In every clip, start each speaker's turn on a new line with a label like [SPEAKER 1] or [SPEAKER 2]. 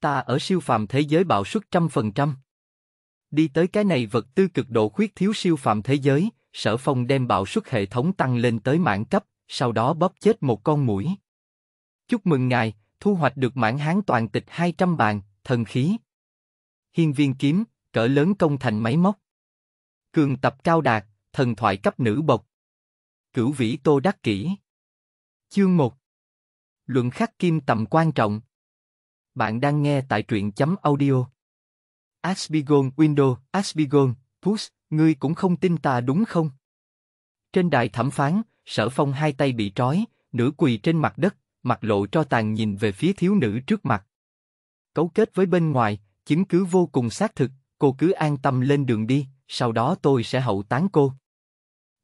[SPEAKER 1] ta ở siêu phàm thế giới bạo suất trăm phần trăm. Đi tới cái này vật tư cực độ khuyết thiếu siêu phàm thế giới, sở phong đem bạo suất hệ thống tăng lên tới mãn cấp, sau đó bóp chết một con mũi. Chúc mừng ngài, thu hoạch được mãn hán toàn tịch 200 bàn, thần khí. Hiên viên kiếm, cỡ lớn công thành máy móc. Cường tập cao đạt, thần thoại cấp nữ bộc. Cửu vĩ tô đắc kỹ. Chương 1 Luận khắc kim tầm quan trọng bạn đang nghe tại truyện chấm audio. Asbigon Window, Asbigon, Push, ngươi cũng không tin ta đúng không? Trên đài thẩm phán, sở phong hai tay bị trói, nửa quỳ trên mặt đất, mặt lộ cho tàn nhìn về phía thiếu nữ trước mặt. Cấu kết với bên ngoài, chứng cứ vô cùng xác thực, cô cứ an tâm lên đường đi, sau đó tôi sẽ hậu tán cô.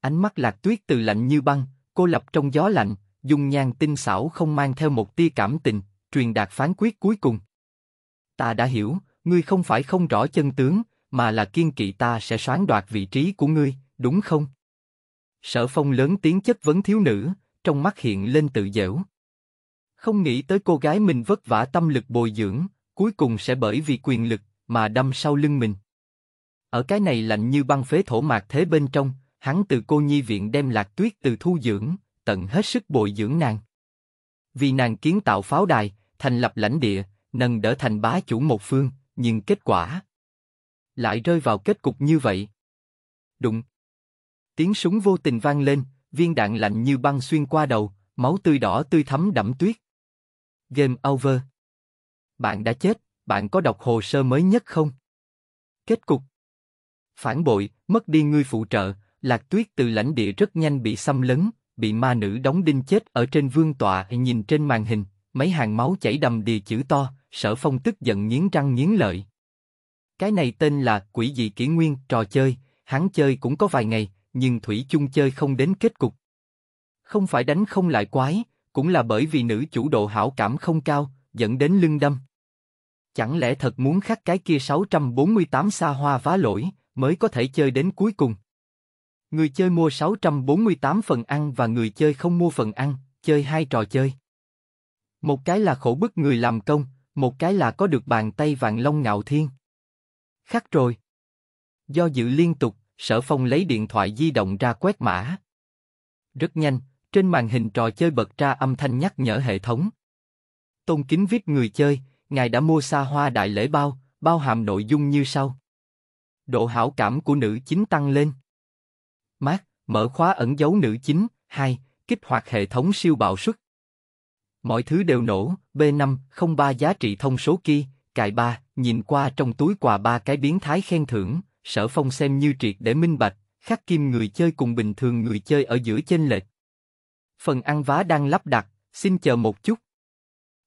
[SPEAKER 1] Ánh mắt lạc tuyết từ lạnh như băng, cô lập trong gió lạnh, dung nhan tinh xảo không mang theo một tia cảm tình, truyền đạt phán quyết cuối cùng. Ta đã hiểu, ngươi không phải không rõ chân tướng, mà là kiên kỵ ta sẽ soán đoạt vị trí của ngươi, đúng không? Sở Phong lớn tiếng chất vấn thiếu nữ, trong mắt hiện lên tự dễu. Không nghĩ tới cô gái mình vất vả tâm lực bồi dưỡng, cuối cùng sẽ bởi vì quyền lực mà đâm sau lưng mình. Ở cái này lạnh như băng phế thổ mạc thế bên trong, hắn từ cô nhi viện đem lạc tuyết từ thu dưỡng, tận hết sức bồi dưỡng nàng vì nàng kiến tạo pháo đài, thành lập lãnh địa, nâng đỡ thành bá chủ một phương, nhưng kết quả lại rơi vào kết cục như vậy. Đụng. Tiếng súng vô tình vang lên, viên đạn lạnh như băng xuyên qua đầu, máu tươi đỏ tươi thấm đẫm tuyết. Game over. Bạn đã chết, bạn có đọc hồ sơ mới nhất không? Kết cục. Phản bội, mất đi người phụ trợ, lạc tuyết từ lãnh địa rất nhanh bị xâm lấn, bị ma nữ đóng đinh chết ở trên vương tọa nhìn trên màn hình, mấy hàng máu chảy đầm đìa chữ to, sở phong tức giận nghiến răng nghiến lợi. Cái này tên là quỷ dị kỷ nguyên, trò chơi, hắn chơi cũng có vài ngày, nhưng Thủy chung chơi không đến kết cục. Không phải đánh không lại quái, cũng là bởi vì nữ chủ độ hảo cảm không cao, dẫn đến lưng đâm. Chẳng lẽ thật muốn khắc cái kia 648 xa hoa vá lỗi, mới có thể chơi đến cuối cùng? Người chơi mua 648 phần ăn và người chơi không mua phần ăn, chơi hai trò chơi. Một cái là khổ bức người làm công, một cái là có được bàn tay vàng long ngạo thiên. Khắc rồi. Do dự liên tục, sở phong lấy điện thoại di động ra quét mã. Rất nhanh, trên màn hình trò chơi bật ra âm thanh nhắc nhở hệ thống. Tôn kính viết người chơi, ngài đã mua xa hoa đại lễ bao, bao hàm nội dung như sau. Độ hảo cảm của nữ chính tăng lên mát, mở khóa ẩn dấu nữ chính, 2, kích hoạt hệ thống siêu bạo suất. Mọi thứ đều nổ, B5, không ba giá trị thông số kia, cài ba, nhìn qua trong túi quà ba cái biến thái khen thưởng, sở phong xem như triệt để minh bạch, khắc kim người chơi cùng bình thường người chơi ở giữa chênh lệch. Phần ăn vá đang lắp đặt, xin chờ một chút.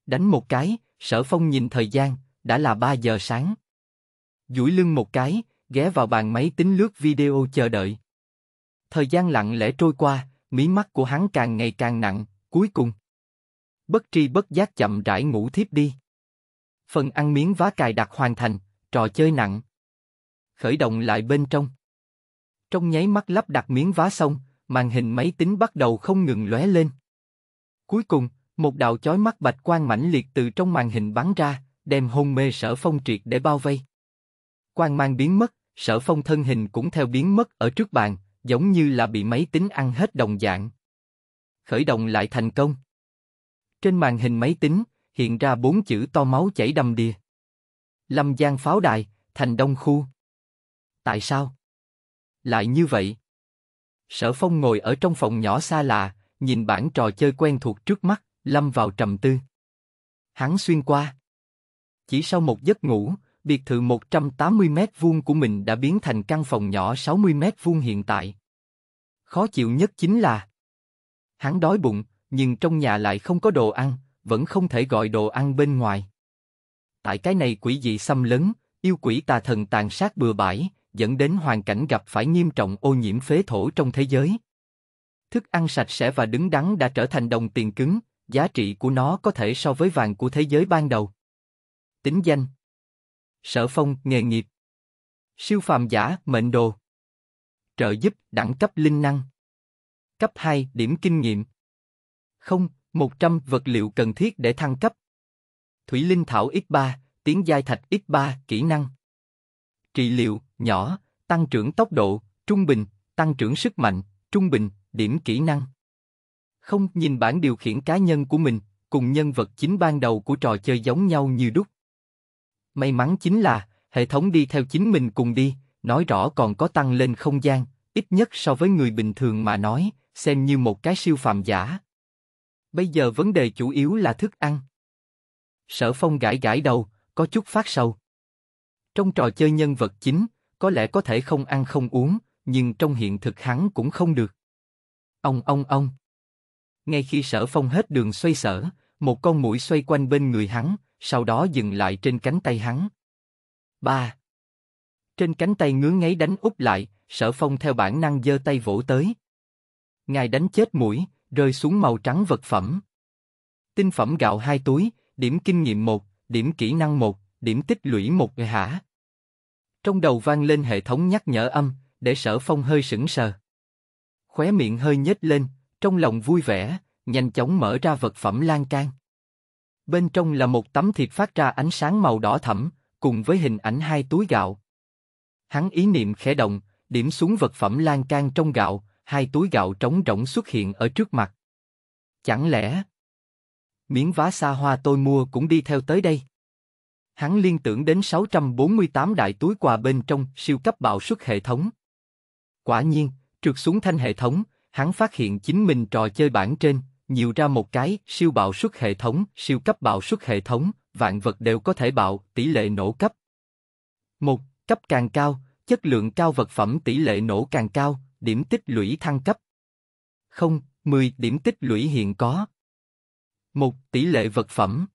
[SPEAKER 1] Đánh một cái, sở phong nhìn thời gian, đã là 3 giờ sáng. duỗi lưng một cái, ghé vào bàn máy tính lướt video chờ đợi. Thời gian lặng lẽ trôi qua, mí mắt của hắn càng ngày càng nặng, cuối cùng. Bất tri bất giác chậm rãi ngủ thiếp đi. Phần ăn miếng vá cài đặt hoàn thành, trò chơi nặng. Khởi động lại bên trong. Trong nháy mắt lắp đặt miếng vá xong, màn hình máy tính bắt đầu không ngừng lóe lên. Cuối cùng, một đạo chói mắt bạch quang mãnh liệt từ trong màn hình bắn ra, đem hôn mê sở phong triệt để bao vây. Quang mang biến mất, sở phong thân hình cũng theo biến mất ở trước bàn, giống như là bị máy tính ăn hết đồng dạng. Khởi động lại thành công. Trên màn hình máy tính, hiện ra bốn chữ to máu chảy đầm đìa. Lâm Giang pháo đài, thành đông khu. Tại sao? Lại như vậy. Sở Phong ngồi ở trong phòng nhỏ xa lạ, nhìn bản trò chơi quen thuộc trước mắt, lâm vào trầm tư. Hắn xuyên qua. Chỉ sau một giấc ngủ, biệt thự 180 mét vuông của mình đã biến thành căn phòng nhỏ 60 mét vuông hiện tại. Khó chịu nhất chính là hắn đói bụng, nhưng trong nhà lại không có đồ ăn, vẫn không thể gọi đồ ăn bên ngoài. Tại cái này quỷ dị xâm lấn, yêu quỷ tà thần tàn sát bừa bãi, dẫn đến hoàn cảnh gặp phải nghiêm trọng ô nhiễm phế thổ trong thế giới. Thức ăn sạch sẽ và đứng đắn đã trở thành đồng tiền cứng, giá trị của nó có thể so với vàng của thế giới ban đầu. Tính danh Sở phong, nghề nghiệp. Siêu phàm giả, mệnh đồ. Trợ giúp, đẳng cấp linh năng. Cấp 2, điểm kinh nghiệm. Không, 100 vật liệu cần thiết để thăng cấp. Thủy Linh Thảo X3, Tiến Giai Thạch X3, Kỹ năng. Trị liệu, nhỏ, tăng trưởng tốc độ, trung bình, tăng trưởng sức mạnh, trung bình, điểm kỹ năng. Không nhìn bản điều khiển cá nhân của mình, cùng nhân vật chính ban đầu của trò chơi giống nhau như đúc. May mắn chính là, hệ thống đi theo chính mình cùng đi, nói rõ còn có tăng lên không gian, ít nhất so với người bình thường mà nói, xem như một cái siêu phàm giả. Bây giờ vấn đề chủ yếu là thức ăn. Sở phong gãi gãi đầu, có chút phát sầu. Trong trò chơi nhân vật chính, có lẽ có thể không ăn không uống, nhưng trong hiện thực hắn cũng không được. Ông ông ông. Ngay khi sở phong hết đường xoay sở, một con mũi xoay quanh bên người hắn, sau đó dừng lại trên cánh tay hắn. Ba. Trên cánh tay ngứa ngáy đánh úp lại, sở phong theo bản năng giơ tay vỗ tới. Ngài đánh chết mũi, rơi xuống màu trắng vật phẩm. Tinh phẩm gạo hai túi, điểm kinh nghiệm một, điểm kỹ năng một, điểm tích lũy một người hả? Trong đầu vang lên hệ thống nhắc nhở âm, để sở phong hơi sững sờ. Khóe miệng hơi nhếch lên, trong lòng vui vẻ, nhanh chóng mở ra vật phẩm lan can. Bên trong là một tấm thiệp phát ra ánh sáng màu đỏ thẫm, cùng với hình ảnh hai túi gạo. Hắn ý niệm khẽ động, điểm xuống vật phẩm lan can trong gạo, hai túi gạo trống rỗng xuất hiện ở trước mặt. Chẳng lẽ miếng vá xa hoa tôi mua cũng đi theo tới đây? Hắn liên tưởng đến 648 đại túi quà bên trong siêu cấp bạo suất hệ thống. Quả nhiên, trượt xuống thanh hệ thống, hắn phát hiện chính mình trò chơi bản trên, nhiều ra một cái, siêu bạo suất hệ thống, siêu cấp bạo suất hệ thống, vạn vật đều có thể bạo, tỷ lệ nổ cấp. một Cấp càng cao, chất lượng cao vật phẩm tỷ lệ nổ càng cao, điểm tích lũy thăng cấp. không 10 điểm tích lũy hiện có. một Tỷ lệ vật phẩm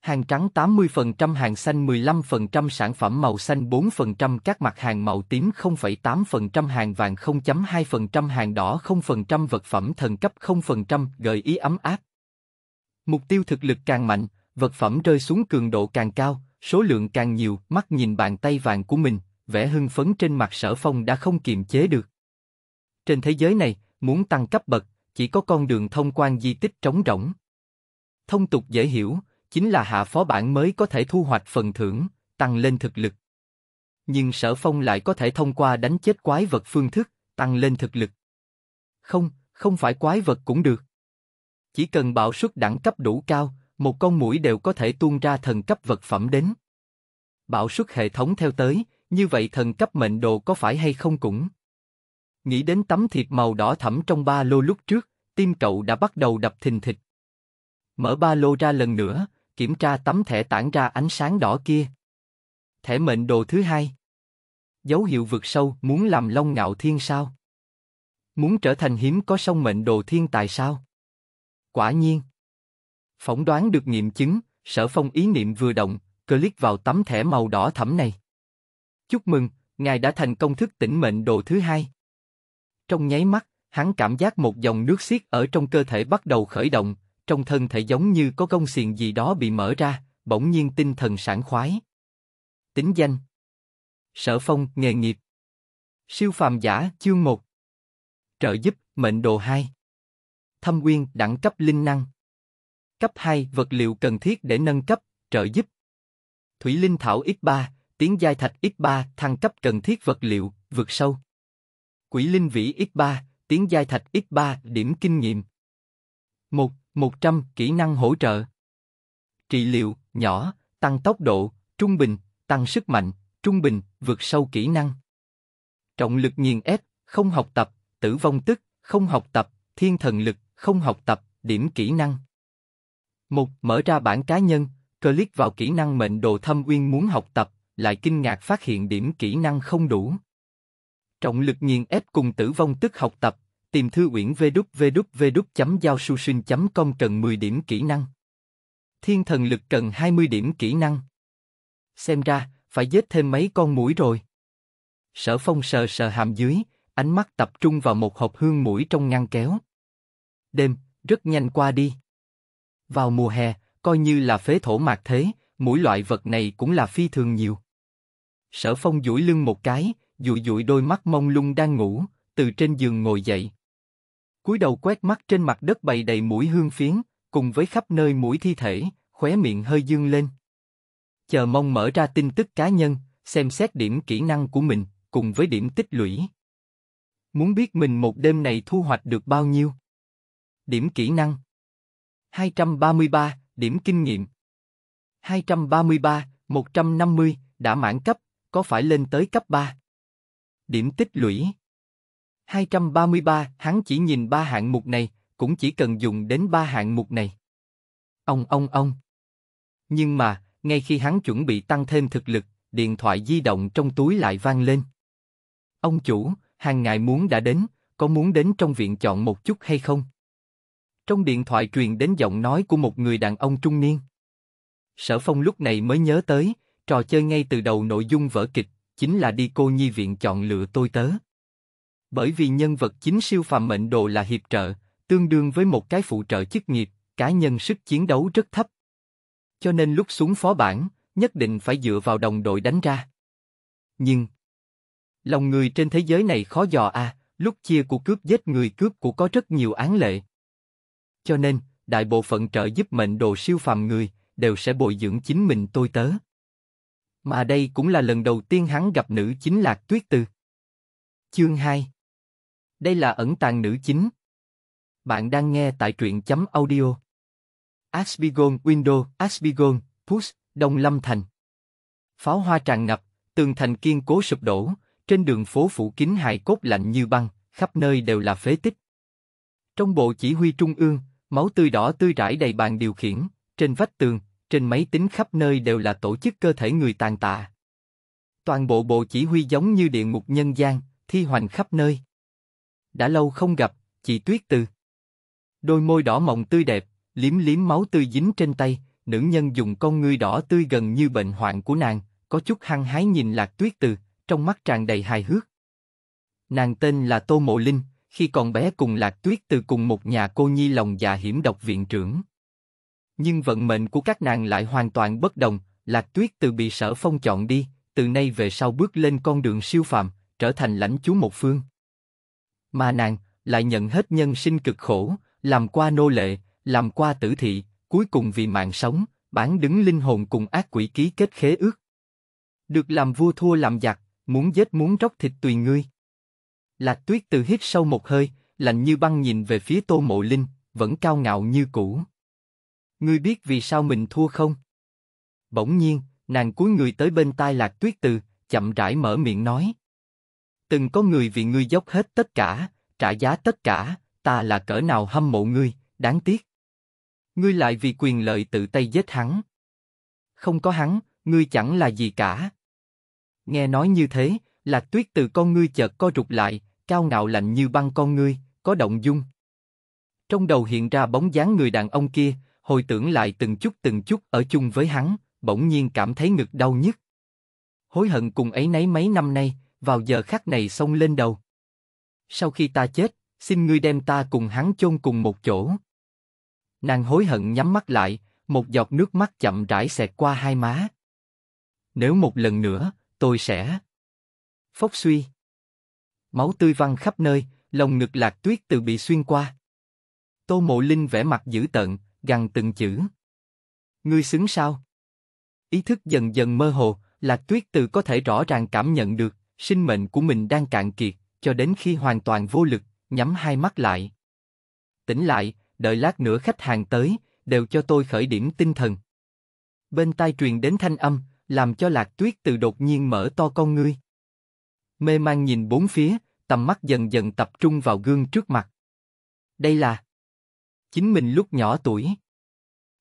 [SPEAKER 1] hàng trắng 80%, hàng xanh 15%, sản phẩm màu xanh 4%, các mặt hàng màu tím 0,8%, hàng vàng 0,2%, hàng đỏ 0%, vật phẩm thần cấp 0%, gợi ý ấm áp. Mục tiêu thực lực càng mạnh, vật phẩm rơi xuống cường độ càng cao, số lượng càng nhiều, mắt nhìn bàn tay vàng của mình, vẻ hưng phấn trên mặt sở phong đã không kiềm chế được. Trên thế giới này, muốn tăng cấp bậc, chỉ có con đường thông quan di tích trống rỗng. Thông tục dễ hiểu, chính là hạ phó bản mới có thể thu hoạch phần thưởng, tăng lên thực lực. Nhưng sở phong lại có thể thông qua đánh chết quái vật phương thức, tăng lên thực lực. Không, không phải quái vật cũng được. Chỉ cần bạo suất đẳng cấp đủ cao, một con mũi đều có thể tuôn ra thần cấp vật phẩm đến. Bạo suất hệ thống theo tới, như vậy thần cấp mệnh đồ có phải hay không cũng. Nghĩ đến tấm thiệp màu đỏ thẫm trong ba lô lúc trước, tim cậu đã bắt đầu đập thình thịch. Mở ba lô ra lần nữa, kiểm tra tấm thẻ tản ra ánh sáng đỏ kia. Thẻ mệnh đồ thứ hai. Dấu hiệu vượt sâu, muốn làm long ngạo thiên sao? Muốn trở thành hiếm có sông mệnh đồ thiên tài sao? Quả nhiên. Phỏng đoán được nghiệm chứng, sở phong ý niệm vừa động, click vào tấm thẻ màu đỏ thẫm này. Chúc mừng, ngài đã thành công thức tỉnh mệnh đồ thứ hai. Trong nháy mắt, hắn cảm giác một dòng nước xiết ở trong cơ thể bắt đầu khởi động, trong thân thể giống như có công xiềng gì đó bị mở ra, bỗng nhiên tinh thần sảng khoái. Tính danh Sở phong, nghề nghiệp Siêu phàm giả, chương 1 Trợ giúp, mệnh đồ 2 Thâm quyên, đẳng cấp linh năng Cấp 2, vật liệu cần thiết để nâng cấp, trợ giúp Thủy linh thảo X3, tiếng giai thạch X3, thăng cấp cần thiết vật liệu, vượt sâu Quỷ linh vĩ X3, tiếng giai thạch X3, điểm kinh nghiệm 1. 100, kỹ năng hỗ trợ. Trị liệu, nhỏ, tăng tốc độ, trung bình, tăng sức mạnh, trung bình, vượt sâu kỹ năng. Trọng lực nghiền ép, không học tập, tử vong tức, không học tập, thiên thần lực, không học tập, điểm kỹ năng. Một, mở ra bản cá nhân, click vào kỹ năng mệnh đồ thâm uyên muốn học tập, lại kinh ngạc phát hiện điểm kỹ năng không đủ. Trọng lực nghiền ép cùng tử vong tức học tập, Tìm thư uyển www com cần 10 điểm kỹ năng. Thiên thần lực cần 20 điểm kỹ năng. Xem ra, phải giết thêm mấy con mũi rồi. Sở phong sờ sờ hàm dưới, ánh mắt tập trung vào một hộp hương mũi trong ngăn kéo. Đêm, rất nhanh qua đi. Vào mùa hè, coi như là phế thổ mạc thế, mỗi loại vật này cũng là phi thường nhiều. Sở phong duỗi lưng một cái, dụi dụi đôi mắt mông lung đang ngủ, từ trên giường ngồi dậy cúi đầu quét mắt trên mặt đất bày đầy mũi hương phiến, cùng với khắp nơi mũi thi thể, khóe miệng hơi dương lên. Chờ mong mở ra tin tức cá nhân, xem xét điểm kỹ năng của mình, cùng với điểm tích lũy. Muốn biết mình một đêm này thu hoạch được bao nhiêu? Điểm kỹ năng 233, điểm kinh nghiệm 233, 150, đã mãn cấp, có phải lên tới cấp 3? Điểm tích lũy 233, hắn chỉ nhìn ba hạng mục này, cũng chỉ cần dùng đến ba hạng mục này. Ông ông ông. Nhưng mà, ngay khi hắn chuẩn bị tăng thêm thực lực, điện thoại di động trong túi lại vang lên. Ông chủ, hàng ngày muốn đã đến, có muốn đến trong viện chọn một chút hay không? Trong điện thoại truyền đến giọng nói của một người đàn ông trung niên. Sở Phong lúc này mới nhớ tới, trò chơi ngay từ đầu nội dung vở kịch chính là đi cô nhi viện chọn lựa tôi tớ. Bởi vì nhân vật chính siêu phàm mệnh đồ là hiệp trợ, tương đương với một cái phụ trợ chức nghiệp, cá nhân sức chiến đấu rất thấp. Cho nên lúc xuống phó bản, nhất định phải dựa vào đồng đội đánh ra. Nhưng, lòng người trên thế giới này khó dò a, à, lúc chia của cướp giết người cướp của có rất nhiều án lệ. Cho nên, đại bộ phận trợ giúp mệnh đồ siêu phàm người đều sẽ bồi dưỡng chính mình tôi tớ. Mà đây cũng là lần đầu tiên hắn gặp nữ chính Lạc Tuyết Từ. Chương 2 đây là ẩn tàng nữ chính. Bạn đang nghe tại truyện chấm audio. Asbigon Window, Asbigon, Push, Đông Lâm Thành. Pháo hoa tràn ngập, tường thành kiên cố sụp đổ, trên đường phố phủ kín hài cốt lạnh như băng, khắp nơi đều là phế tích. Trong bộ chỉ huy trung ương, máu tươi đỏ tươi rải đầy bàn điều khiển, trên vách tường, trên máy tính khắp nơi đều là tổ chức cơ thể người tàn tạ. Toàn bộ bộ chỉ huy giống như địa ngục nhân gian, thi hoành khắp nơi đã lâu không gặp, chị Tuyết Từ. Đôi môi đỏ mọng tươi đẹp, liếm liếm máu tươi dính trên tay, nữ nhân dùng con ngươi đỏ tươi gần như bệnh hoạn của nàng, có chút hăng hái nhìn Lạc Tuyết Từ, trong mắt tràn đầy hài hước. Nàng tên là Tô Mộ Linh, khi còn bé cùng Lạc Tuyết Từ cùng một nhà cô nhi lòng già hiểm độc viện trưởng. Nhưng vận mệnh của các nàng lại hoàn toàn bất đồng, Lạc Tuyết Từ bị sở phong chọn đi, từ nay về sau bước lên con đường siêu phàm, trở thành lãnh chúa một phương mà nàng lại nhận hết nhân sinh cực khổ, làm qua nô lệ, làm qua tử thị, cuối cùng vì mạng sống, bản đứng linh hồn cùng ác quỷ ký kết khế ước. Được làm vua thua làm giặc, muốn giết muốn róc thịt tùy ngươi. Lạc tuyết từ hít sâu một hơi, lạnh như băng nhìn về phía tô mộ linh, vẫn cao ngạo như cũ. Ngươi biết vì sao mình thua không? Bỗng nhiên, nàng cúi người tới bên tai lạc tuyết từ, chậm rãi mở miệng nói. Từng có người vì ngươi dốc hết tất cả, trả giá tất cả, ta là cỡ nào hâm mộ ngươi, đáng tiếc. Ngươi lại vì quyền lợi tự tay giết hắn. Không có hắn, ngươi chẳng là gì cả. Nghe nói như thế, lạc tuyết từ con ngươi chợt co rụt lại, cao ngạo lạnh như băng con ngươi, có động dung. Trong đầu hiện ra bóng dáng người đàn ông kia, hồi tưởng lại từng chút từng chút ở chung với hắn, bỗng nhiên cảm thấy ngực đau nhức. Hối hận cùng ấy nấy mấy năm nay, vào giờ khắc này xông lên đầu. Sau khi ta chết, xin ngươi đem ta cùng hắn chôn cùng một chỗ. Nàng hối hận nhắm mắt lại, một giọt nước mắt chậm rãi xẹt qua hai má. Nếu một lần nữa, tôi sẽ. Phốc suy. Máu tươi văng khắp nơi, lồng ngực lạc tuyết từ bị xuyên qua. Tô Mộ Linh vẻ mặt dữ tợn, gằn từng chữ. Ngươi xứng sao? Ý thức dần dần mơ hồ, lạc tuyết từ có thể rõ ràng cảm nhận được, sinh mệnh của mình đang cạn kiệt, cho đến khi hoàn toàn vô lực, nhắm hai mắt lại. Tỉnh lại, đợi lát nữa khách hàng tới, đều cho tôi khởi điểm tinh thần. Bên tai truyền đến thanh âm, làm cho lạc tuyết từ đột nhiên mở to con ngươi. Mê mang nhìn bốn phía, tầm mắt dần dần tập trung vào gương trước mặt. Đây là chính mình lúc nhỏ tuổi.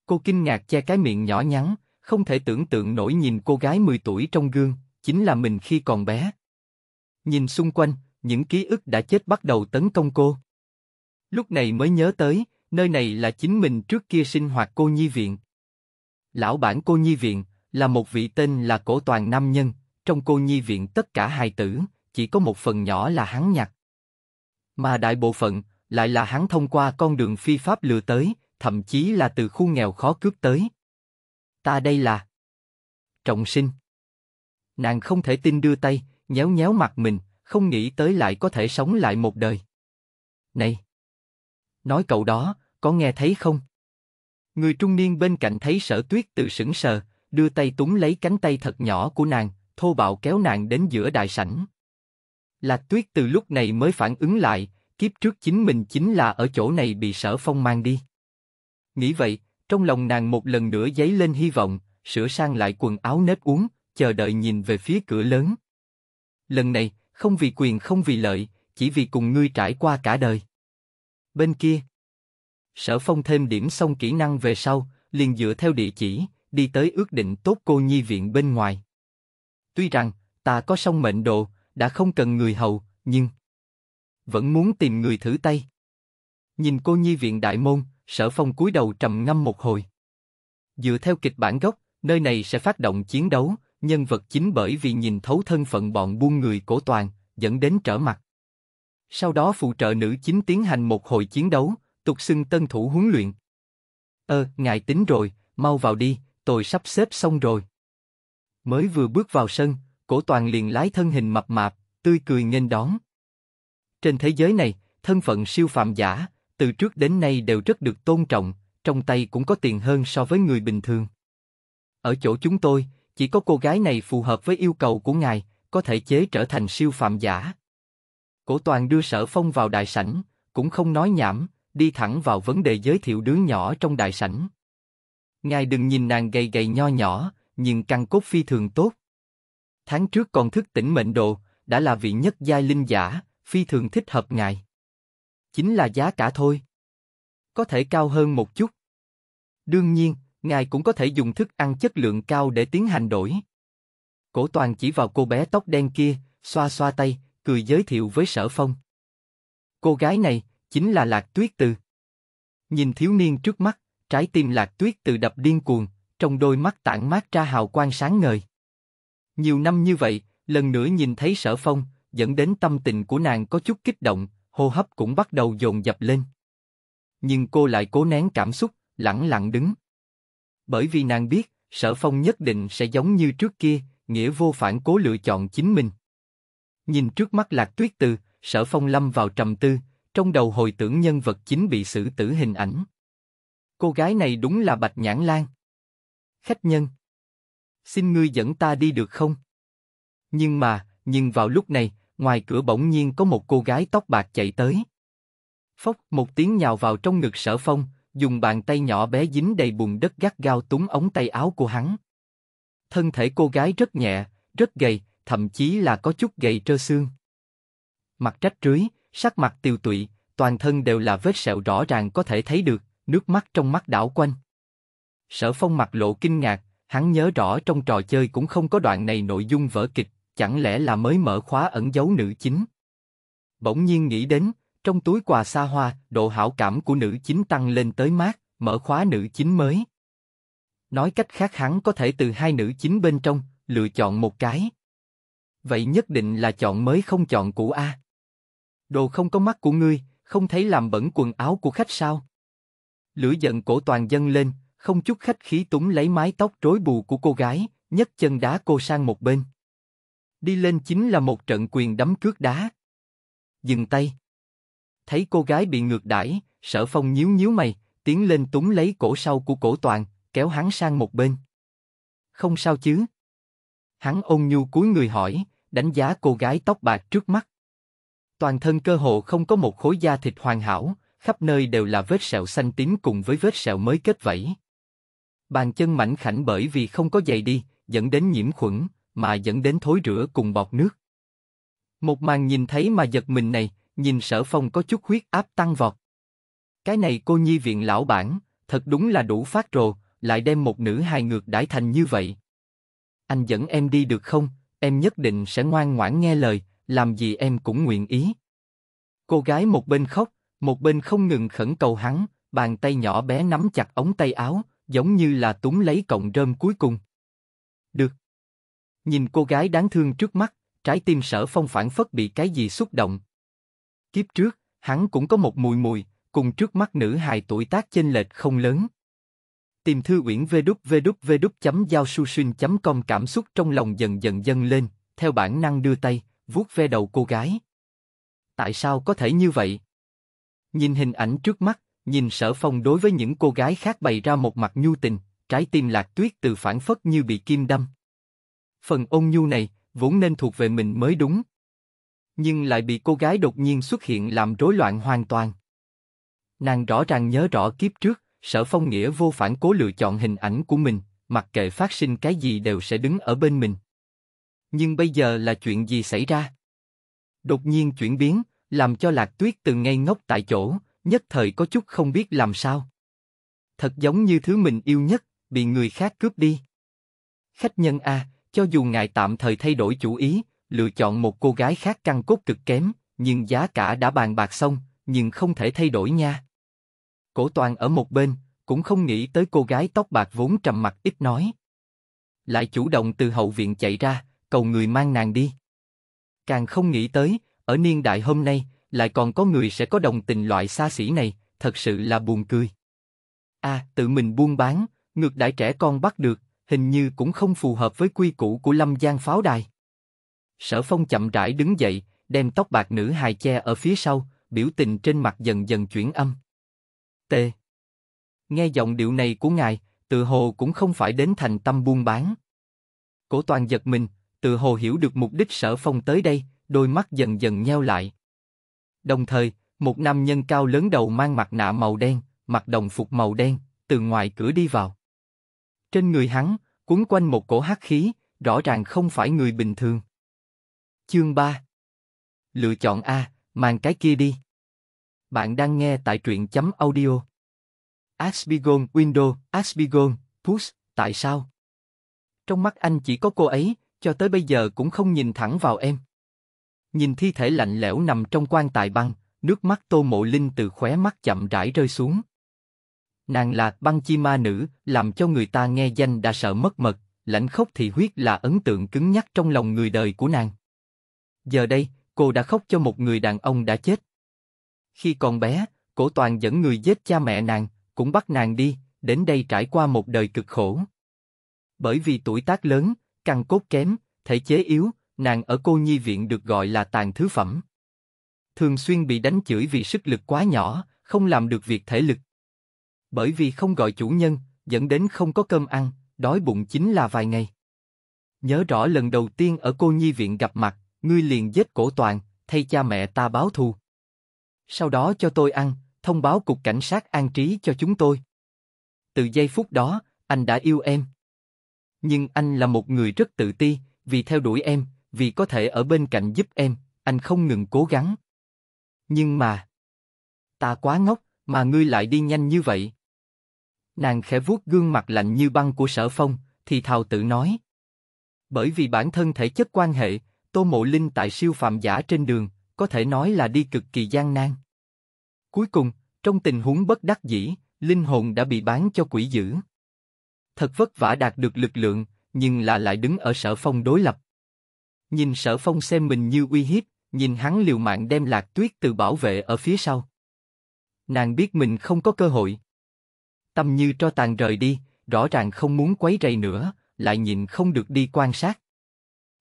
[SPEAKER 1] Cô kinh ngạc che cái miệng nhỏ nhắn, không thể tưởng tượng nổi nhìn cô gái 10 tuổi trong gương, chính là mình khi còn bé. Nhìn xung quanh, những ký ức đã chết bắt đầu tấn công cô. Lúc này mới nhớ tới, nơi này là chính mình trước kia sinh hoạt cô nhi viện. Lão bản cô nhi viện là một vị tên là cổ toàn nam nhân, trong cô nhi viện tất cả hài tử, chỉ có một phần nhỏ là hắn nhặt. Mà đại bộ phận lại là hắn thông qua con đường phi pháp lừa tới, thậm chí là từ khu nghèo khó cướp tới. Ta đây là trọng sinh. Nàng không thể tin đưa tay, nhéo nhéo mặt mình, không nghĩ tới lại có thể sống lại một đời. Này! Nói cậu đó, có nghe thấy không? Người trung niên bên cạnh thấy sở tuyết từ sững sờ, đưa tay túm lấy cánh tay thật nhỏ của nàng, thô bạo kéo nàng đến giữa đại sảnh. Lạc tuyết từ lúc này mới phản ứng lại, kiếp trước chính mình chính là ở chỗ này bị sở phong mang đi. Nghĩ vậy, trong lòng nàng một lần nữa dấy lên hy vọng, sửa sang lại quần áo nếp uống, chờ đợi nhìn về phía cửa lớn lần này không vì quyền không vì lợi, chỉ vì cùng ngươi trải qua cả đời. Bên kia, Sở Phong thêm điểm xong kỹ năng về sau, liền dựa theo địa chỉ đi tới ước định tốt cô nhi viện bên ngoài. Tuy rằng ta có xong mệnh đồ, đã không cần người hầu, nhưng vẫn muốn tìm người thử tay. Nhìn cô nhi viện đại môn, Sở Phong cúi đầu trầm ngâm một hồi. Dựa theo kịch bản gốc, nơi này sẽ phát động chiến đấu, nhân vật chính bởi vì nhìn thấu thân phận bọn buôn người cổ toàn, dẫn đến trở mặt. Sau đó phụ trợ nữ chính tiến hành một hồi chiến đấu, tục xưng tân thủ huấn luyện. Ơ, ờ, ngài tính rồi, mau vào đi, tôi sắp xếp xong rồi. Mới vừa bước vào sân, cổ toàn liền lái thân hình mập mạp, tươi cười nghênh đón. Trên thế giới này, thân phận siêu phàm giả, từ trước đến nay đều rất được tôn trọng, trong tay cũng có tiền hơn so với người bình thường. Ở chỗ chúng tôi, chỉ có cô gái này phù hợp với yêu cầu của ngài, có thể chế trở thành siêu phạm giả. Cổ toàn đưa sở phong vào đại sảnh, cũng không nói nhảm, đi thẳng vào vấn đề giới thiệu đứa nhỏ trong đại sảnh. Ngài đừng nhìn nàng gầy gầy nho nhỏ, nhưng căn cốt phi thường tốt. Tháng trước còn thức tỉnh mệnh đồ, đã là vị nhất giai linh giả, phi thường thích hợp ngài. Chính là giá cả thôi. Có thể cao hơn một chút. Đương nhiên, ngài cũng có thể dùng thức ăn chất lượng cao để tiến hành đổi. Cổ toàn chỉ vào cô bé tóc đen kia, xoa xoa tay, cười giới thiệu với sở phong. Cô gái này, chính là Lạc Tuyết Từ. Nhìn thiếu niên trước mắt, trái tim Lạc Tuyết Từ đập điên cuồng, trong đôi mắt tản mát ra hào quang sáng ngời. Nhiều năm như vậy, lần nữa nhìn thấy sở phong, dẫn đến tâm tình của nàng có chút kích động, hô hấp cũng bắt đầu dồn dập lên. Nhưng cô lại cố nén cảm xúc, lẳng lặng đứng bởi vì nàng biết, sở phong nhất định sẽ giống như trước kia, nghĩa vô phản cố lựa chọn chính mình. Nhìn trước mắt lạc tuyết từ, sở phong lâm vào trầm tư, trong đầu hồi tưởng nhân vật chính bị xử tử hình ảnh. Cô gái này đúng là Bạch Nhãn Lan. Khách nhân. Xin ngươi dẫn ta đi được không? Nhưng mà, nhưng vào lúc này, ngoài cửa bỗng nhiên có một cô gái tóc bạc chạy tới. Phốc một tiếng nhào vào trong ngực sở phong, dùng bàn tay nhỏ bé dính đầy bùn đất gắt gao túng ống tay áo của hắn. Thân thể cô gái rất nhẹ, rất gầy, thậm chí là có chút gầy trơ xương. Mặt trách rưới, sắc mặt tiêu tụy, toàn thân đều là vết sẹo rõ ràng có thể thấy được, nước mắt trong mắt đảo quanh. Sở phong mặt lộ kinh ngạc, hắn nhớ rõ trong trò chơi cũng không có đoạn này nội dung vở kịch, chẳng lẽ là mới mở khóa ẩn dấu nữ chính. Bỗng nhiên nghĩ đến, trong túi quà xa hoa, độ hảo cảm của nữ chính tăng lên tới mát, mở khóa nữ chính mới. Nói cách khác hắn có thể từ hai nữ chính bên trong, lựa chọn một cái. Vậy nhất định là chọn mới không chọn cũ A. Đồ không có mắt của ngươi, không thấy làm bẩn quần áo của khách sao? Lửa giận cổ toàn dân lên, không chút khách khí túng lấy mái tóc rối bù của cô gái, nhấc chân đá cô sang một bên. Đi lên chính là một trận quyền đấm cước đá. Dừng tay. Thấy cô gái bị ngược đãi, sở phong nhíu nhíu mày, tiến lên túm lấy cổ sau của cổ toàn, kéo hắn sang một bên. Không sao chứ? Hắn ôn nhu cúi người hỏi, đánh giá cô gái tóc bạc trước mắt. Toàn thân cơ hồ không có một khối da thịt hoàn hảo, khắp nơi đều là vết sẹo xanh tím cùng với vết sẹo mới kết vảy. Bàn chân mảnh khảnh bởi vì không có giày đi, dẫn đến nhiễm khuẩn, mà dẫn đến thối rửa cùng bọt nước. Một màn nhìn thấy mà giật mình này, nhìn sở phong có chút huyết áp tăng vọt. Cái này cô nhi viện lão bản, thật đúng là đủ phát rồ, lại đem một nữ hài ngược đãi thành như vậy. Anh dẫn em đi được không? Em nhất định sẽ ngoan ngoãn nghe lời, làm gì em cũng nguyện ý. Cô gái một bên khóc, một bên không ngừng khẩn cầu hắn, bàn tay nhỏ bé nắm chặt ống tay áo, giống như là túm lấy cọng rơm cuối cùng. Được. Nhìn cô gái đáng thương trước mắt, trái tim sở phong phản phất bị cái gì xúc động, Kiếp trước, hắn cũng có một mùi mùi, cùng trước mắt nữ hài tuổi tác chênh lệch không lớn. Tìm thư uyển www.giao-su-shin.com cảm xúc trong lòng dần dần dâng lên, theo bản năng đưa tay, vuốt ve đầu cô gái. Tại sao có thể như vậy? Nhìn hình ảnh trước mắt, nhìn sở phong đối với những cô gái khác bày ra một mặt nhu tình, trái tim lạc tuyết từ phản phất như bị kim đâm. Phần ôn nhu này, vốn nên thuộc về mình mới đúng nhưng lại bị cô gái đột nhiên xuất hiện làm rối loạn hoàn toàn. Nàng rõ ràng nhớ rõ kiếp trước, sở phong nghĩa vô phản cố lựa chọn hình ảnh của mình, mặc kệ phát sinh cái gì đều sẽ đứng ở bên mình. Nhưng bây giờ là chuyện gì xảy ra? Đột nhiên chuyển biến, làm cho lạc tuyết từ ngây ngốc tại chỗ, nhất thời có chút không biết làm sao. Thật giống như thứ mình yêu nhất, bị người khác cướp đi. Khách nhân A, cho dù ngài tạm thời thay đổi chủ ý, lựa chọn một cô gái khác căn cốt cực kém, nhưng giá cả đã bàn bạc xong, nhưng không thể thay đổi nha. Cổ toàn ở một bên, cũng không nghĩ tới cô gái tóc bạc vốn trầm mặc ít nói. Lại chủ động từ hậu viện chạy ra, cầu người mang nàng đi. Càng không nghĩ tới, ở niên đại hôm nay, lại còn có người sẽ có đồng tình loại xa xỉ này, thật sự là buồn cười. a à, tự mình buôn bán, ngược đại trẻ con bắt được, hình như cũng không phù hợp với quy củ của lâm giang pháo đài. Sở Phong chậm rãi đứng dậy, đem tóc bạc nữ hài che ở phía sau, biểu tình trên mặt dần dần chuyển âm. T. Nghe giọng điệu này của ngài, Từ hồ cũng không phải đến thành tâm buôn bán. Cổ toàn giật mình, Từ hồ hiểu được mục đích sở phong tới đây, đôi mắt dần dần nheo lại. Đồng thời, một nam nhân cao lớn đầu mang mặt nạ màu đen, mặc đồng phục màu đen, từ ngoài cửa đi vào. Trên người hắn, cuốn quanh một cổ hắc khí, rõ ràng không phải người bình thường. Chương 3 Lựa chọn A, mang cái kia đi. Bạn đang nghe tại truyện chấm audio. Aspigon Window, Aspigon, Push, tại sao? Trong mắt anh chỉ có cô ấy, cho tới bây giờ cũng không nhìn thẳng vào em. Nhìn thi thể lạnh lẽo nằm trong quan tài băng, nước mắt tô mộ linh từ khóe mắt chậm rãi rơi xuống. Nàng là băng chi ma nữ, làm cho người ta nghe danh đã sợ mất mật, lãnh khốc thì huyết là ấn tượng cứng nhắc trong lòng người đời của nàng. Giờ đây, cô đã khóc cho một người đàn ông đã chết. Khi còn bé, cổ toàn dẫn người giết cha mẹ nàng, cũng bắt nàng đi, đến đây trải qua một đời cực khổ. Bởi vì tuổi tác lớn, căn cốt kém, thể chế yếu, nàng ở cô nhi viện được gọi là tàn thứ phẩm. Thường xuyên bị đánh chửi vì sức lực quá nhỏ, không làm được việc thể lực. Bởi vì không gọi chủ nhân, dẫn đến không có cơm ăn, đói bụng chính là vài ngày. Nhớ rõ lần đầu tiên ở cô nhi viện gặp mặt, ngươi liền giết cổ toàn, thay cha mẹ ta báo thù. Sau đó cho tôi ăn, thông báo cục cảnh sát an trí cho chúng tôi. Từ giây phút đó, anh đã yêu em. Nhưng anh là một người rất tự ti, vì theo đuổi em, vì có thể ở bên cạnh giúp em, anh không ngừng cố gắng. Nhưng mà... Ta quá ngốc, mà ngươi lại đi nhanh như vậy. Nàng khẽ vuốt gương mặt lạnh như băng của sở phong, thì thào tự nói. Bởi vì bản thân thể chất quan hệ, Tô Mộ Linh tại siêu phạm giả trên đường, có thể nói là đi cực kỳ gian nan. Cuối cùng, trong tình huống bất đắc dĩ, linh hồn đã bị bán cho quỷ dữ. Thật vất vả đạt được lực lượng, nhưng là lại đứng ở sở phong đối lập. Nhìn sở phong xem mình như uy hiếp, nhìn hắn liều mạng đem lạc tuyết từ bảo vệ ở phía sau. Nàng biết mình không có cơ hội. Tâm như cho tàn rời đi, rõ ràng không muốn quấy rầy nữa, lại nhìn không được đi quan sát.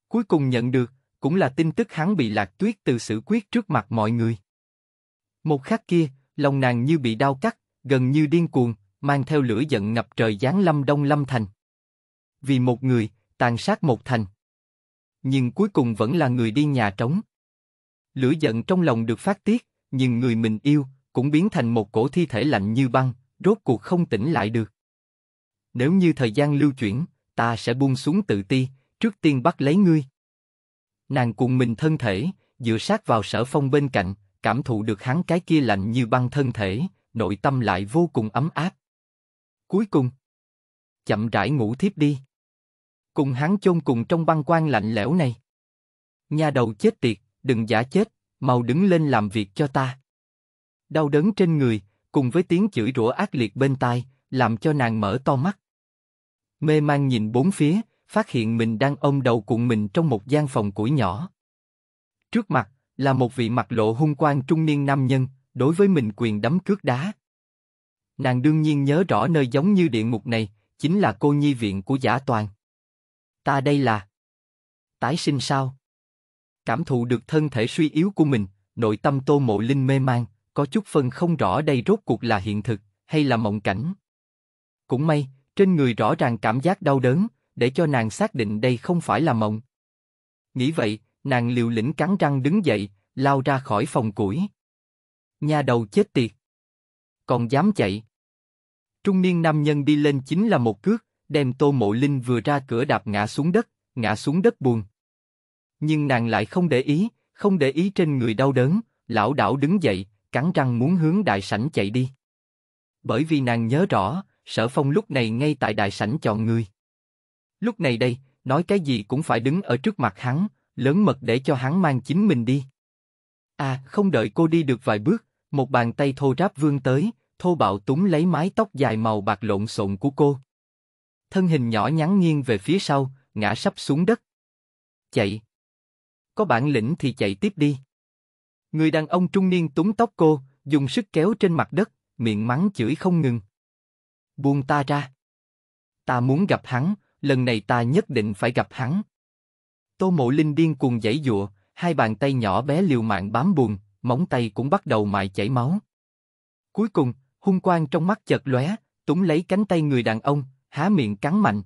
[SPEAKER 1] Cuối cùng nhận được, cũng là tin tức hắn bị lạc tuyết từ xử quyết trước mặt mọi người. Một khắc kia, lòng nàng như bị đau cắt, gần như điên cuồng, mang theo lửa giận ngập trời giáng lâm đông lâm thành. Vì một người, tàn sát một thành. Nhưng cuối cùng vẫn là người đi nhà trống. Lửa giận trong lòng được phát tiết, nhưng người mình yêu cũng biến thành một cổ thi thể lạnh như băng, rốt cuộc không tỉnh lại được. Nếu như thời gian lưu chuyển, ta sẽ buông xuống tự ti, trước tiên bắt lấy ngươi. Nàng cùng mình thân thể, dựa sát vào sở phong bên cạnh, cảm thụ được hắn cái kia lạnh như băng thân thể, nội tâm lại vô cùng ấm áp. Cuối cùng, chậm rãi ngủ thiếp đi. Cùng hắn chôn cùng trong băng quan lạnh lẽo này. Nhà đầu chết tiệt, đừng giả chết, mau đứng lên làm việc cho ta. Đau đớn trên người, cùng với tiếng chửi rủa ác liệt bên tai, làm cho nàng mở to mắt. Mê mang nhìn bốn phía, phát hiện mình đang ôm đầu cuộn mình trong một gian phòng củi nhỏ. Trước mặt là một vị mặt lộ hung quang trung niên nam nhân, đối với mình quyền đấm cước đá. Nàng đương nhiên nhớ rõ nơi giống như địa ngục này, chính là cô nhi viện của giả toàn. Ta đây là... Tái sinh sao? Cảm thụ được thân thể suy yếu của mình, nội tâm tô mộ linh mê mang, có chút phân không rõ đây rốt cuộc là hiện thực, hay là mộng cảnh. Cũng may, trên người rõ ràng cảm giác đau đớn, để cho nàng xác định đây không phải là mộng. Nghĩ vậy, nàng liều lĩnh cắn răng đứng dậy, lao ra khỏi phòng củi. Nhà đầu chết tiệt. Còn dám chạy. Trung niên nam nhân đi lên chính là một cước, đem tô mộ linh vừa ra cửa đạp ngã xuống đất, ngã xuống đất buồn. Nhưng nàng lại không để ý, không để ý trên người đau đớn, lão đảo đứng dậy, cắn răng muốn hướng đại sảnh chạy đi. Bởi vì nàng nhớ rõ, sở phong lúc này ngay tại đại sảnh chọn người. Lúc này đây, nói cái gì cũng phải đứng ở trước mặt hắn, lớn mật để cho hắn mang chính mình đi. À, không đợi cô đi được vài bước, một bàn tay thô ráp vươn tới, thô bạo túng lấy mái tóc dài màu bạc lộn xộn của cô. Thân hình nhỏ nhắn nghiêng về phía sau, ngã sắp xuống đất. Chạy. Có bản lĩnh thì chạy tiếp đi. Người đàn ông trung niên túng tóc cô, dùng sức kéo trên mặt đất, miệng mắng chửi không ngừng. Buông ta ra. Ta muốn gặp hắn, lần này ta nhất định phải gặp hắn. Tô Mộ Linh điên cuồng giãy dụa, hai bàn tay nhỏ bé liều mạng bám buồn, móng tay cũng bắt đầu mài chảy máu. Cuối cùng, hung quang trong mắt chợt lóe, túng lấy cánh tay người đàn ông, há miệng cắn mạnh.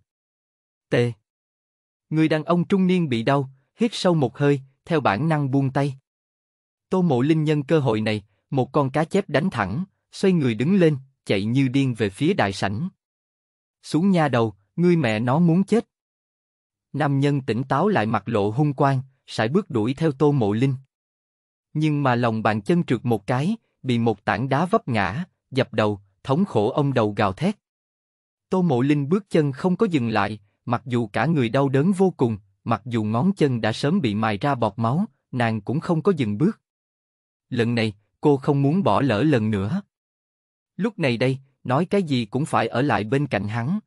[SPEAKER 1] Tê. Người đàn ông trung niên bị đau, hít sâu một hơi, theo bản năng buông tay. Tô Mộ Linh nhân cơ hội này, một con cá chép đánh thẳng, xoay người đứng lên, chạy như điên về phía đại sảnh. Xuống nha đầu, Ngươi mẹ nó muốn chết. Nam nhân tỉnh táo lại mặt lộ hung quang, sải bước đuổi theo Tô Mộ Linh. Nhưng mà lòng bàn chân trượt một cái, bị một tảng đá vấp ngã, dập đầu, thống khổ ông đầu gào thét. Tô Mộ Linh bước chân không có dừng lại, mặc dù cả người đau đớn vô cùng, mặc dù ngón chân đã sớm bị mài ra bọt máu, nàng cũng không có dừng bước. Lần này, cô không muốn bỏ lỡ lần nữa. Lúc này đây, nói cái gì cũng phải ở lại bên cạnh hắn.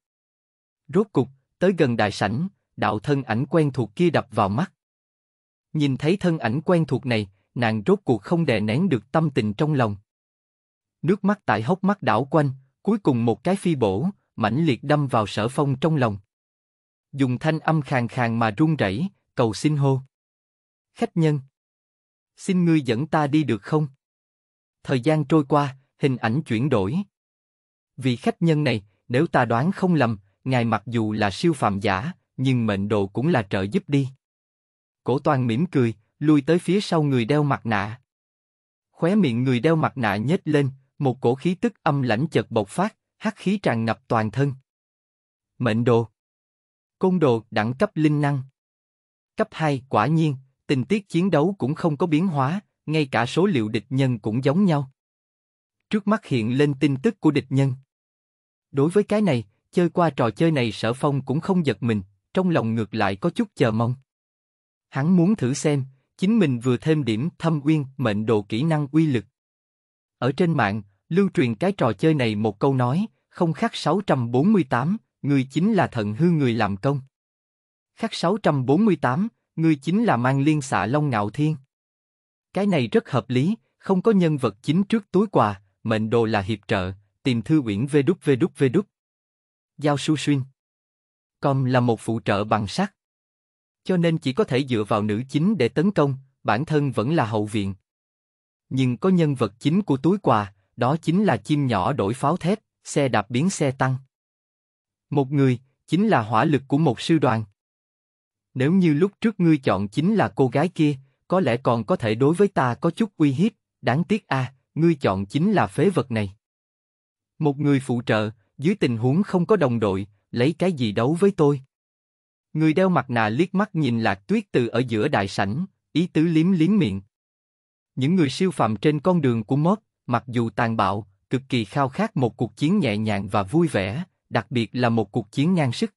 [SPEAKER 1] Rốt cục, tới gần đại sảnh, đạo thân ảnh quen thuộc kia đập vào mắt. Nhìn thấy thân ảnh quen thuộc này, nàng rốt cuộc không đè nén được tâm tình trong lòng. Nước mắt tại hốc mắt đảo quanh, cuối cùng một cái phi bổ, mãnh liệt đâm vào sở phong trong lòng. Dùng thanh âm khàn khàn mà run rẩy, cầu xin hô. Khách nhân! Xin ngươi dẫn ta đi được không? Thời gian trôi qua, hình ảnh chuyển đổi. Vị khách nhân này, nếu ta đoán không lầm, ngài mặc dù là siêu phàm giả, nhưng mệnh đồ cũng là trợ giúp đi. Cổ toàn mỉm cười, lui tới phía sau người đeo mặt nạ. Khóe miệng người đeo mặt nạ nhếch lên, một cổ khí tức âm lãnh chợt bộc phát, hắc khí tràn ngập toàn thân. Mệnh đồ Côn đồ đẳng cấp linh năng Cấp 2 quả nhiên, tình tiết chiến đấu cũng không có biến hóa, ngay cả số liệu địch nhân cũng giống nhau. Trước mắt hiện lên tin tức của địch nhân. Đối với cái này, chơi qua trò chơi này sở phong cũng không giật mình, trong lòng ngược lại có chút chờ mong. Hắn muốn thử xem, chính mình vừa thêm điểm thâm uyên mệnh đồ kỹ năng uy lực. Ở trên mạng, lưu truyền cái trò chơi này một câu nói, không khắc 648, người chính là thận hư người làm công. Khắc 648, người chính là mang liên xạ long ngạo thiên. Cái này rất hợp lý, không có nhân vật chính trước túi quà, mệnh đồ là hiệp trợ, tìm thư uyển vê đúc vê đúc vê đúc. Giao su xuyên. Com là một phụ trợ bằng sắt. Cho nên chỉ có thể dựa vào nữ chính để tấn công, bản thân vẫn là hậu viện. Nhưng có nhân vật chính của túi quà, đó chính là chim nhỏ đổi pháo thép, xe đạp biến xe tăng. Một người, chính là hỏa lực của một sư đoàn. Nếu như lúc trước ngươi chọn chính là cô gái kia, có lẽ còn có thể đối với ta có chút uy hiếp, đáng tiếc a, à, ngươi chọn chính là phế vật này. Một người phụ trợ, dưới tình huống không có đồng đội, lấy cái gì đấu với tôi? Người đeo mặt nạ liếc mắt nhìn lạc tuyết từ ở giữa đại sảnh, ý tứ liếm liếm miệng. Những người siêu phàm trên con đường của Mót, mặc dù tàn bạo, cực kỳ khao khát một cuộc chiến nhẹ nhàng và vui vẻ, đặc biệt là một cuộc chiến ngang sức.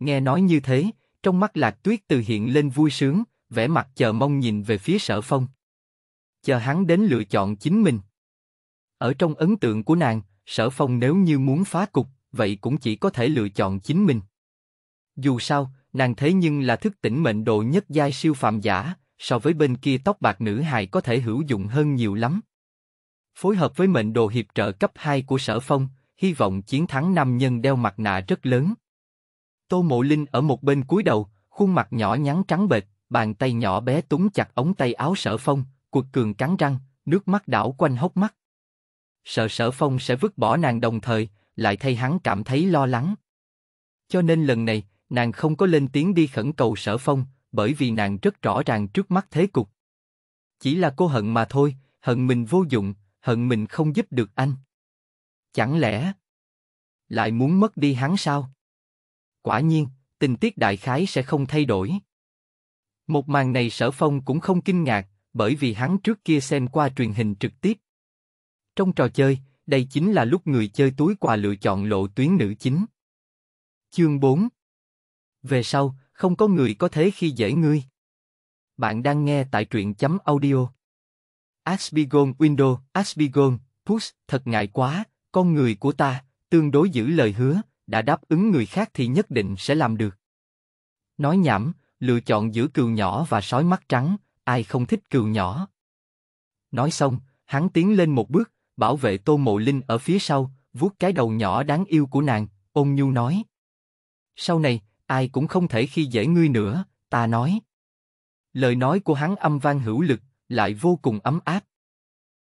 [SPEAKER 1] Nghe nói như thế, trong mắt lạc tuyết từ hiện lên vui sướng, vẻ mặt chờ mong nhìn về phía sở phong. Chờ hắn đến lựa chọn chính mình. Ở trong ấn tượng của nàng, Sở Phong nếu như muốn phá cục, vậy cũng chỉ có thể lựa chọn chính mình. Dù sao, nàng thế nhưng là thức tỉnh mệnh độ nhất giai siêu phạm giả, so với bên kia tóc bạc nữ hài có thể hữu dụng hơn nhiều lắm. Phối hợp với mệnh đồ hiệp trợ cấp 2 của Sở Phong, hy vọng chiến thắng nam nhân đeo mặt nạ rất lớn. Tô Mộ Linh ở một bên cúi đầu, khuôn mặt nhỏ nhắn trắng bệch, bàn tay nhỏ bé túng chặt ống tay áo Sở Phong, cuột cường cắn răng, nước mắt đảo quanh hốc mắt sợ sở phong sẽ vứt bỏ nàng đồng thời, lại thay hắn cảm thấy lo lắng. Cho nên lần này, nàng không có lên tiếng đi khẩn cầu sở phong, bởi vì nàng rất rõ ràng trước mắt thế cục. Chỉ là cô hận mà thôi, hận mình vô dụng, hận mình không giúp được anh. Chẳng lẽ lại muốn mất đi hắn sao? Quả nhiên, tình tiết đại khái sẽ không thay đổi. Một màn này sở phong cũng không kinh ngạc, bởi vì hắn trước kia xem qua truyền hình trực tiếp. Trong trò chơi, đây chính là lúc người chơi túi quà lựa chọn lộ tuyến nữ chính. Chương 4 Về sau, không có người có thế khi dễ ngươi. Bạn đang nghe tại truyện chấm audio. Asbigon Window, Asbigon, Push, thật ngại quá, con người của ta, tương đối giữ lời hứa, đã đáp ứng người khác thì nhất định sẽ làm được. Nói nhảm, lựa chọn giữa cừu nhỏ và sói mắt trắng, ai không thích cừu nhỏ. Nói xong, hắn tiến lên một bước, bảo vệ Tô Mộ Linh ở phía sau, vuốt cái đầu nhỏ đáng yêu của nàng, ôn nhu nói. Sau này, ai cũng không thể khi dễ ngươi nữa, ta nói. Lời nói của hắn âm vang hữu lực, lại vô cùng ấm áp.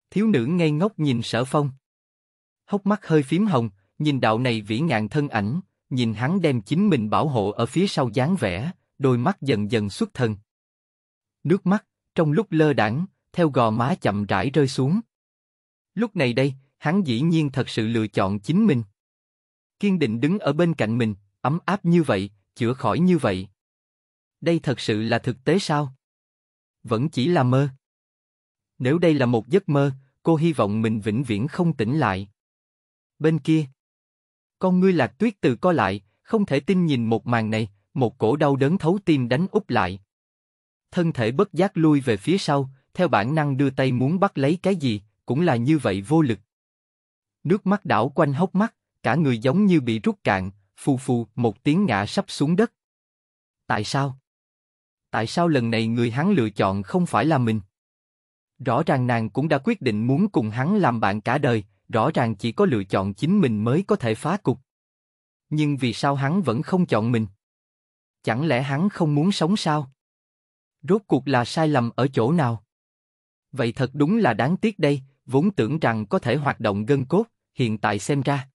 [SPEAKER 1] Thiếu nữ ngây ngốc nhìn sở phong. Hốc mắt hơi phím hồng, nhìn đạo này vĩ ngạn thân ảnh, nhìn hắn đem chính mình bảo hộ ở phía sau dáng vẻ, đôi mắt dần dần xuất thần. Nước mắt, trong lúc lơ đãng, theo gò má chậm rãi rơi xuống. Lúc này đây, hắn dĩ nhiên thật sự lựa chọn chính mình. Kiên định đứng ở bên cạnh mình, ấm áp như vậy, chữa khỏi như vậy. Đây thật sự là thực tế sao? Vẫn chỉ là mơ. Nếu đây là một giấc mơ, cô hy vọng mình vĩnh viễn không tỉnh lại. Bên kia, con ngươi lạc tuyết từ co lại, không thể tin nhìn một màn này, một cổ đau đớn thấu tim đánh úp lại. Thân thể bất giác lui về phía sau, theo bản năng đưa tay muốn bắt lấy cái gì, cũng là như vậy vô lực. Nước mắt đảo quanh hốc mắt, cả người giống như bị rút cạn, phù phù một tiếng ngã sắp xuống đất. Tại sao? Tại sao lần này người hắn lựa chọn không phải là mình? Rõ ràng nàng cũng đã quyết định muốn cùng hắn làm bạn cả đời, rõ ràng chỉ có lựa chọn chính mình mới có thể phá cục. Nhưng vì sao hắn vẫn không chọn mình? Chẳng lẽ hắn không muốn sống sao? Rốt cuộc là sai lầm ở chỗ nào? Vậy thật đúng là đáng tiếc đây, vốn tưởng rằng có thể hoạt động gân cốt, hiện tại xem ra.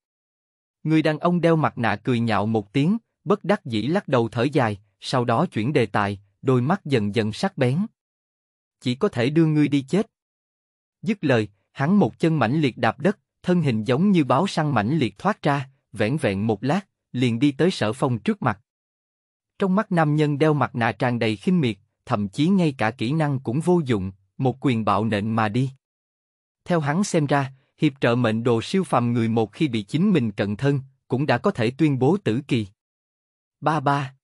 [SPEAKER 1] Người đàn ông đeo mặt nạ cười nhạo một tiếng, bất đắc dĩ lắc đầu thở dài, sau đó chuyển đề tài, đôi mắt dần dần sắc bén. Chỉ có thể đưa ngươi đi chết. Dứt lời, hắn một chân mãnh liệt đạp đất, thân hình giống như báo săn mãnh liệt thoát ra, vẻn vẹn một lát, liền đi tới sở phong trước mặt. Trong mắt nam nhân đeo mặt nạ tràn đầy khinh miệt, thậm chí ngay cả kỹ năng cũng vô dụng, một quyền bạo nện mà đi theo hắn xem ra, hiệp trợ mệnh đồ siêu phàm người một khi bị chính mình cận thân, cũng đã có thể tuyên bố tử kỳ. Ba ba.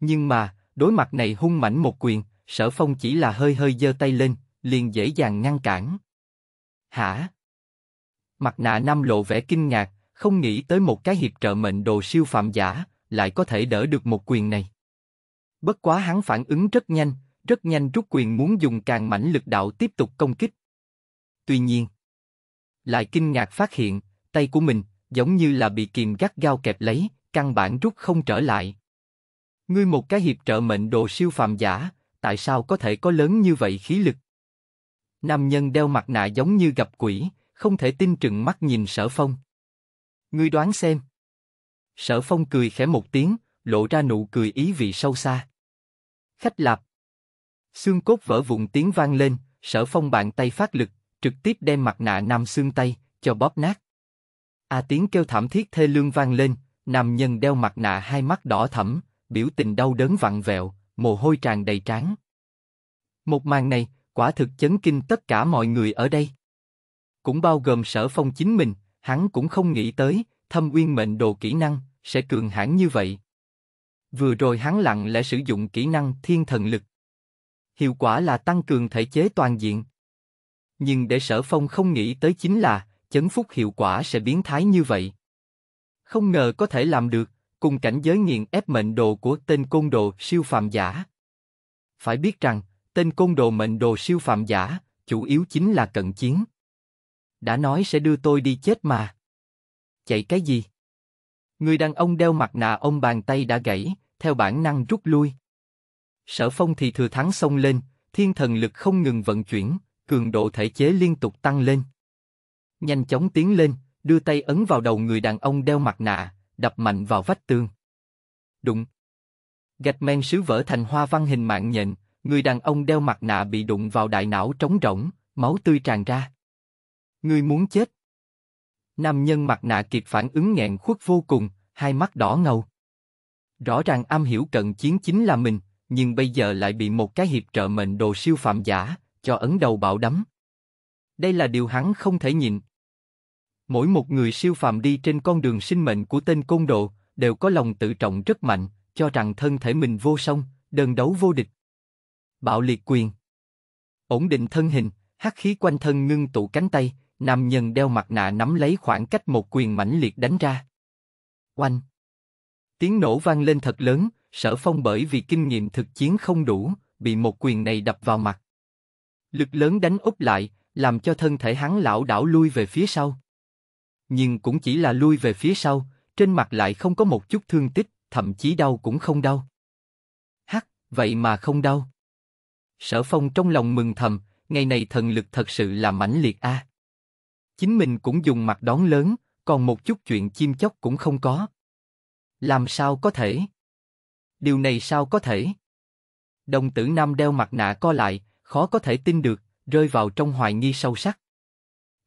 [SPEAKER 1] Nhưng mà, đối mặt này hung mãnh một quyền, sở phong chỉ là hơi hơi giơ tay lên, liền dễ dàng ngăn cản. Hả? Mặt nạ nam lộ vẻ kinh ngạc, không nghĩ tới một cái hiệp trợ mệnh đồ siêu phạm giả, lại có thể đỡ được một quyền này. Bất quá hắn phản ứng rất nhanh, rất nhanh rút quyền muốn dùng càng mãnh lực đạo tiếp tục công kích. Tuy nhiên, lại kinh ngạc phát hiện, tay của mình giống như là bị kìm gắt gao kẹp lấy, căn bản rút không trở lại. Ngươi một cái hiệp trợ mệnh đồ siêu phàm giả, tại sao có thể có lớn như vậy khí lực? Nam nhân đeo mặt nạ giống như gặp quỷ, không thể tin trừng mắt nhìn sở phong. Ngươi đoán xem. Sở phong cười khẽ một tiếng, lộ ra nụ cười ý vị sâu xa. Khách lạp. Xương cốt vỡ vụn tiếng vang lên, sở phong bàn tay phát lực, trực tiếp đem mặt nạ nam xương tay cho bóp nát. A tiếng kêu thảm thiết thê lương vang lên, nam nhân đeo mặt nạ hai mắt đỏ thẫm, biểu tình đau đớn vặn vẹo, mồ hôi tràn đầy trán. Một màn này quả thực chấn kinh tất cả mọi người ở đây, cũng bao gồm Sở Phong chính mình, hắn cũng không nghĩ tới Thâm Uyên mệnh đồ kỹ năng sẽ cường hãn như vậy. Vừa rồi hắn lặng lẽ sử dụng kỹ năng Thiên Thần Lực, hiệu quả là tăng cường thể chế toàn diện. Nhưng để sở phong không nghĩ tới chính là, chấn phúc hiệu quả sẽ biến thái như vậy. Không ngờ có thể làm được, cùng cảnh giới nghiền ép mệnh đồ của tên côn đồ siêu phàm giả. Phải biết rằng, tên côn đồ mệnh đồ siêu phàm giả, chủ yếu chính là cận chiến. Đã nói sẽ đưa tôi đi chết mà. Chạy cái gì? Người đàn ông đeo mặt nạ ông bàn tay đã gãy, theo bản năng rút lui. Sở phong thì thừa thắng xông lên, thiên thần lực không ngừng vận chuyển, cường độ thể chế liên tục tăng lên. Nhanh chóng tiến lên, đưa tay ấn vào đầu người đàn ông đeo mặt nạ, đập mạnh vào vách tường. Đụng. Gạch men sứ vỡ thành hoa văn hình mạng nhện, người đàn ông đeo mặt nạ bị đụng vào đại não trống rỗng, máu tươi tràn ra. Người muốn chết. Nam nhân mặt nạ kịp phản ứng nghẹn khuất vô cùng, hai mắt đỏ ngầu. Rõ ràng am hiểu cận chiến chính là mình, nhưng bây giờ lại bị một cái hiệp trợ mệnh đồ siêu phạm giả, cho ấn đầu bạo đấm. Đây là điều hắn không thể nhịn. Mỗi một người siêu phàm đi trên con đường sinh mệnh của tên côn đồ đều có lòng tự trọng rất mạnh, cho rằng thân thể mình vô song, đơn đấu vô địch. Bạo liệt quyền Ổn định thân hình, hắc khí quanh thân ngưng tụ cánh tay, nam nhân đeo mặt nạ nắm lấy khoảng cách một quyền mãnh liệt đánh ra. Oanh! Tiếng nổ vang lên thật lớn, sở phong bởi vì kinh nghiệm thực chiến không đủ, bị một quyền này đập vào mặt. Lực lớn đánh úp lại, làm cho thân thể hắn lão đảo lui về phía sau. Nhưng cũng chỉ là lui về phía sau, trên mặt lại không có một chút thương tích, thậm chí đau cũng không đau. Hắc, vậy mà không đau. Sở Phong trong lòng mừng thầm, ngày này thần lực thật sự là mãnh liệt a. Chính mình cũng dùng mặt đón lớn, còn một chút chuyện chim chóc cũng không có. Làm sao có thể? Điều này sao có thể? Đồng tử Nam đeo mặt nạ co lại, khó có thể tin được, rơi vào trong hoài nghi sâu sắc.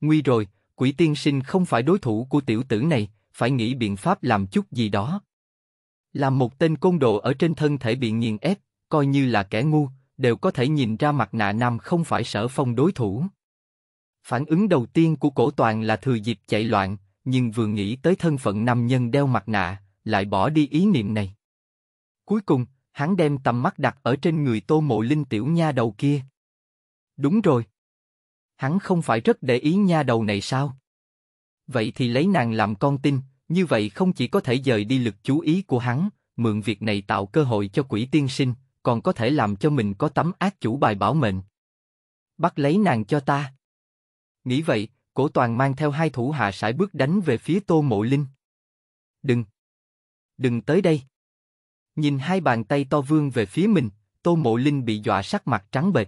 [SPEAKER 1] Nguy rồi, quỷ tiên sinh không phải đối thủ của tiểu tử này, phải nghĩ biện pháp làm chút gì đó. Làm một tên côn đồ ở trên thân thể bị nghiền ép, coi như là kẻ ngu, đều có thể nhìn ra mặt nạ nam không phải sở phong đối thủ. Phản ứng đầu tiên của cổ toàn là thừa dịp chạy loạn, nhưng vừa nghĩ tới thân phận nam nhân đeo mặt nạ, lại bỏ đi ý niệm này. Cuối cùng, hắn đem tầm mắt đặt ở trên người tô mộ linh tiểu nha đầu kia. Đúng rồi. Hắn không phải rất để ý nha đầu này sao? Vậy thì lấy nàng làm con tin, như vậy không chỉ có thể dời đi lực chú ý của hắn, mượn việc này tạo cơ hội cho quỷ tiên sinh, còn có thể làm cho mình có tấm ác chủ bài bảo mệnh. Bắt lấy nàng cho ta. Nghĩ vậy, cổ toàn mang theo hai thủ hạ sải bước đánh về phía tô mộ linh. Đừng! Đừng tới đây! Nhìn hai bàn tay to vương về phía mình, Tô Mộ Linh bị dọa sắc mặt trắng bệch.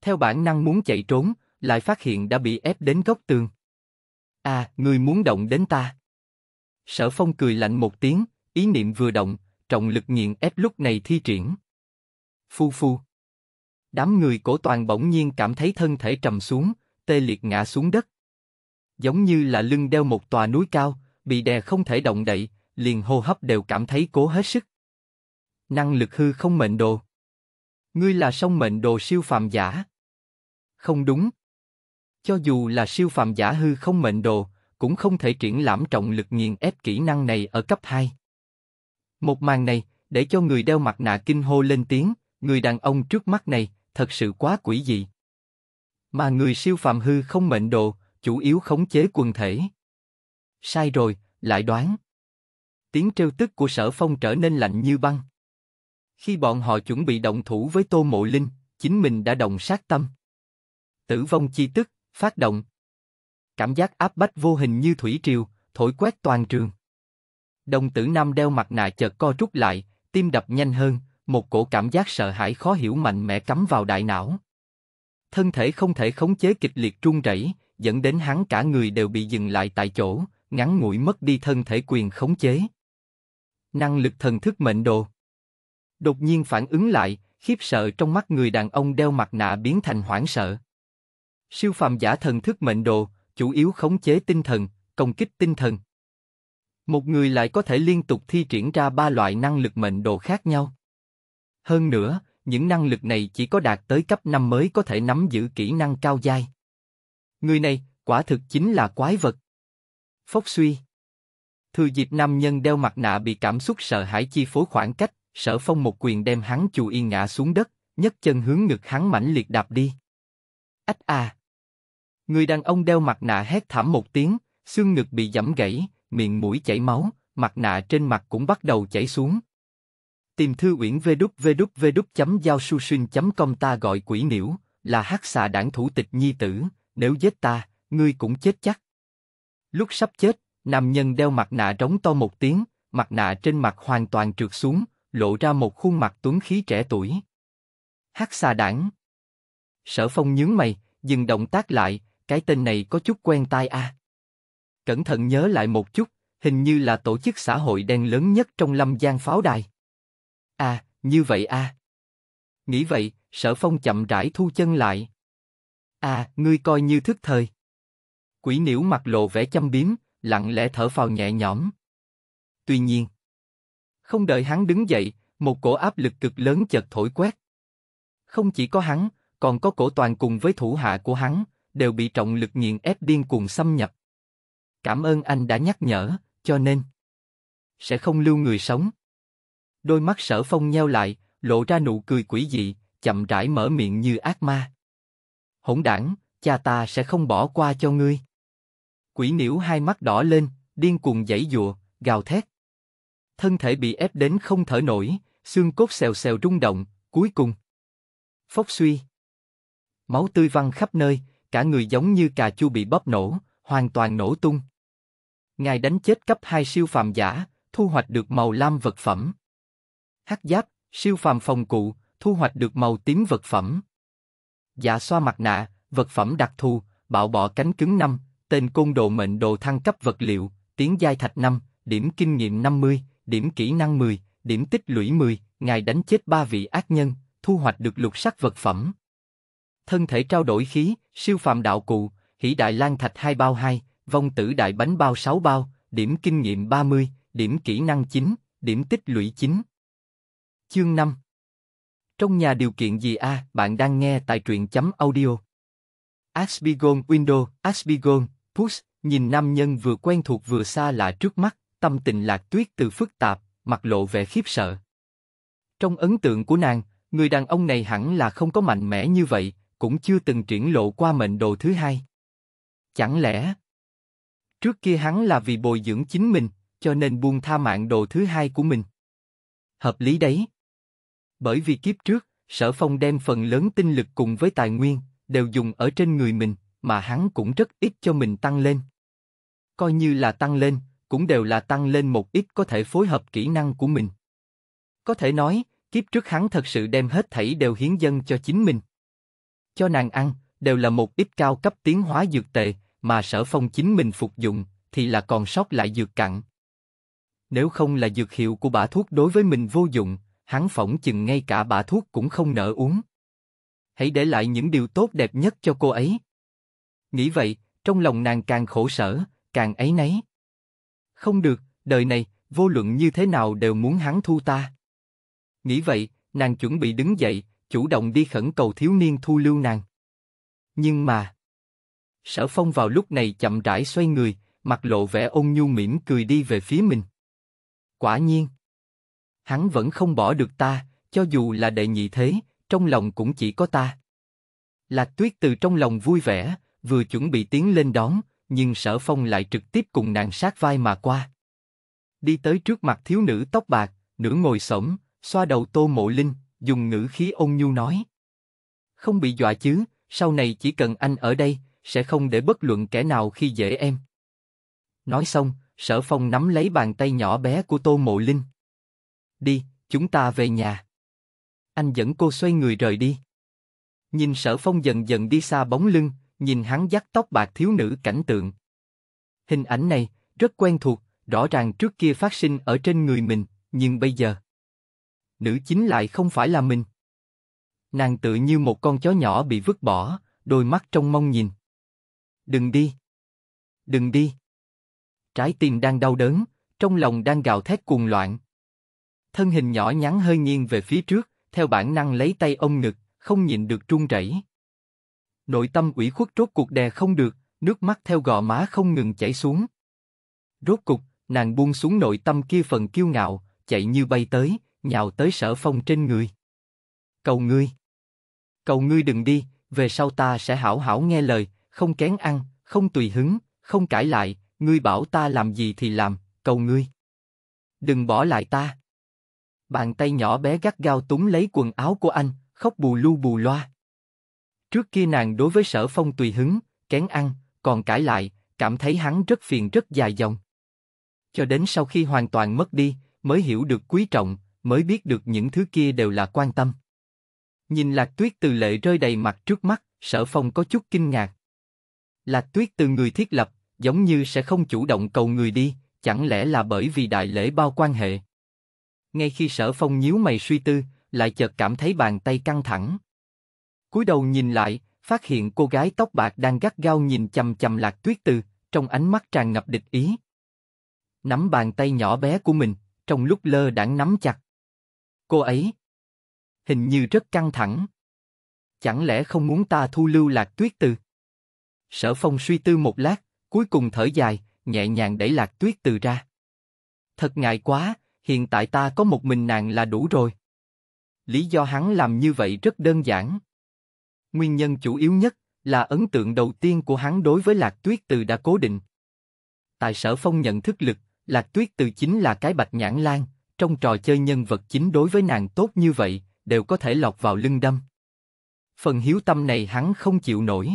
[SPEAKER 1] Theo bản năng muốn chạy trốn, lại phát hiện đã bị ép đến góc tường. À, người muốn động đến ta. Sở phong cười lạnh một tiếng, ý niệm vừa động, trọng lực nghiện ép lúc này thi triển. Phu phu. Đám người cổ toàn bỗng nhiên cảm thấy thân thể trầm xuống, tê liệt ngã xuống đất. Giống như là lưng đeo một tòa núi cao, bị đè không thể động đậy, liền hô hấp đều cảm thấy cố hết sức năng lực hư không mệnh đồ. Ngươi là song mệnh đồ siêu phàm giả. Không đúng. Cho dù là siêu phàm giả hư không mệnh đồ, cũng không thể triển lãm trọng lực nghiền ép kỹ năng này ở cấp 2. Một màn này, để cho người đeo mặt nạ kinh hô lên tiếng, người đàn ông trước mắt này, thật sự quá quỷ dị. Mà người siêu phàm hư không mệnh đồ, chủ yếu khống chế quần thể. Sai rồi, lại đoán. Tiếng trêu tức của sở phong trở nên lạnh như băng. Khi bọn họ chuẩn bị động thủ với Tô Mộ Linh, chính mình đã đồng sát tâm. Tử vong chi tức, phát động. Cảm giác áp bách vô hình như thủy triều, thổi quét toàn trường. Đồng tử nam đeo mặt nạ chợt co rút lại, tim đập nhanh hơn, một cổ cảm giác sợ hãi khó hiểu mạnh mẽ cắm vào đại não. Thân thể không thể khống chế kịch liệt run rẩy, dẫn đến hắn cả người đều bị dừng lại tại chỗ, ngắn ngủi mất đi thân thể quyền khống chế. Năng lực thần thức mệnh đồ Đột nhiên phản ứng lại, khiếp sợ trong mắt người đàn ông đeo mặt nạ biến thành hoảng sợ. Siêu phàm giả thần thức mệnh đồ, chủ yếu khống chế tinh thần, công kích tinh thần. Một người lại có thể liên tục thi triển ra ba loại năng lực mệnh đồ khác nhau. Hơn nữa, những năng lực này chỉ có đạt tới cấp 5 mới có thể nắm giữ kỹ năng cao giai. Người này, quả thực chính là quái vật. Phốc suy. Thừa dịp nam nhân đeo mặt nạ bị cảm xúc sợ hãi chi phối khoảng cách, Sở Phong một quyền đem hắn chù yên ngã xuống đất, nhấc chân hướng ngực hắn mãnh liệt đạp đi. Ách a, Người đàn ông đeo mặt nạ hét thảm một tiếng, xương ngực bị giẫm gãy, miệng mũi chảy máu, mặt nạ trên mặt cũng bắt đầu chảy xuống. Tìm thư uyển vê đúc vê đúc vê đúc chấm giao su xuyên chấm công ta gọi quỷ liễu, là hắc xà đảng thủ tịch nhi tử, nếu giết ta, ngươi cũng chết chắc. Lúc sắp chết, nam nhân đeo mặt nạ trống to một tiếng, mặt nạ trên mặt hoàn toàn trượt xuống, lộ ra một khuôn mặt tuấn khí trẻ tuổi. Hắc xà đảng. Sở phong nhướng mày, dừng động tác lại, cái tên này có chút quen tai a. À. Cẩn thận nhớ lại một chút, hình như là tổ chức xã hội đen lớn nhất trong lâm giang pháo đài. À, như vậy a. À. Nghĩ vậy, sở phong chậm rãi thu chân lại. À, ngươi coi như thức thời. Quỷ Niễu mặt lộ vẻ châm biếm, lặng lẽ thở phào nhẹ nhõm. Tuy nhiên, không đợi hắn đứng dậy, một cổ áp lực cực lớn chợt thổi quét. Không chỉ có hắn, còn có cổ toàn cùng với thủ hạ của hắn, đều bị trọng lực nghiền ép điên cuồng xâm nhập. Cảm ơn anh đã nhắc nhở, cho nên sẽ không lưu người sống. Đôi mắt sở phong nheo lại, lộ ra nụ cười quỷ dị, chậm rãi mở miệng như ác ma. Hỗn đảng, cha ta sẽ không bỏ qua cho ngươi. Quỷ liễu hai mắt đỏ lên, điên cuồng giãy dụa, gào thét thân thể bị ép đến không thở nổi, xương cốt xèo xèo rung động, cuối cùng. Phốc suy. Máu tươi văng khắp nơi, cả người giống như cà chua bị bóp nổ, hoàn toàn nổ tung. Ngài đánh chết cấp 2 siêu phàm giả, thu hoạch được màu lam vật phẩm. Hắc giáp, siêu phàm phòng cụ, thu hoạch được màu tím vật phẩm. Dạ xoa mặt nạ, vật phẩm đặc thù, bạo bọ cánh cứng 5, tên côn đồ mệnh đồ thăng cấp vật liệu, tiếng giai thạch 5, điểm kinh nghiệm 50, điểm kỹ năng 10, điểm tích lũy 10, ngài đánh chết ba vị ác nhân, thu hoạch được lục sắc vật phẩm. Thân thể trao đổi khí, siêu phàm đạo cụ, hỷ đại lan thạch hai bao hai, vong tử đại bánh bao 6 bao, điểm kinh nghiệm 30, điểm kỹ năng 9, điểm tích lũy 9. Chương 5 Trong nhà điều kiện gì a à, bạn đang nghe tại truyện chấm audio. Asbigon Window, Asbigon, Push, nhìn nam nhân vừa quen thuộc vừa xa lạ trước mắt, tâm tình lạc tuyết từ phức tạp, mặt lộ vẻ khiếp sợ. Trong ấn tượng của nàng, người đàn ông này hẳn là không có mạnh mẽ như vậy, cũng chưa từng triển lộ qua mệnh đồ thứ hai. Chẳng lẽ trước kia hắn là vì bồi dưỡng chính mình, cho nên buông tha mạng đồ thứ hai của mình? Hợp lý đấy. Bởi vì kiếp trước, Sở Phong đem phần lớn tinh lực cùng với tài nguyên đều dùng ở trên người mình, mà hắn cũng rất ít cho mình tăng lên. Coi như là tăng lên, cũng đều là tăng lên một ít có thể phối hợp kỹ năng của mình. Có thể nói, kiếp trước hắn thật sự đem hết thảy đều hiến dân cho chính mình. Cho nàng ăn, đều là một ít cao cấp tiến hóa dược tệ, mà sở phong chính mình phục dụng, thì là còn sót lại dược cặn. Nếu không là dược hiệu của bả thuốc đối với mình vô dụng, hắn phỏng chừng ngay cả bả thuốc cũng không nỡ uống. Hãy để lại những điều tốt đẹp nhất cho cô ấy. Nghĩ vậy, trong lòng nàng càng khổ sở, càng ấy nấy không được, đời này, vô luận như thế nào đều muốn hắn thu ta. Nghĩ vậy, nàng chuẩn bị đứng dậy, chủ động đi khẩn cầu thiếu niên thu lưu nàng. Nhưng mà... Sở phong vào lúc này chậm rãi xoay người, mặt lộ vẻ ôn nhu mỉm cười đi về phía mình. Quả nhiên, hắn vẫn không bỏ được ta, cho dù là đệ nhị thế, trong lòng cũng chỉ có ta. Lạc tuyết từ trong lòng vui vẻ, vừa chuẩn bị tiến lên đón, nhưng sở phong lại trực tiếp cùng nàng sát vai mà qua. Đi tới trước mặt thiếu nữ tóc bạc, nữ ngồi sổng, xoa đầu tô mộ linh, dùng ngữ khí ôn nhu nói. Không bị dọa chứ, sau này chỉ cần anh ở đây, sẽ không để bất luận kẻ nào khi dễ em. Nói xong, sở phong nắm lấy bàn tay nhỏ bé của tô mộ linh. Đi, chúng ta về nhà. Anh dẫn cô xoay người rời đi. Nhìn sở phong dần dần đi xa bóng lưng, nhìn hắn dắt tóc bạc thiếu nữ cảnh tượng. Hình ảnh này, rất quen thuộc, rõ ràng trước kia phát sinh ở trên người mình, nhưng bây giờ... Nữ chính lại không phải là mình. Nàng tự như một con chó nhỏ bị vứt bỏ, đôi mắt trong mong nhìn. Đừng đi! Đừng đi! Trái tim đang đau đớn, trong lòng đang gào thét cuồng loạn. Thân hình nhỏ nhắn hơi nghiêng về phía trước, theo bản năng lấy tay ông ngực, không nhịn được trung rẩy nội tâm ủy khuất rốt cuộc đè không được, nước mắt theo gò má không ngừng chảy xuống. Rốt cục, nàng buông xuống nội tâm kia phần kiêu ngạo, chạy như bay tới, nhào tới sở phong trên người. Cầu ngươi! Cầu ngươi đừng đi, về sau ta sẽ hảo hảo nghe lời, không kén ăn, không tùy hứng, không cãi lại, ngươi bảo ta làm gì thì làm, cầu ngươi. Đừng bỏ lại ta. Bàn tay nhỏ bé gắt gao túng lấy quần áo của anh, khóc bù lu bù loa. Trước kia nàng đối với sở phong tùy hứng, kén ăn, còn cãi lại, cảm thấy hắn rất phiền rất dài dòng. Cho đến sau khi hoàn toàn mất đi, mới hiểu được quý trọng, mới biết được những thứ kia đều là quan tâm. Nhìn lạc tuyết từ lệ rơi đầy mặt trước mắt, sở phong có chút kinh ngạc. Lạc tuyết từ người thiết lập, giống như sẽ không chủ động cầu người đi, chẳng lẽ là bởi vì đại lễ bao quan hệ. Ngay khi sở phong nhíu mày suy tư, lại chợt cảm thấy bàn tay căng thẳng cúi đầu nhìn lại, phát hiện cô gái tóc bạc đang gắt gao nhìn chầm chầm lạc tuyết từ, trong ánh mắt tràn ngập địch ý. Nắm bàn tay nhỏ bé của mình, trong lúc lơ đãng nắm chặt. Cô ấy hình như rất căng thẳng. Chẳng lẽ không muốn ta thu lưu lạc tuyết từ? Sở phong suy tư một lát, cuối cùng thở dài, nhẹ nhàng đẩy lạc tuyết từ ra. Thật ngại quá, hiện tại ta có một mình nàng là đủ rồi. Lý do hắn làm như vậy rất đơn giản. Nguyên nhân chủ yếu nhất là ấn tượng đầu tiên của hắn đối với Lạc Tuyết Từ đã cố định. Tại Sở Phong nhận thức lực, Lạc Tuyết Từ chính là cái bạch nhãn lan, trong trò chơi nhân vật chính đối với nàng tốt như vậy, đều có thể lọc vào lưng đâm. Phần hiếu tâm này hắn không chịu nổi.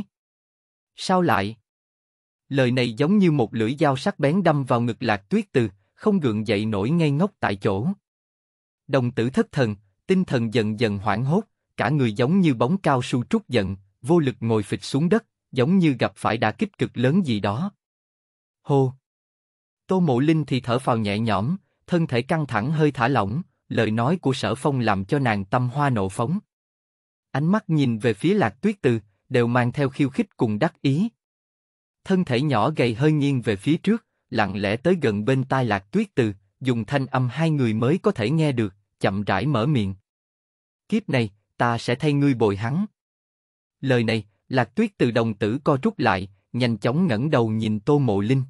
[SPEAKER 1] Sao lại? Lời này giống như một lưỡi dao sắc bén đâm vào ngực Lạc Tuyết Từ, không gượng dậy nổi ngay ngốc tại chỗ. Đồng tử thất thần, tinh thần dần dần hoảng hốt, cả người giống như bóng cao su trút giận, vô lực ngồi phịch xuống đất, giống như gặp phải đả kích cực lớn gì đó. Hô! Tô Mộ Linh thì thở phào nhẹ nhõm, thân thể căng thẳng hơi thả lỏng, lời nói của sở phong làm cho nàng tâm hoa nộ phóng. Ánh mắt nhìn về phía lạc tuyết từ, đều mang theo khiêu khích cùng đắc ý. Thân thể nhỏ gầy hơi nghiêng về phía trước, lặng lẽ tới gần bên tai lạc tuyết từ, dùng thanh âm hai người mới có thể nghe được, chậm rãi mở miệng. Kiếp này, ta sẽ thay ngươi bồi hắn. Lời này, Lạc Tuyết từ đồng tử co rút lại, nhanh chóng ngẩng đầu nhìn Tô Mộ Linh.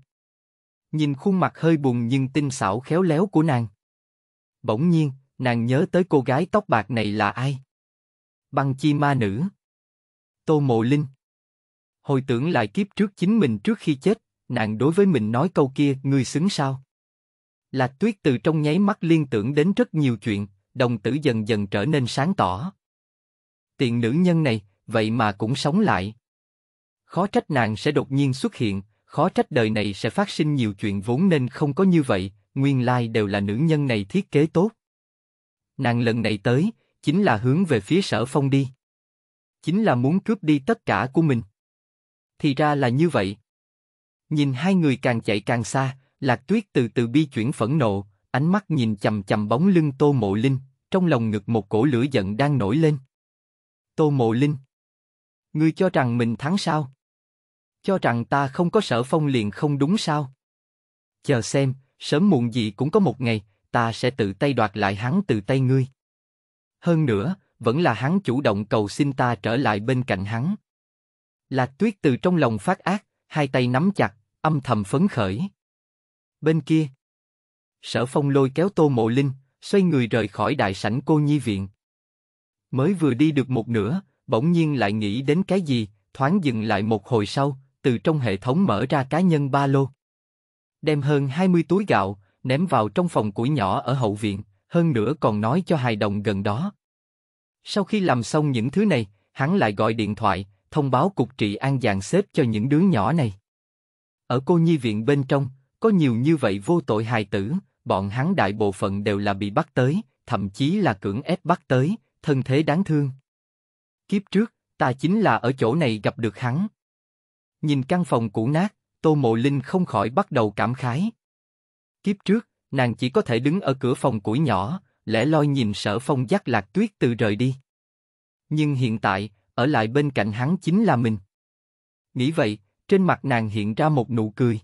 [SPEAKER 1] Nhìn khuôn mặt hơi buồn nhưng tinh xảo khéo léo của nàng. Bỗng nhiên, nàng nhớ tới cô gái tóc bạc này là ai. Băng chi ma nữ. Tô Mộ Linh. Hồi tưởng lại kiếp trước chính mình trước khi chết, nàng đối với mình nói câu kia, ngươi xứng sao? Lạc Tuyết từ trong nháy mắt liên tưởng đến rất nhiều chuyện, đồng tử dần dần trở nên sáng tỏ tiện nữ nhân này, vậy mà cũng sống lại. Khó trách nàng sẽ đột nhiên xuất hiện, khó trách đời này sẽ phát sinh nhiều chuyện vốn nên không có như vậy, nguyên lai đều là nữ nhân này thiết kế tốt. Nàng lần này tới, chính là hướng về phía sở phong đi. Chính là muốn cướp đi tất cả của mình. Thì ra là như vậy. Nhìn hai người càng chạy càng xa, Lạc Tuyết từ từ bi chuyển phẫn nộ, ánh mắt nhìn chầm chầm bóng lưng Tô Mộ Linh, trong lòng ngực một cổ lửa giận đang nổi lên. Tô Mộ Linh. Ngươi cho rằng mình thắng sao? Cho rằng ta không có sở phong liền không đúng sao? Chờ xem, sớm muộn gì cũng có một ngày, ta sẽ tự tay đoạt lại hắn từ tay ngươi. Hơn nữa, vẫn là hắn chủ động cầu xin ta trở lại bên cạnh hắn. Lạc tuyết từ trong lòng phát ác, hai tay nắm chặt, âm thầm phấn khởi. Bên kia, sở phong lôi kéo tô mộ linh, xoay người rời khỏi đại sảnh cô nhi viện. Mới vừa đi được một nửa, bỗng nhiên lại nghĩ đến cái gì, thoáng dừng lại một hồi sau, từ trong hệ thống mở ra cá nhân ba lô. Đem hơn 20 túi gạo, ném vào trong phòng của nhỏ ở hậu viện, hơn nữa còn nói cho hài đồng gần đó. Sau khi làm xong những thứ này, hắn lại gọi điện thoại, thông báo cục trị an dàn xếp cho những đứa nhỏ này. Ở cô nhi viện bên trong, có nhiều như vậy vô tội hài tử, bọn hắn đại bộ phận đều là bị bắt tới, thậm chí là cưỡng ép bắt tới, thân thế đáng thương. Kiếp trước, ta chính là ở chỗ này gặp được hắn. Nhìn căn phòng cũ nát, Tô Mộ Linh không khỏi bắt đầu cảm khái. Kiếp trước, nàng chỉ có thể đứng ở cửa phòng củi nhỏ, lẻ loi nhìn sở phong giác lạc tuyết từ rời đi. Nhưng hiện tại, ở lại bên cạnh hắn chính là mình. Nghĩ vậy, trên mặt nàng hiện ra một nụ cười.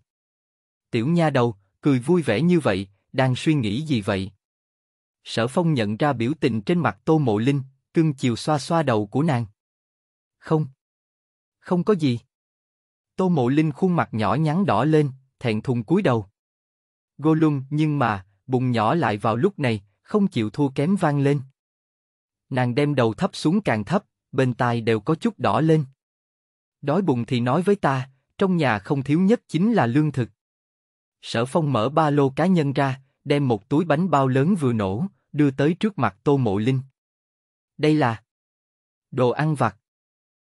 [SPEAKER 1] Tiểu nha đầu, cười vui vẻ như vậy, đang suy nghĩ gì vậy? Sở Phong nhận ra biểu tình trên mặt Tô Mộ Linh, cưng chiều xoa xoa đầu của nàng. Không. Không có gì. Tô Mộ Linh khuôn mặt nhỏ nhắn đỏ lên, thẹn thùng cúi đầu. Gô Gollum nhưng mà, bụng nhỏ lại vào lúc này, không chịu thua kém vang lên. Nàng đem đầu thấp xuống càng thấp, bên tai đều có chút đỏ lên. Đói bụng thì nói với ta, trong nhà không thiếu nhất chính là lương thực. Sở Phong mở ba lô cá nhân ra, đem một túi bánh bao lớn vừa nổ, đưa tới trước mặt Tô Mộ Linh. Đây là đồ ăn vặt.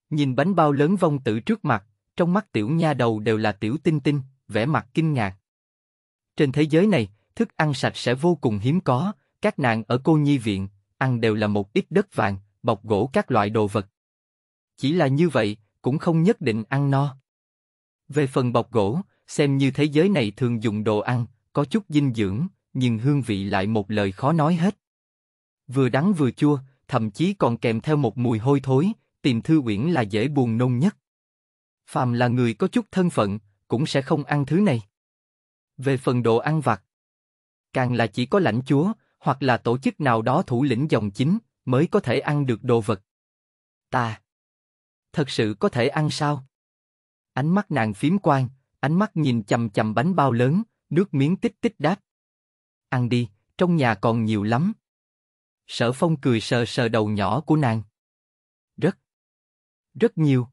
[SPEAKER 1] Nhìn bánh bao lớn vong tử trước mặt, trong mắt tiểu nha đầu đều là tiểu tinh tinh, vẻ mặt kinh ngạc. Trên thế giới này, thức ăn sạch sẽ vô cùng hiếm có, các nàng ở cô nhi viện, ăn đều là một ít đất vàng, bọc gỗ các loại đồ vật. Chỉ là như vậy, cũng không nhất định ăn no. Về phần bọc gỗ, xem như thế giới này thường dùng đồ ăn, có chút dinh dưỡng, nhưng hương vị lại một lời khó nói hết. Vừa đắng vừa chua, thậm chí còn kèm theo một mùi hôi thối, tìm thư uyển là dễ buồn nôn nhất. Phàm là người có chút thân phận, cũng sẽ không ăn thứ này. Về phần đồ ăn vặt, càng là chỉ có lãnh chúa, hoặc là tổ chức nào đó thủ lĩnh dòng chính, mới có thể ăn được đồ vật. Ta, thật sự có thể ăn sao? Ánh mắt nàng phím quang, ánh mắt nhìn chầm chầm bánh bao lớn, nước miếng tích tích đáp ăn đi, trong nhà còn nhiều lắm. Sở Phong cười sờ sờ đầu nhỏ của nàng. Rất, rất nhiều.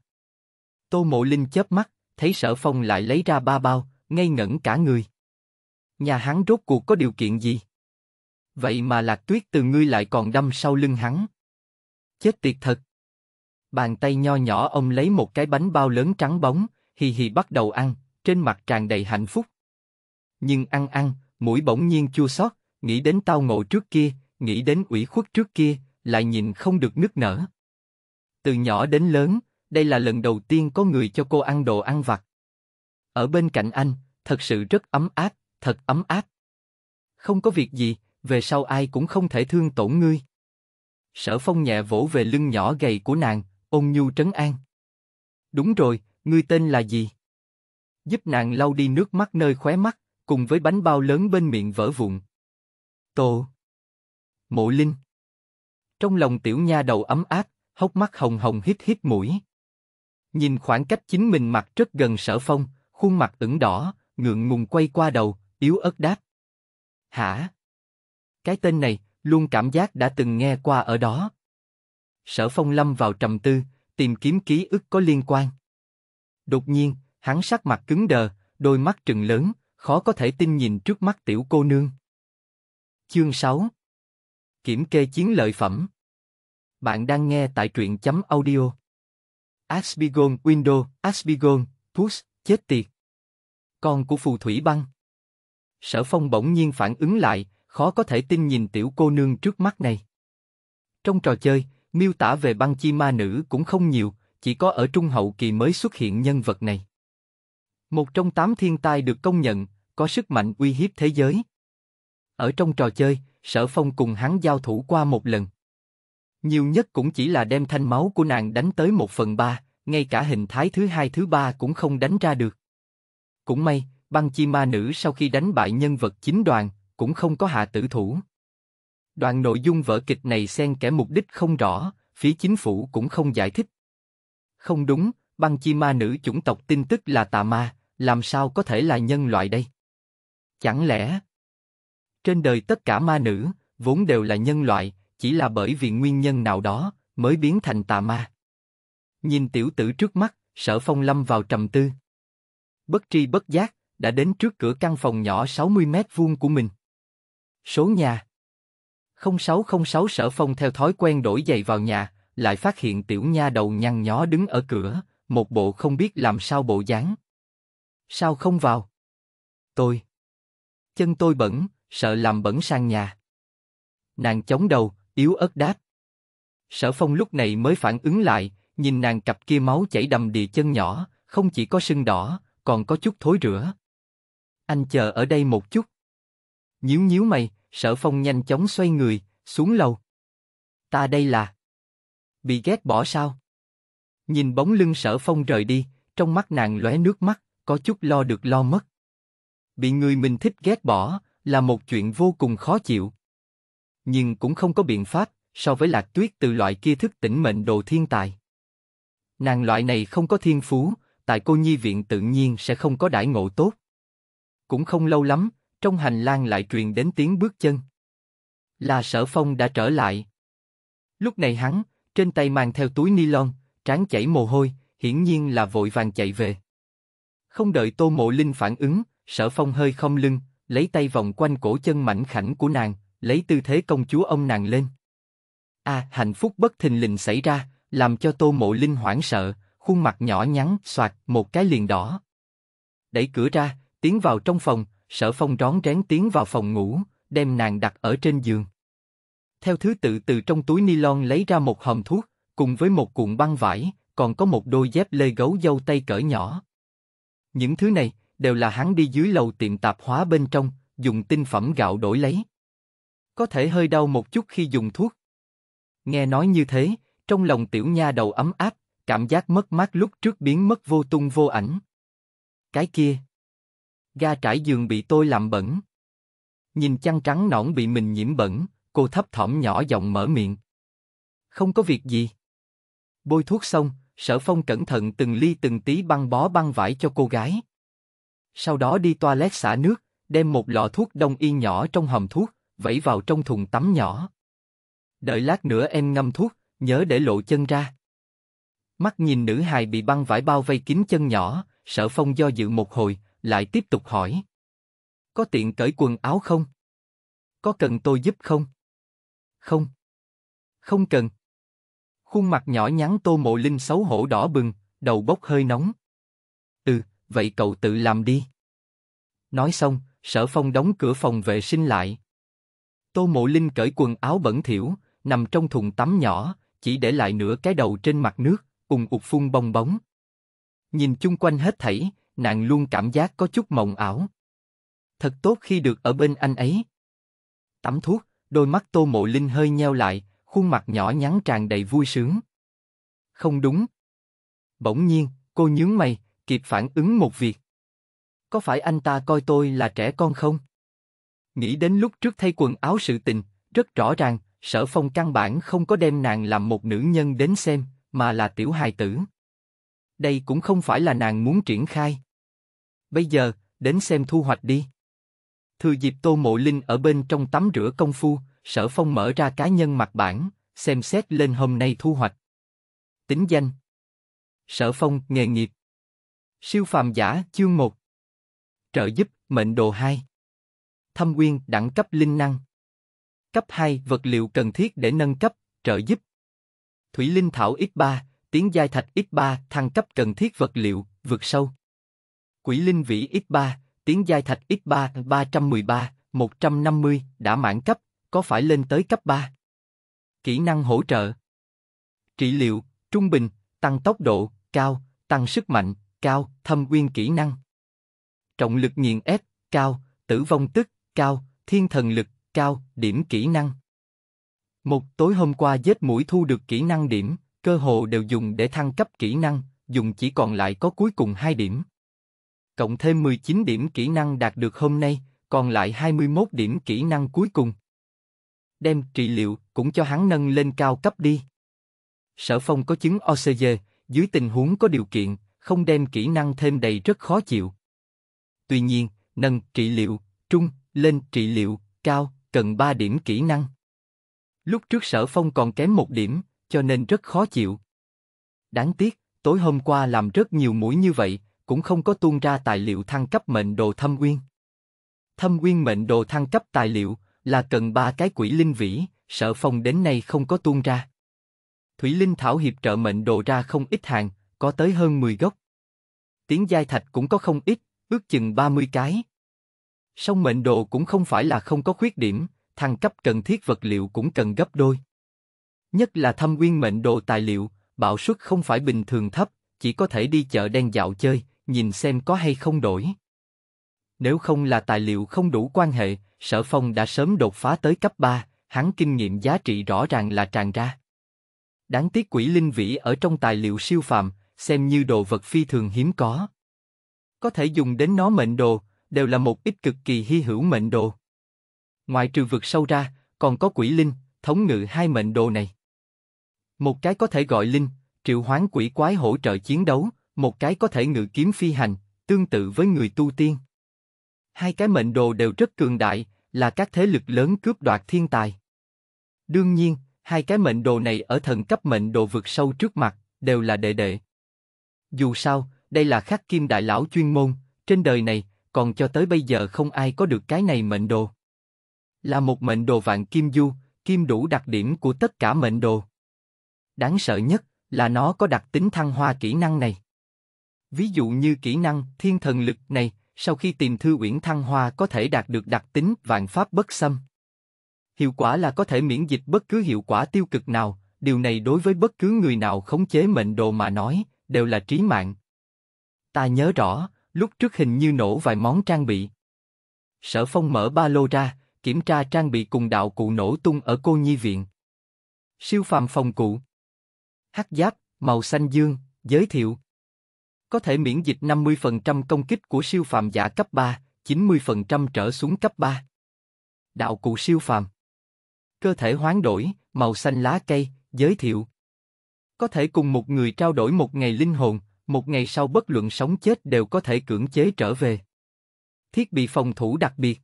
[SPEAKER 1] Tô Mộ Linh chớp mắt, thấy Sở Phong lại lấy ra ba bao, ngây ngẩn cả người. Nhà hắn rốt cuộc có điều kiện gì? Vậy mà Lạc Tuyết từ ngươi lại còn đâm sau lưng hắn. Chết tiệt thật. Bàn tay nho nhỏ ông lấy một cái bánh bao lớn trắng bóng, hì hì bắt đầu ăn, trên mặt tràn đầy hạnh phúc. Nhưng ăn ăn, mũi bỗng nhiên chua xót, nghĩ đến tao ngộ trước kia, nghĩ đến ủy khuất trước kia, lại nhìn không được nức nở. Từ nhỏ đến lớn, đây là lần đầu tiên có người cho cô ăn đồ ăn vặt. Ở bên cạnh anh, thật sự rất ấm áp, thật ấm áp. Không có việc gì, về sau ai cũng không thể thương tổn ngươi. Sở Phong nhẹ vỗ về lưng nhỏ gầy của nàng, ôn nhu trấn an. Đúng rồi, ngươi tên là gì? Giúp nàng lau đi nước mắt nơi khóe mắt, cùng với bánh bao lớn bên miệng vỡ vụn. Tô. Mộ Linh. Trong lòng tiểu nha đầu ấm áp, hốc mắt hồng hồng hít hít mũi. Nhìn khoảng cách chính mình mặt rất gần sở phong, khuôn mặt ửng đỏ, ngượng ngùng quay qua đầu, yếu ớt đáp. Hả? Cái tên này, luôn cảm giác đã từng nghe qua ở đó. Sở phong lâm vào trầm tư, tìm kiếm ký ức có liên quan. Đột nhiên, hắn sắc mặt cứng đờ, đôi mắt trừng lớn, khó có thể tin nhìn trước mắt tiểu cô nương. Chương 6 Kiểm kê chiến lợi phẩm Bạn đang nghe tại truyện chấm audio. Asbigon Window, Asbigon, Push, chết tiệt. Con của phù thủy băng. Sở phong bỗng nhiên phản ứng lại, khó có thể tin nhìn tiểu cô nương trước mắt này. Trong trò chơi, miêu tả về băng chi ma nữ cũng không nhiều, chỉ có ở trung hậu kỳ mới xuất hiện nhân vật này. Một trong tám thiên tai được công nhận, có sức mạnh uy hiếp thế giới. Ở trong trò chơi, Sở Phong cùng hắn giao thủ qua một lần. Nhiều nhất cũng chỉ là đem thanh máu của nàng đánh tới một phần ba, ngay cả hình thái thứ hai thứ ba cũng không đánh ra được. Cũng may, băng chi ma nữ sau khi đánh bại nhân vật chính đoàn, cũng không có hạ tử thủ. Đoạn nội dung vở kịch này xen kẻ mục đích không rõ, phía chính phủ cũng không giải thích. Không đúng, băng chi ma nữ chủng tộc tin tức là tà ma, làm sao có thể là nhân loại đây? Chẳng lẽ trên đời tất cả ma nữ vốn đều là nhân loại, chỉ là bởi vì nguyên nhân nào đó mới biến thành tà ma? Nhìn tiểu tử trước mắt, Sở Phong lâm vào trầm tư. Bất tri bất giác đã đến trước cửa căn phòng nhỏ 60 mét vuông của mình. Số nhà 0606 Sở Phong theo thói quen đổi giày vào nhà, lại phát hiện tiểu nha đầu nhăn nhó đứng ở cửa, một bộ không biết làm sao bộ dáng. Sao không vào? Tôi. Chân tôi bẩn, sợ làm bẩn sang nhà. Nàng chống đầu, yếu ớt đáp. Sở phong lúc này mới phản ứng lại, nhìn nàng cặp kia máu chảy đầm đìa chân nhỏ, không chỉ có sưng đỏ, còn có chút thối rửa. Anh chờ ở đây một chút. Nhíu nhíu mày, sở phong nhanh chóng xoay người, xuống lầu. Ta đây là... Bị ghét bỏ sao? Nhìn bóng lưng sở phong rời đi, trong mắt nàng lóe nước mắt có chút lo được lo mất. Bị người mình thích ghét bỏ là một chuyện vô cùng khó chịu. Nhưng cũng không có biện pháp, so với lạc tuyết từ loại kia thức tỉnh mệnh đồ thiên tài. Nàng loại này không có thiên phú, tại cô nhi viện tự nhiên sẽ không có đãi ngộ tốt. Cũng không lâu lắm, trong hành lang lại truyền đến tiếng bước chân. Là sở phong đã trở lại. Lúc này hắn, trên tay mang theo túi ni lon, trán chảy mồ hôi, hiển nhiên là vội vàng chạy về. Không đợi Tô Mộ Linh phản ứng, Sở Phong hơi không lưng, lấy tay vòng quanh cổ chân mảnh khảnh của nàng, lấy tư thế công chúa ông nàng lên. A, à, hạnh phúc bất thình lình xảy ra, làm cho Tô Mộ Linh hoảng sợ, khuôn mặt nhỏ nhắn xoạt một cái liền đỏ. Đẩy cửa ra, tiến vào trong phòng, Sở Phong rón rén tiến vào phòng ngủ, đem nàng đặt ở trên giường. Theo thứ tự từ trong túi ni lon lấy ra một hòm thuốc, cùng với một cuộn băng vải, còn có một đôi dép lê gấu dâu tay cỡ nhỏ. Những thứ này đều là hắn đi dưới lầu tiệm tạp hóa bên trong, dùng tinh phẩm gạo đổi lấy. Có thể hơi đau một chút khi dùng thuốc. Nghe nói như thế, trong lòng tiểu nha đầu ấm áp, cảm giác mất mát lúc trước biến mất vô tung vô ảnh. Cái kia, ga trải giường bị tôi làm bẩn. Nhìn chăn trắng nõn bị mình nhiễm bẩn, cô thấp thỏm nhỏ giọng mở miệng. Không có việc gì. Bôi thuốc xong, Sở Phong cẩn thận từng ly từng tí băng bó băng vải cho cô gái. Sau đó đi toilet xả nước, đem một lọ thuốc đông y nhỏ trong hòm thuốc, vẫy vào trong thùng tắm nhỏ. Đợi lát nữa em ngâm thuốc, nhớ để lộ chân ra. Mắt nhìn nữ hài bị băng vải bao vây kín chân nhỏ, sở phong do dự một hồi, lại tiếp tục hỏi. Có tiện cởi quần áo không? Có cần tôi giúp không? Không. Không cần. Khuôn mặt nhỏ nhắn Tô Mộ Linh xấu hổ đỏ bừng, đầu bốc hơi nóng. Ừ, vậy cậu tự làm đi. Nói xong, sở phong đóng cửa phòng vệ sinh lại. Tô Mộ Linh cởi quần áo bẩn thỉu, nằm trong thùng tắm nhỏ, chỉ để lại nửa cái đầu trên mặt nước, ùng ụt phun bong bóng. Nhìn chung quanh hết thảy, nàng luôn cảm giác có chút mộng ảo. Thật tốt khi được ở bên anh ấy. Tắm thuốc, đôi mắt Tô Mộ Linh hơi nheo lại, khuôn mặt nhỏ nhắn tràn đầy vui sướng. Không đúng. Bỗng nhiên, cô nhướng mày, kịp phản ứng một việc. Có phải anh ta coi tôi là trẻ con không? Nghĩ đến lúc trước thay quần áo sự tình, rất rõ ràng, sở phong căn bản không có đem nàng làm một nữ nhân đến xem, mà là tiểu hài tử. Đây cũng không phải là nàng muốn triển khai. Bây giờ, đến xem thu hoạch đi. Thừa dịp Tô Mộ Linh ở bên trong tắm rửa công phu, Sở Phong mở ra cá nhân mặt bản, xem xét lên hôm nay thu hoạch. Tính danh Sở Phong, nghề nghiệp Siêu phàm giả, chương 1 Trợ giúp, mệnh đồ 2 Thâm quyên, đẳng cấp linh năng Cấp 2, vật liệu cần thiết để nâng cấp, trợ giúp Thủy Linh Thảo X3, Tiến Giai Thạch X3, thăng cấp cần thiết vật liệu, vượt sâu Quỷ Linh Vĩ X3, Tiến Giai Thạch X3, 313, 150, đã mãn cấp, có phải lên tới cấp 3. Kỹ năng hỗ trợ Trị liệu, trung bình, tăng tốc độ, cao, tăng sức mạnh, cao, thâm quyên kỹ năng. Trọng lực nghiền ép, cao, tử vong tức, cao, thiên thần lực, cao, điểm kỹ năng. Một tối hôm qua giết mũi thu được kỹ năng điểm, cơ hồ đều dùng để thăng cấp kỹ năng, dùng chỉ còn lại có cuối cùng 2 điểm. Cộng thêm 19 điểm kỹ năng đạt được hôm nay, còn lại 21 điểm kỹ năng cuối cùng đem trị liệu cũng cho hắn nâng lên cao cấp đi. Sở Phong có chứng OCG, dưới tình huống có điều kiện, không đem kỹ năng thêm đầy rất khó chịu. Tuy nhiên, nâng trị liệu, trung, lên trị liệu, cao, cần 3 điểm kỹ năng. Lúc trước sở phong còn kém một điểm, cho nên rất khó chịu. Đáng tiếc, tối hôm qua làm rất nhiều mũi như vậy, cũng không có tuôn ra tài liệu thăng cấp mệnh đồ thâm uyên. Thâm uyên mệnh đồ thăng cấp tài liệu, là cần ba cái quỷ linh vĩ, sợ phòng đến nay không có tuôn ra. Thủy Linh Thảo hiệp trợ mệnh đồ ra không ít hàng, có tới hơn 10 gốc. Tiếng giai thạch cũng có không ít, ước chừng 30 cái. Song mệnh đồ cũng không phải là không có khuyết điểm, thăng cấp cần thiết vật liệu cũng cần gấp đôi. Nhất là thâm nguyên mệnh đồ tài liệu, bạo suất không phải bình thường thấp, chỉ có thể đi chợ đen dạo chơi, nhìn xem có hay không đổi nếu không là tài liệu không đủ quan hệ, sở phong đã sớm đột phá tới cấp 3, hắn kinh nghiệm giá trị rõ ràng là tràn ra. Đáng tiếc quỷ linh vĩ ở trong tài liệu siêu phàm, xem như đồ vật phi thường hiếm có. Có thể dùng đến nó mệnh đồ, đều là một ít cực kỳ hy hữu mệnh đồ. Ngoài trừ vực sâu ra, còn có quỷ linh, thống ngự hai mệnh đồ này. Một cái có thể gọi linh, triệu hoán quỷ quái hỗ trợ chiến đấu, một cái có thể ngự kiếm phi hành, tương tự với người tu tiên. Hai cái mệnh đồ đều rất cường đại, là các thế lực lớn cướp đoạt thiên tài. Đương nhiên, hai cái mệnh đồ này ở thần cấp mệnh đồ vực sâu trước mặt, đều là đệ đệ. Dù sao, đây là khắc kim đại lão chuyên môn, trên đời này, còn cho tới bây giờ không ai có được cái này mệnh đồ. Là một mệnh đồ vạn kim du, kim đủ đặc điểm của tất cả mệnh đồ. Đáng sợ nhất là nó có đặc tính thăng hoa kỹ năng này. Ví dụ như kỹ năng thiên thần lực này, sau khi tìm thư Uyển Thăng Hoa có thể đạt được đặc tính vạn pháp bất xâm. Hiệu quả là có thể miễn dịch bất cứ hiệu quả tiêu cực nào, điều này đối với bất cứ người nào khống chế mệnh đồ mà nói, đều là trí mạng. Ta nhớ rõ, lúc trước hình như nổ vài món trang bị. Sở Phong mở ba lô ra, kiểm tra trang bị cùng đạo cụ nổ tung ở cô nhi viện. Siêu phàm phòng cụ. Hắc giáp, màu xanh dương, giới thiệu có thể miễn dịch 50% công kích của siêu phàm giả cấp 3, 90% trở xuống cấp 3. Đạo cụ siêu phàm. Cơ thể hoán đổi, màu xanh lá cây, giới thiệu. Có thể cùng một người trao đổi một ngày linh hồn, một ngày sau bất luận sống chết đều có thể cưỡng chế trở về. Thiết bị phòng thủ đặc biệt.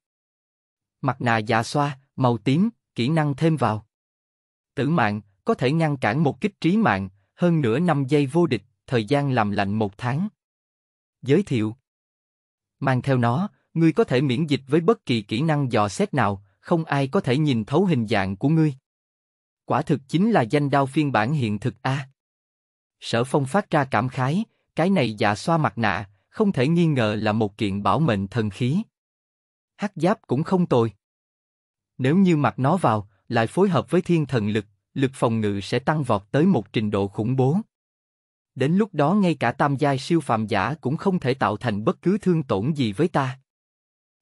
[SPEAKER 1] Mặt nạ dạ xoa, màu tím, kỹ năng thêm vào. Tử mạng, có thể ngăn cản một kích trí mạng, hơn nửa năm giây vô địch, thời gian làm lạnh một tháng. Giới thiệu Mang theo nó, ngươi có thể miễn dịch với bất kỳ kỹ năng dò xét nào, không ai có thể nhìn thấu hình dạng của ngươi. Quả thực chính là danh đao phiên bản hiện thực A. Sở phong phát ra cảm khái, cái này dạ xoa mặt nạ, không thể nghi ngờ là một kiện bảo mệnh thần khí. Hắc giáp cũng không tồi. Nếu như mặc nó vào, lại phối hợp với thiên thần lực, lực phòng ngự sẽ tăng vọt tới một trình độ khủng bố đến lúc đó ngay cả tam giai siêu phàm giả cũng không thể tạo thành bất cứ thương tổn gì với ta.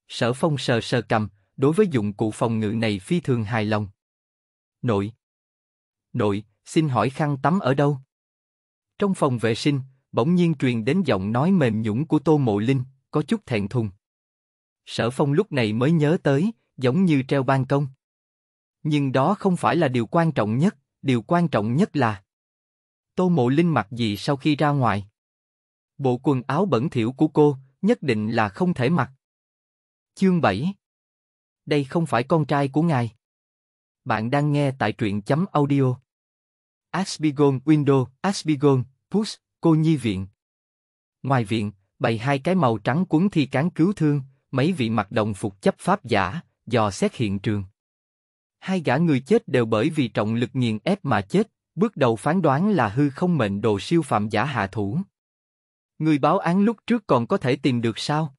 [SPEAKER 1] Sở Phong sờ sờ cầm, đối với dụng cụ phòng ngự này phi thường hài lòng. Nội Nội, xin hỏi khăn tắm ở đâu? Trong phòng vệ sinh, bỗng nhiên truyền đến giọng nói mềm nhũng của Tô Mộ Linh, có chút thẹn thùng. Sở Phong lúc này mới nhớ tới, giống như treo ban công. Nhưng đó không phải là điều quan trọng nhất, điều quan trọng nhất là Tô Mộ Linh mặc gì sau khi ra ngoài? Bộ quần áo bẩn thỉu của cô nhất định là không thể mặc. Chương 7 Đây không phải con trai của ngài. Bạn đang nghe tại truyện chấm audio. Asbigon Window, Asbigon, Push, Cô Nhi Viện. Ngoài viện, bày hai cái màu trắng cuốn thi cán cứu thương, mấy vị mặc đồng phục chấp pháp giả, dò xét hiện trường. Hai gã người chết đều bởi vì trọng lực nghiền ép mà chết, Bước đầu phán đoán là hư không mệnh đồ siêu phạm giả hạ thủ. Người báo án lúc trước còn có thể tìm được sao?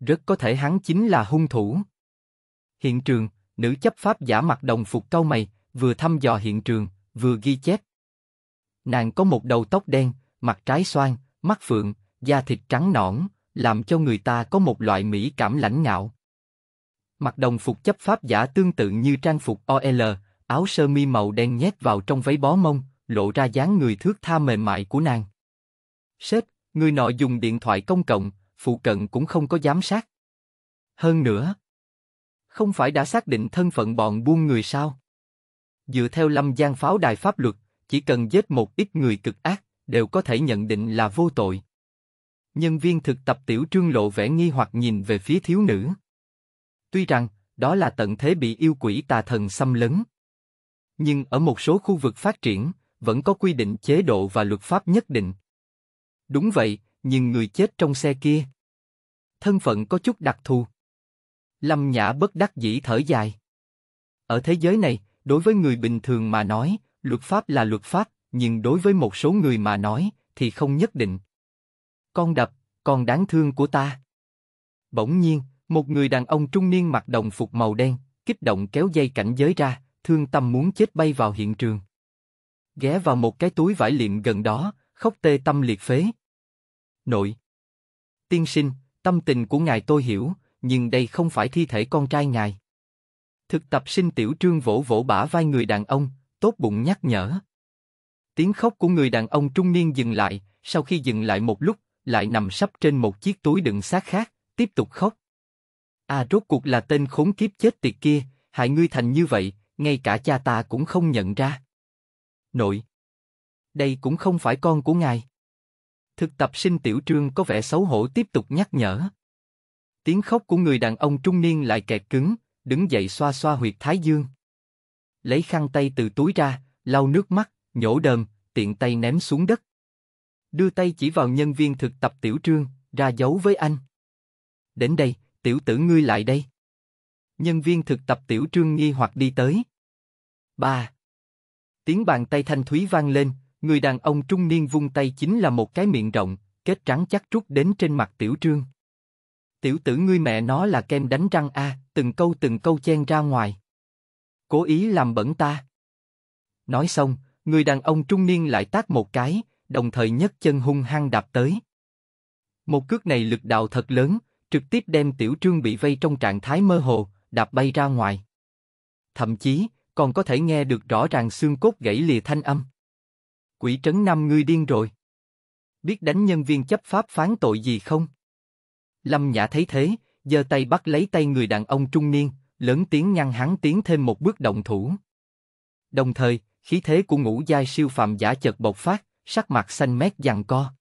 [SPEAKER 1] Rất có thể hắn chính là hung thủ. Hiện trường, nữ chấp pháp giả mặc đồng phục cau mày, vừa thăm dò hiện trường, vừa ghi chép. Nàng có một đầu tóc đen, mặt trái xoan, mắt phượng, da thịt trắng nõn, làm cho người ta có một loại mỹ cảm lãnh ngạo. Mặc đồng phục chấp pháp giả tương tự như trang phục OL, áo sơ mi màu đen nhét vào trong váy bó mông, lộ ra dáng người thước tha mềm mại của nàng. Sếp, người nọ dùng điện thoại công cộng, phụ cận cũng không có giám sát. Hơn nữa, không phải đã xác định thân phận bọn buôn người sao? Dựa theo lâm giang pháo đài pháp luật, chỉ cần giết một ít người cực ác, đều có thể nhận định là vô tội. Nhân viên thực tập tiểu trương lộ vẻ nghi hoặc nhìn về phía thiếu nữ. Tuy rằng, đó là tận thế bị yêu quỷ tà thần xâm lấn nhưng ở một số khu vực phát triển, vẫn có quy định chế độ và luật pháp nhất định. Đúng vậy, nhưng người chết trong xe kia. Thân phận có chút đặc thù. Lâm Nhã bất đắc dĩ thở dài. Ở thế giới này, đối với người bình thường mà nói, luật pháp là luật pháp, nhưng đối với một số người mà nói, thì không nhất định. Con đập, con đáng thương của ta. Bỗng nhiên, một người đàn ông trung niên mặc đồng phục màu đen, kích động kéo dây cảnh giới ra, thương tâm muốn chết bay vào hiện trường. Ghé vào một cái túi vải liệm gần đó, khóc tê tâm liệt phế. Nội Tiên sinh, tâm tình của ngài tôi hiểu, nhưng đây không phải thi thể con trai ngài. Thực tập sinh tiểu trương vỗ vỗ bả vai người đàn ông, tốt bụng nhắc nhở. Tiếng khóc của người đàn ông trung niên dừng lại, sau khi dừng lại một lúc, lại nằm sắp trên một chiếc túi đựng xác khác, tiếp tục khóc. À rốt cuộc là tên khốn kiếp chết tiệt kia, hại ngươi thành như vậy, ngay cả cha ta cũng không nhận ra. Nội, đây cũng không phải con của ngài. Thực tập sinh tiểu trương có vẻ xấu hổ tiếp tục nhắc nhở. Tiếng khóc của người đàn ông trung niên lại kẹt cứng, đứng dậy xoa xoa huyệt thái dương. Lấy khăn tay từ túi ra, lau nước mắt, nhổ đờm, tiện tay ném xuống đất. Đưa tay chỉ vào nhân viên thực tập tiểu trương, ra dấu với anh. Đến đây, tiểu tử ngươi lại đây nhân viên thực tập tiểu trương nghi hoặc đi tới. Ba. Tiếng bàn tay thanh thúy vang lên, người đàn ông trung niên vung tay chính là một cái miệng rộng, kết trắng chắc rút đến trên mặt tiểu trương. Tiểu tử ngươi mẹ nó là kem đánh răng a, từng câu từng câu chen ra ngoài. Cố ý làm bẩn ta. Nói xong, người đàn ông trung niên lại tác một cái, đồng thời nhấc chân hung hăng đạp tới. Một cước này lực đạo thật lớn, trực tiếp đem tiểu trương bị vây trong trạng thái mơ hồ, đạp bay ra ngoài. Thậm chí, còn có thể nghe được rõ ràng xương cốt gãy lìa thanh âm. Quỷ trấn năm ngươi điên rồi. Biết đánh nhân viên chấp pháp phán tội gì không? Lâm Nhã thấy thế, giơ tay bắt lấy tay người đàn ông trung niên, lớn tiếng ngăn hắn tiến thêm một bước động thủ. Đồng thời, khí thế của ngũ giai siêu phàm giả chợt bộc phát, sắc mặt xanh mét giằng co.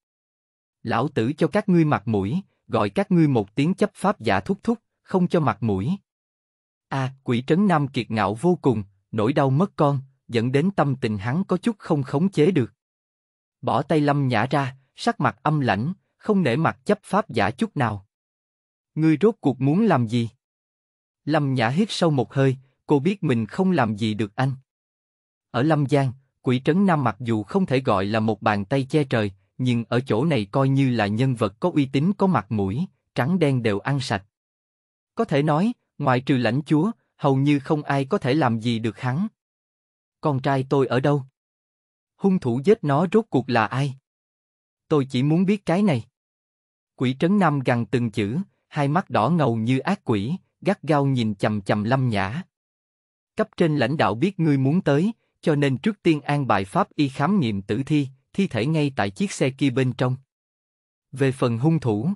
[SPEAKER 1] Lão tử cho các ngươi mặt mũi, gọi các ngươi một tiếng chấp pháp giả thúc thúc, không cho mặt mũi. À, quỷ trấn Nam kiệt ngạo vô cùng, nỗi đau mất con, dẫn đến tâm tình hắn có chút không khống chế được. Bỏ tay lâm nhã ra, sắc mặt âm lãnh, không nể mặt chấp pháp giả chút nào. Ngươi rốt cuộc muốn làm gì? Lâm nhã hít sâu một hơi, cô biết mình không làm gì được anh. Ở Lâm Giang, quỷ trấn Nam mặc dù không thể gọi là một bàn tay che trời, nhưng ở chỗ này coi như là nhân vật có uy tín có mặt mũi, trắng đen đều ăn sạch. Có thể nói, ngoại trừ lãnh chúa, hầu như không ai có thể làm gì được hắn. Con trai tôi ở đâu? Hung thủ giết nó rốt cuộc là ai? Tôi chỉ muốn biết cái này. Quỷ trấn nam gằn từng chữ, hai mắt đỏ ngầu như ác quỷ, gắt gao nhìn chầm chầm lâm nhã. Cấp trên lãnh đạo biết ngươi muốn tới, cho nên trước tiên an bài pháp y khám nghiệm tử thi, thi thể ngay tại chiếc xe kia bên trong. Về phần hung thủ,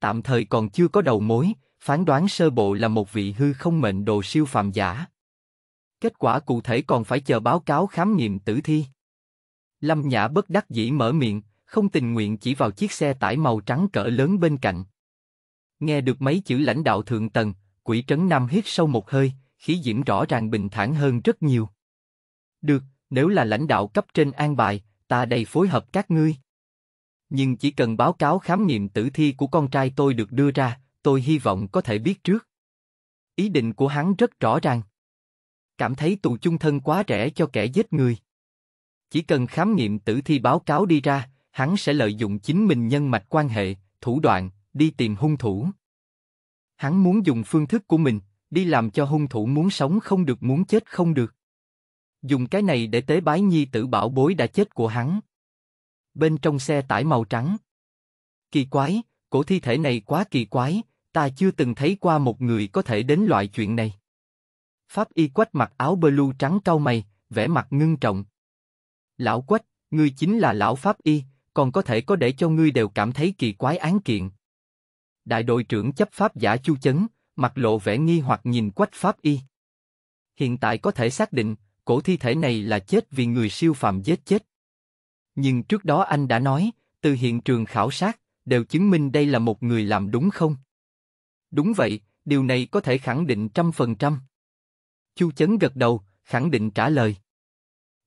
[SPEAKER 1] tạm thời còn chưa có đầu mối, phán đoán sơ bộ là một vị hư không mệnh đồ siêu phàm giả. Kết quả cụ thể còn phải chờ báo cáo khám nghiệm tử thi. Lâm Nhã bất đắc dĩ mở miệng, không tình nguyện chỉ vào chiếc xe tải màu trắng cỡ lớn bên cạnh. Nghe được mấy chữ lãnh đạo thượng tầng, quỷ trấn Nam hít sâu một hơi, khí diễm rõ ràng bình thản hơn rất nhiều. Được, nếu là lãnh đạo cấp trên an bài, ta đây phối hợp các ngươi. Nhưng chỉ cần báo cáo khám nghiệm tử thi của con trai tôi được đưa ra, tôi hy vọng có thể biết trước. Ý định của hắn rất rõ ràng. Cảm thấy tù chung thân quá rẻ cho kẻ giết người. Chỉ cần khám nghiệm tử thi báo cáo đi ra, hắn sẽ lợi dụng chính mình nhân mạch quan hệ, thủ đoạn, đi tìm hung thủ. Hắn muốn dùng phương thức của mình, đi làm cho hung thủ muốn sống không được muốn chết không được. Dùng cái này để tế bái nhi tử bảo bối đã chết của hắn. Bên trong xe tải màu trắng. Kỳ quái, cổ thi thể này quá kỳ quái, Ta chưa từng thấy qua một người có thể đến loại chuyện này. Pháp y quách mặc áo bơ blue trắng cau mày, vẻ mặt ngưng trọng. Lão quách, ngươi chính là lão pháp y, còn có thể có để cho ngươi đều cảm thấy kỳ quái án kiện. Đại đội trưởng chấp pháp giả Chu Chấn, mặt lộ vẻ nghi hoặc nhìn quách pháp y. Hiện tại có thể xác định, cổ thi thể này là chết vì người siêu phàm giết chết. Nhưng trước đó anh đã nói, từ hiện trường khảo sát, đều chứng minh đây là một người làm đúng không? Đúng vậy, điều này có thể khẳng định trăm phần trăm. Chu Chấn gật đầu, khẳng định trả lời.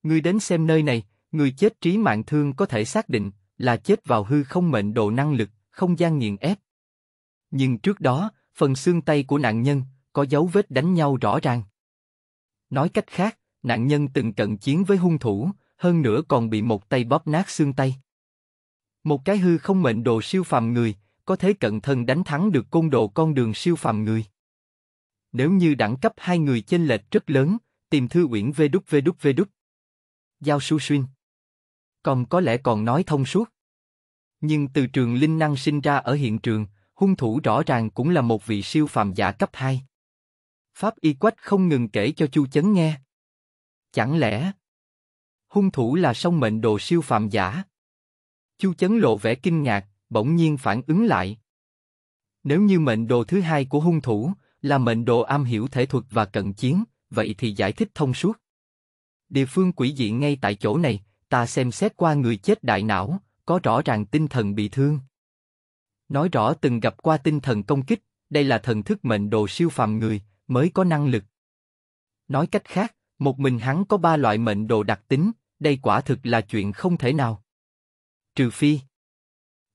[SPEAKER 1] Người đến xem nơi này, người chết trí mạng thương có thể xác định là chết vào hư không mệnh độ năng lực, không gian nghiền ép. Nhưng trước đó, phần xương tay của nạn nhân có dấu vết đánh nhau rõ ràng. Nói cách khác, nạn nhân từng cận chiến với hung thủ, hơn nữa còn bị một tay bóp nát xương tay. Một cái hư không mệnh độ siêu phàm người, có thể cận thân đánh thắng được côn đồ con đường siêu phàm người. Nếu như đẳng cấp hai người chênh lệch rất lớn, tìm thư uyển vê đúc vê đúc vê đúc Giao su xuyên. Còn có lẽ còn nói thông suốt. Nhưng từ trường linh năng sinh ra ở hiện trường, hung thủ rõ ràng cũng là một vị siêu phàm giả cấp 2. Pháp y quách không ngừng kể cho Chu Chấn nghe. Chẳng lẽ hung thủ là song mệnh đồ siêu phàm giả? Chu Chấn lộ vẻ kinh ngạc, bỗng nhiên phản ứng lại. Nếu như mệnh đồ thứ hai của hung thủ là mệnh đồ am hiểu thể thuật và cận chiến, vậy thì giải thích thông suốt. Địa phương quỷ dị ngay tại chỗ này, ta xem xét qua người chết đại não, có rõ ràng tinh thần bị thương. Nói rõ từng gặp qua tinh thần công kích, đây là thần thức mệnh đồ siêu phàm người, mới có năng lực. Nói cách khác, một mình hắn có ba loại mệnh đồ đặc tính, đây quả thực là chuyện không thể nào. Trừ phi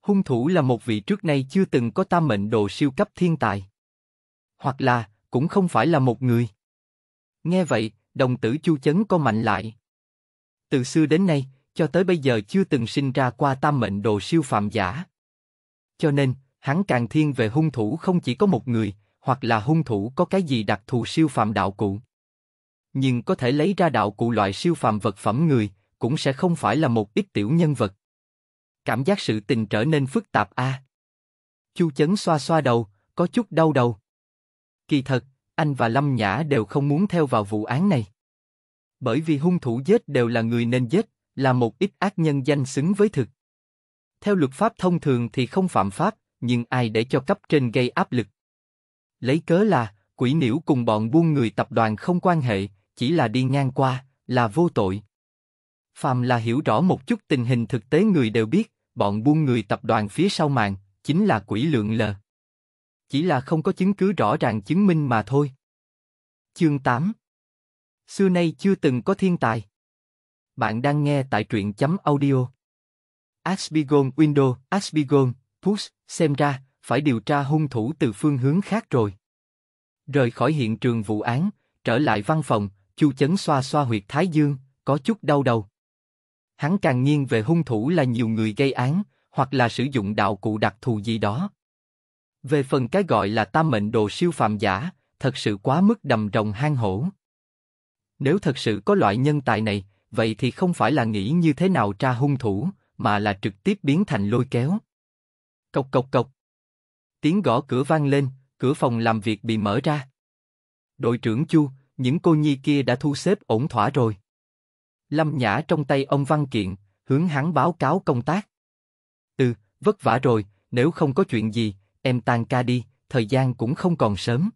[SPEAKER 1] hung thủ là một vị trước nay chưa từng có tam mệnh đồ siêu cấp thiên tài. Hoặc là, cũng không phải là một người. Nghe vậy, đồng tử Chu Chấn co mạnh lại. Từ xưa đến nay, cho tới bây giờ chưa từng sinh ra qua tam mệnh đồ siêu phạm giả. Cho nên, hắn càng thiên về hung thủ không chỉ có một người, hoặc là hung thủ có cái gì đặc thù siêu phạm đạo cụ. Nhưng có thể lấy ra đạo cụ loại siêu phạm vật phẩm người, cũng sẽ không phải là một ít tiểu nhân vật cảm giác sự tình trở nên phức tạp a. À. Chu Chấn xoa xoa đầu, có chút đau đầu. Kỳ thật, anh và Lâm Nhã đều không muốn theo vào vụ án này. Bởi vì hung thủ giết đều là người nên giết, là một ít ác nhân danh xứng với thực. Theo luật pháp thông thường thì không phạm pháp, nhưng ai để cho cấp trên gây áp lực. Lấy cớ là, quỷ nhiễu cùng bọn buôn người tập đoàn không quan hệ, chỉ là đi ngang qua, là vô tội. phạm là hiểu rõ một chút tình hình thực tế người đều biết bọn buôn người tập đoàn phía sau màn chính là quỷ lượng lờ. Chỉ là không có chứng cứ rõ ràng chứng minh mà thôi. Chương 8 Xưa nay chưa từng có thiên tài. Bạn đang nghe tại truyện chấm audio. Asbigon Window, Asbigon, Push, xem ra, phải điều tra hung thủ từ phương hướng khác rồi. Rời khỏi hiện trường vụ án, trở lại văn phòng, Chu Chấn xoa xoa huyệt thái dương, có chút đau đầu hắn càng nghiêng về hung thủ là nhiều người gây án, hoặc là sử dụng đạo cụ đặc thù gì đó. Về phần cái gọi là tam mệnh đồ siêu phàm giả, thật sự quá mức đầm rồng hang hổ. Nếu thật sự có loại nhân tài này, vậy thì không phải là nghĩ như thế nào tra hung thủ, mà là trực tiếp biến thành lôi kéo. Cộc cộc cộc. Tiếng gõ cửa vang lên, cửa phòng làm việc bị mở ra. Đội trưởng Chu, những cô nhi kia đã thu xếp ổn thỏa rồi. Lâm Nhã trong tay ông văn kiện, hướng hắn báo cáo công tác. Ừ, vất vả rồi, nếu không có chuyện gì, em tan ca đi, thời gian cũng không còn sớm.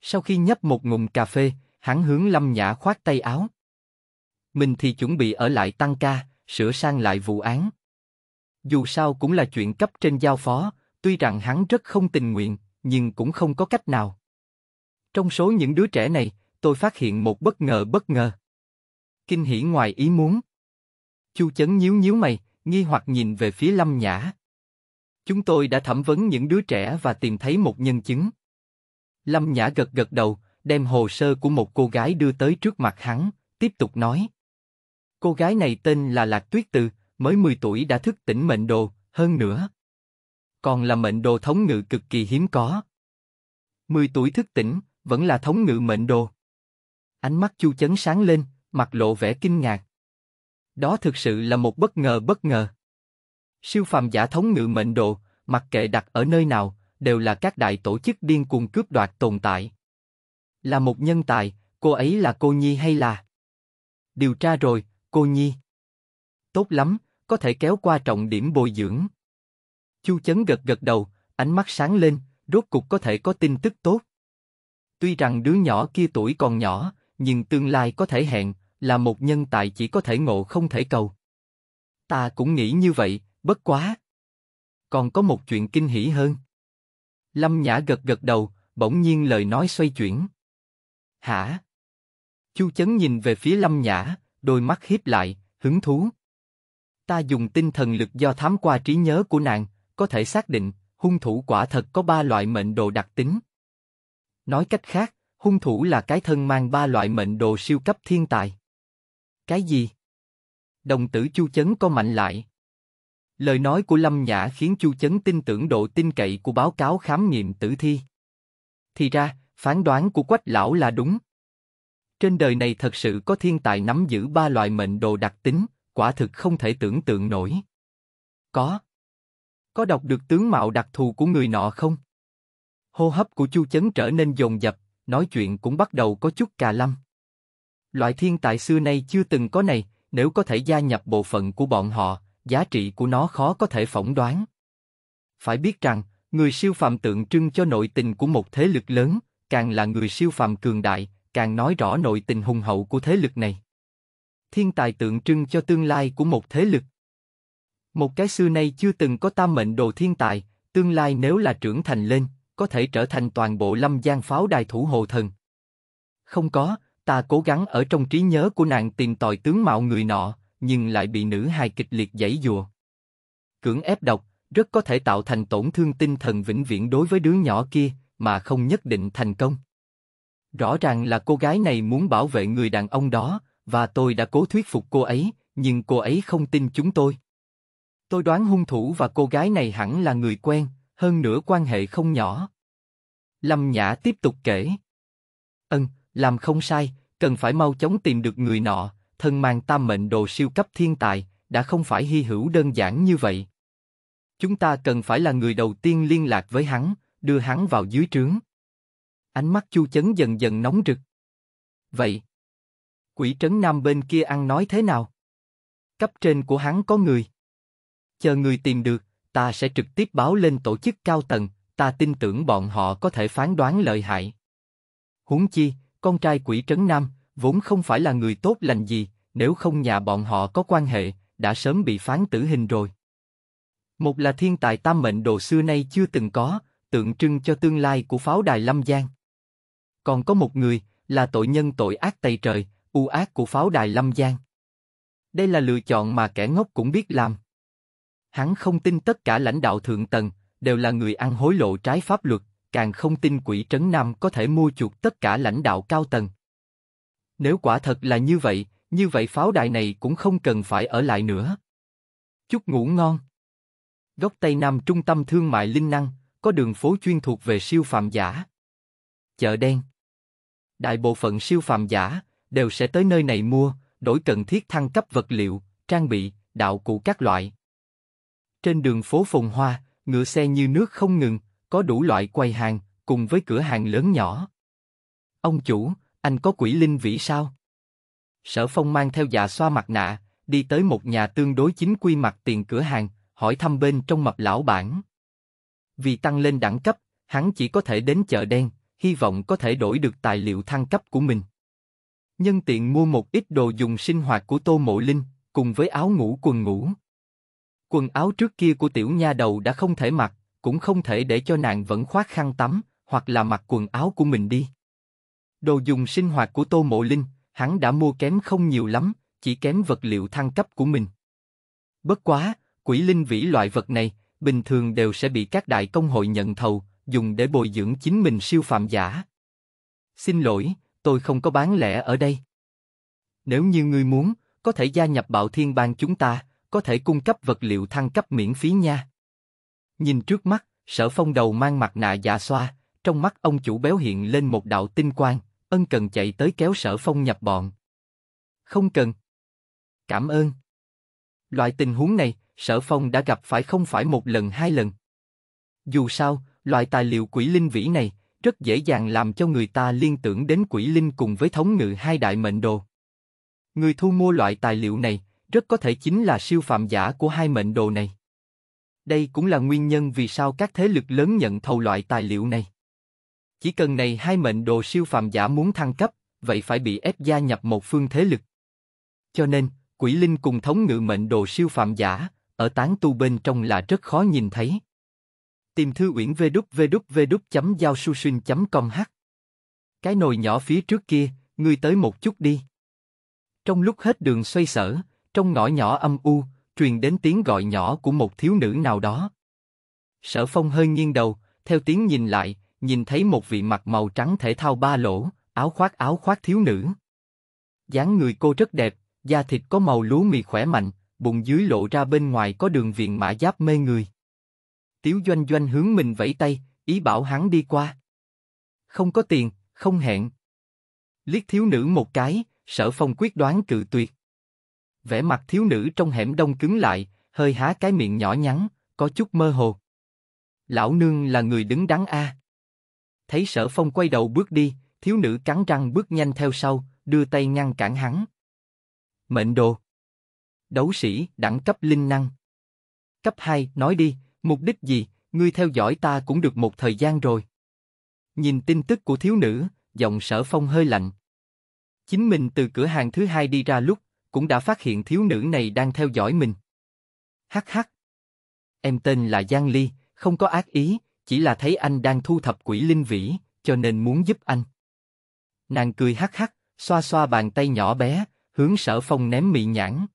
[SPEAKER 1] Sau khi nhấp một ngụm cà phê, hắn hướng Lâm Nhã khoát tay áo. Mình thì chuẩn bị ở lại tăng ca, sửa sang lại vụ án. Dù sao cũng là chuyện cấp trên giao phó, tuy rằng hắn rất không tình nguyện, nhưng cũng không có cách nào. Trong số những đứa trẻ này, tôi phát hiện một bất ngờ bất ngờ kinh hỉ ngoài ý muốn. Chu Chấn nhíu nhíu mày, nghi hoặc nhìn về phía Lâm Nhã. Chúng tôi đã thẩm vấn những đứa trẻ và tìm thấy một nhân chứng. Lâm Nhã gật gật đầu, đem hồ sơ của một cô gái đưa tới trước mặt hắn, tiếp tục nói. Cô gái này tên là Lạc Tuyết Từ, mới 10 tuổi đã thức tỉnh mệnh đồ, hơn nữa. Còn là mệnh đồ thống ngự cực kỳ hiếm có. 10 tuổi thức tỉnh, vẫn là thống ngự mệnh đồ. Ánh mắt chu chấn sáng lên, mặt lộ vẻ kinh ngạc. Đó thực sự là một bất ngờ bất ngờ. Siêu phàm giả thống ngự mệnh đồ, mặc kệ đặt ở nơi nào, đều là các đại tổ chức điên cuồng cướp đoạt tồn tại. Là một nhân tài, cô ấy là cô Nhi hay là? Điều tra rồi, cô Nhi. Tốt lắm, có thể kéo qua trọng điểm bồi dưỡng. Chu Chấn gật gật đầu, ánh mắt sáng lên, rốt cục có thể có tin tức tốt. Tuy rằng đứa nhỏ kia tuổi còn nhỏ, nhưng tương lai có thể hẹn, là một nhân tài chỉ có thể ngộ không thể cầu. Ta cũng nghĩ như vậy, bất quá. Còn có một chuyện kinh hỉ hơn. Lâm Nhã gật gật đầu, bỗng nhiên lời nói xoay chuyển. Hả? Chu Chấn nhìn về phía Lâm Nhã, đôi mắt hiếp lại, hứng thú. Ta dùng tinh thần lực do thám qua trí nhớ của nàng, có thể xác định, hung thủ quả thật có ba loại mệnh đồ đặc tính. Nói cách khác, hung thủ là cái thân mang ba loại mệnh đồ siêu cấp thiên tài. Cái gì? Đồng tử Chu Chấn co mạnh lại. Lời nói của Lâm Nhã khiến Chu Chấn tin tưởng độ tin cậy của báo cáo khám nghiệm tử thi. Thì ra, phán đoán của Quách Lão là đúng. Trên đời này thật sự có thiên tài nắm giữ ba loại mệnh đồ đặc tính, quả thực không thể tưởng tượng nổi. Có. Có đọc được tướng mạo đặc thù của người nọ không? Hô hấp của Chu Chấn trở nên dồn dập, nói chuyện cũng bắt đầu có chút cà lâm. Loại thiên tài xưa nay chưa từng có này, nếu có thể gia nhập bộ phận của bọn họ, giá trị của nó khó có thể phỏng đoán. Phải biết rằng, người siêu phàm tượng trưng cho nội tình của một thế lực lớn, càng là người siêu phàm cường đại, càng nói rõ nội tình hùng hậu của thế lực này. Thiên tài tượng trưng cho tương lai của một thế lực. Một cái xưa nay chưa từng có tam mệnh đồ thiên tài, tương lai nếu là trưởng thành lên, có thể trở thành toàn bộ lâm giang pháo đài thủ hộ thần. Không có, ta cố gắng ở trong trí nhớ của nàng tìm tòi tướng mạo người nọ, nhưng lại bị nữ hài kịch liệt giãy dùa. Cưỡng ép độc rất có thể tạo thành tổn thương tinh thần vĩnh viễn đối với đứa nhỏ kia, mà không nhất định thành công. Rõ ràng là cô gái này muốn bảo vệ người đàn ông đó, và tôi đã cố thuyết phục cô ấy, nhưng cô ấy không tin chúng tôi. Tôi đoán hung thủ và cô gái này hẳn là người quen, hơn nữa quan hệ không nhỏ. Lâm Nhã tiếp tục kể. Ân, làm không sai, cần phải mau chóng tìm được người nọ, thân mang tam mệnh đồ siêu cấp thiên tài, đã không phải hy hữu đơn giản như vậy. Chúng ta cần phải là người đầu tiên liên lạc với hắn, đưa hắn vào dưới trướng. Ánh mắt Chu Chấn dần dần nóng rực. Vậy, quỷ trấn nam bên kia ăn nói thế nào? Cấp trên của hắn có người. Chờ người tìm được, ta sẽ trực tiếp báo lên tổ chức cao tầng, ta tin tưởng bọn họ có thể phán đoán lợi hại. Huống chi, con trai quỷ trấn Nam, vốn không phải là người tốt lành gì, nếu không nhà bọn họ có quan hệ, đã sớm bị phán tử hình rồi. Một là thiên tài tam mệnh đồ xưa nay chưa từng có, tượng trưng cho tương lai của pháo đài Lâm Giang. Còn có một người, là tội nhân tội ác tày trời, u ác của pháo đài Lâm Giang. Đây là lựa chọn mà kẻ ngốc cũng biết làm. Hắn không tin tất cả lãnh đạo thượng tầng, đều là người ăn hối lộ trái pháp luật, càng không tin quỷ trấn Nam có thể mua chuộc tất cả lãnh đạo cao tầng. Nếu quả thật là như vậy, như vậy pháo đài này cũng không cần phải ở lại nữa. Chúc ngủ ngon. Góc Tây Nam trung tâm thương mại Linh Năng, có đường phố chuyên thuộc về siêu phàm giả. Chợ đen. Đại bộ phận siêu phàm giả đều sẽ tới nơi này mua, đổi cần thiết thăng cấp vật liệu, trang bị, đạo cụ các loại. Trên đường phố phồn hoa, ngựa xe như nước không ngừng, có đủ loại quầy hàng, cùng với cửa hàng lớn nhỏ. Ông chủ, anh có quỷ linh vĩ sao? Sở Phong mang theo dạ xoa mặt nạ, đi tới một nhà tương đối chính quy mặt tiền cửa hàng, hỏi thăm bên trong mặt lão bản. Vì tăng lên đẳng cấp, hắn chỉ có thể đến chợ đen, hy vọng có thể đổi được tài liệu thăng cấp của mình. Nhân tiện mua một ít đồ dùng sinh hoạt của Tô Mộ Linh, cùng với áo ngủ quần ngủ. Quần áo trước kia của tiểu nha đầu đã không thể mặc, cũng không thể để cho nàng vẫn khoác khăn tắm hoặc là mặc quần áo của mình đi. Đồ dùng sinh hoạt của Tô Mộ Linh, hắn đã mua kém không nhiều lắm, chỉ kém vật liệu thăng cấp của mình. Bất quá, quỷ linh vĩ loại vật này, bình thường đều sẽ bị các đại công hội nhận thầu, dùng để bồi dưỡng chính mình siêu phạm giả. Xin lỗi, tôi không có bán lẻ ở đây. Nếu như ngươi muốn, có thể gia nhập bạo thiên bang chúng ta, có thể cung cấp vật liệu thăng cấp miễn phí nha. Nhìn trước mắt, sở phong đầu mang mặt nạ giả dạ xoa, trong mắt ông chủ béo hiện lên một đạo tinh quang, ân cần chạy tới kéo sở phong nhập bọn. Không cần. Cảm ơn. Loại tình huống này, sở phong đã gặp phải không phải một lần hai lần. Dù sao, loại tài liệu quỷ linh vĩ này, rất dễ dàng làm cho người ta liên tưởng đến quỷ linh cùng với thống ngự hai đại mệnh đồ. Người thu mua loại tài liệu này, rất có thể chính là siêu phạm giả của hai mệnh đồ này. Đây cũng là nguyên nhân vì sao các thế lực lớn nhận thầu loại tài liệu này. Chỉ cần này hai mệnh đồ siêu phàm giả muốn thăng cấp, vậy phải bị ép gia nhập một phương thế lực. Cho nên, quỷ linh cùng thống ngự mệnh đồ siêu phàm giả, ở tán tu bên trong là rất khó nhìn thấy. Tìm thư uyển vê đúc vê đúc vê đúc chấm giao su xuyên chấm com h. Cái nồi nhỏ phía trước kia, ngươi tới một chút đi. Trong lúc hết đường xoay sở, trong ngõ nhỏ âm u, truyền đến tiếng gọi nhỏ của một thiếu nữ nào đó. Sở Phong hơi nghiêng đầu, theo tiếng nhìn lại, nhìn thấy một vị mặt màu trắng thể thao ba lỗ, áo khoác áo khoác thiếu nữ. dáng người cô rất đẹp, da thịt có màu lúa mì khỏe mạnh, bụng dưới lộ ra bên ngoài có đường viền mã giáp mê người. Tiếu Doanh Doanh hướng mình vẫy tay, ý bảo hắn đi qua. Không có tiền, không hẹn. Liếc thiếu nữ một cái, Sở Phong quyết đoán cự tuyệt vẻ mặt thiếu nữ trong hẻm đông cứng lại, hơi há cái miệng nhỏ nhắn, có chút mơ hồ. Lão nương là người đứng đắn a. Thấy Sở Phong quay đầu bước đi, thiếu nữ cắn răng bước nhanh theo sau, đưa tay ngăn cản hắn. Mệnh đồ. Đấu sĩ, đẳng cấp linh năng. Cấp 2, nói đi, mục đích gì, ngươi theo dõi ta cũng được một thời gian rồi. Nhìn tin tức của thiếu nữ, giọng sở phong hơi lạnh. Chính mình từ cửa hàng thứ hai đi ra lúc, cũng đã phát hiện thiếu nữ này đang theo dõi mình. Hắc hắc. Em tên là Giang Ly, không có ác ý, chỉ là thấy anh đang thu thập quỷ linh vĩ, cho nên muốn giúp anh. Nàng cười hắc hắc, xoa xoa bàn tay nhỏ bé, hướng sở phong ném mị nhãn.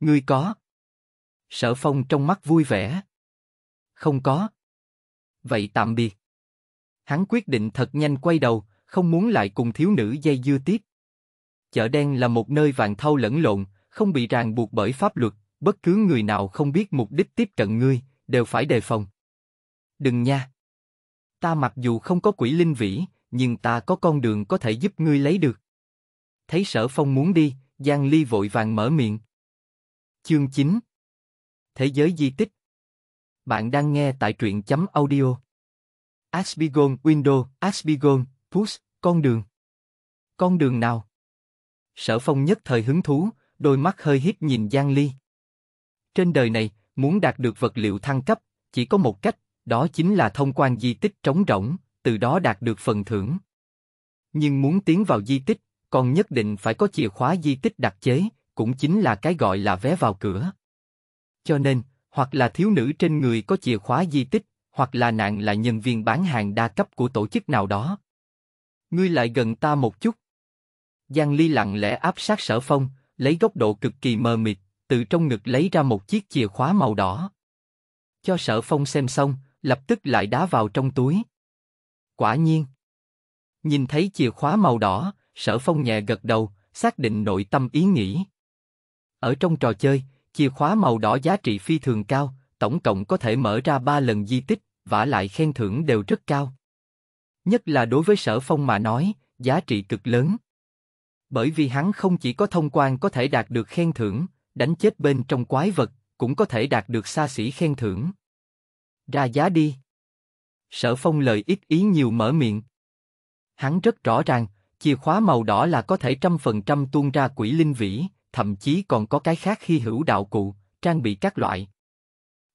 [SPEAKER 1] Ngươi có. Sở phong trong mắt vui vẻ. Không có. Vậy tạm biệt. Hắn quyết định thật nhanh quay đầu, không muốn lại cùng thiếu nữ dây dưa tiếp. Chợ đen là một nơi vàng thau lẫn lộn, không bị ràng buộc bởi pháp luật, bất cứ người nào không biết mục đích tiếp cận ngươi, đều phải đề phòng. Đừng nha. Ta mặc dù không có quỷ linh vĩ, nhưng ta có con đường có thể giúp ngươi lấy được. Thấy sở phong muốn đi, Giang Ly vội vàng mở miệng. Chương 9 Thế giới di tích Bạn đang nghe tại truyện chấm audio. Asbigon Window, Asbigon, Push, con đường. Con đường nào? Sở Phong nhất thời hứng thú, đôi mắt hơi híp nhìn Giang Ly. Trên đời này, muốn đạt được vật liệu thăng cấp, chỉ có một cách, đó chính là thông quan di tích trống rỗng, từ đó đạt được phần thưởng. Nhưng muốn tiến vào di tích, còn nhất định phải có chìa khóa di tích đặc chế, cũng chính là cái gọi là vé vào cửa. Cho nên, hoặc là thiếu nữ trên người có chìa khóa di tích, hoặc là nạn là nhân viên bán hàng đa cấp của tổ chức nào đó. Ngươi lại gần ta một chút, Giang Ly lặng lẽ áp sát sở phong, lấy góc độ cực kỳ mờ mịt, từ trong ngực lấy ra một chiếc chìa khóa màu đỏ. Cho sở phong xem xong, lập tức lại đá vào trong túi. Quả nhiên. Nhìn thấy chìa khóa màu đỏ, sở phong nhẹ gật đầu, xác định nội tâm ý nghĩ. Ở trong trò chơi, chìa khóa màu đỏ giá trị phi thường cao, tổng cộng có thể mở ra ba lần di tích, vả lại khen thưởng đều rất cao. Nhất là đối với sở phong mà nói, giá trị cực lớn bởi vì hắn không chỉ có thông quan có thể đạt được khen thưởng, đánh chết bên trong quái vật, cũng có thể đạt được xa xỉ khen thưởng. Ra giá đi. Sở phong lời ít ý nhiều mở miệng. Hắn rất rõ ràng, chìa khóa màu đỏ là có thể trăm phần trăm tuôn ra quỷ linh vĩ, thậm chí còn có cái khác khi hữu đạo cụ, trang bị các loại.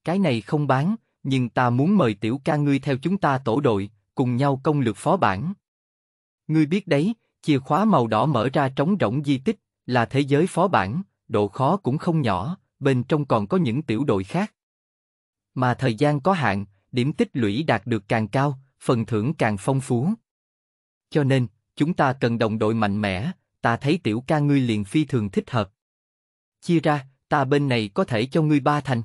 [SPEAKER 1] Cái này không bán, nhưng ta muốn mời tiểu ca ngươi theo chúng ta tổ đội, cùng nhau công lược phó bản. Ngươi biết đấy, Chìa khóa màu đỏ mở ra trống rỗng di tích, là thế giới phó bản, độ khó cũng không nhỏ, bên trong còn có những tiểu đội khác. Mà thời gian có hạn, điểm tích lũy đạt được càng cao, phần thưởng càng phong phú. Cho nên, chúng ta cần đồng đội mạnh mẽ, ta thấy tiểu ca ngươi liền phi thường thích hợp. Chia ra, ta bên này có thể cho ngươi ba thành.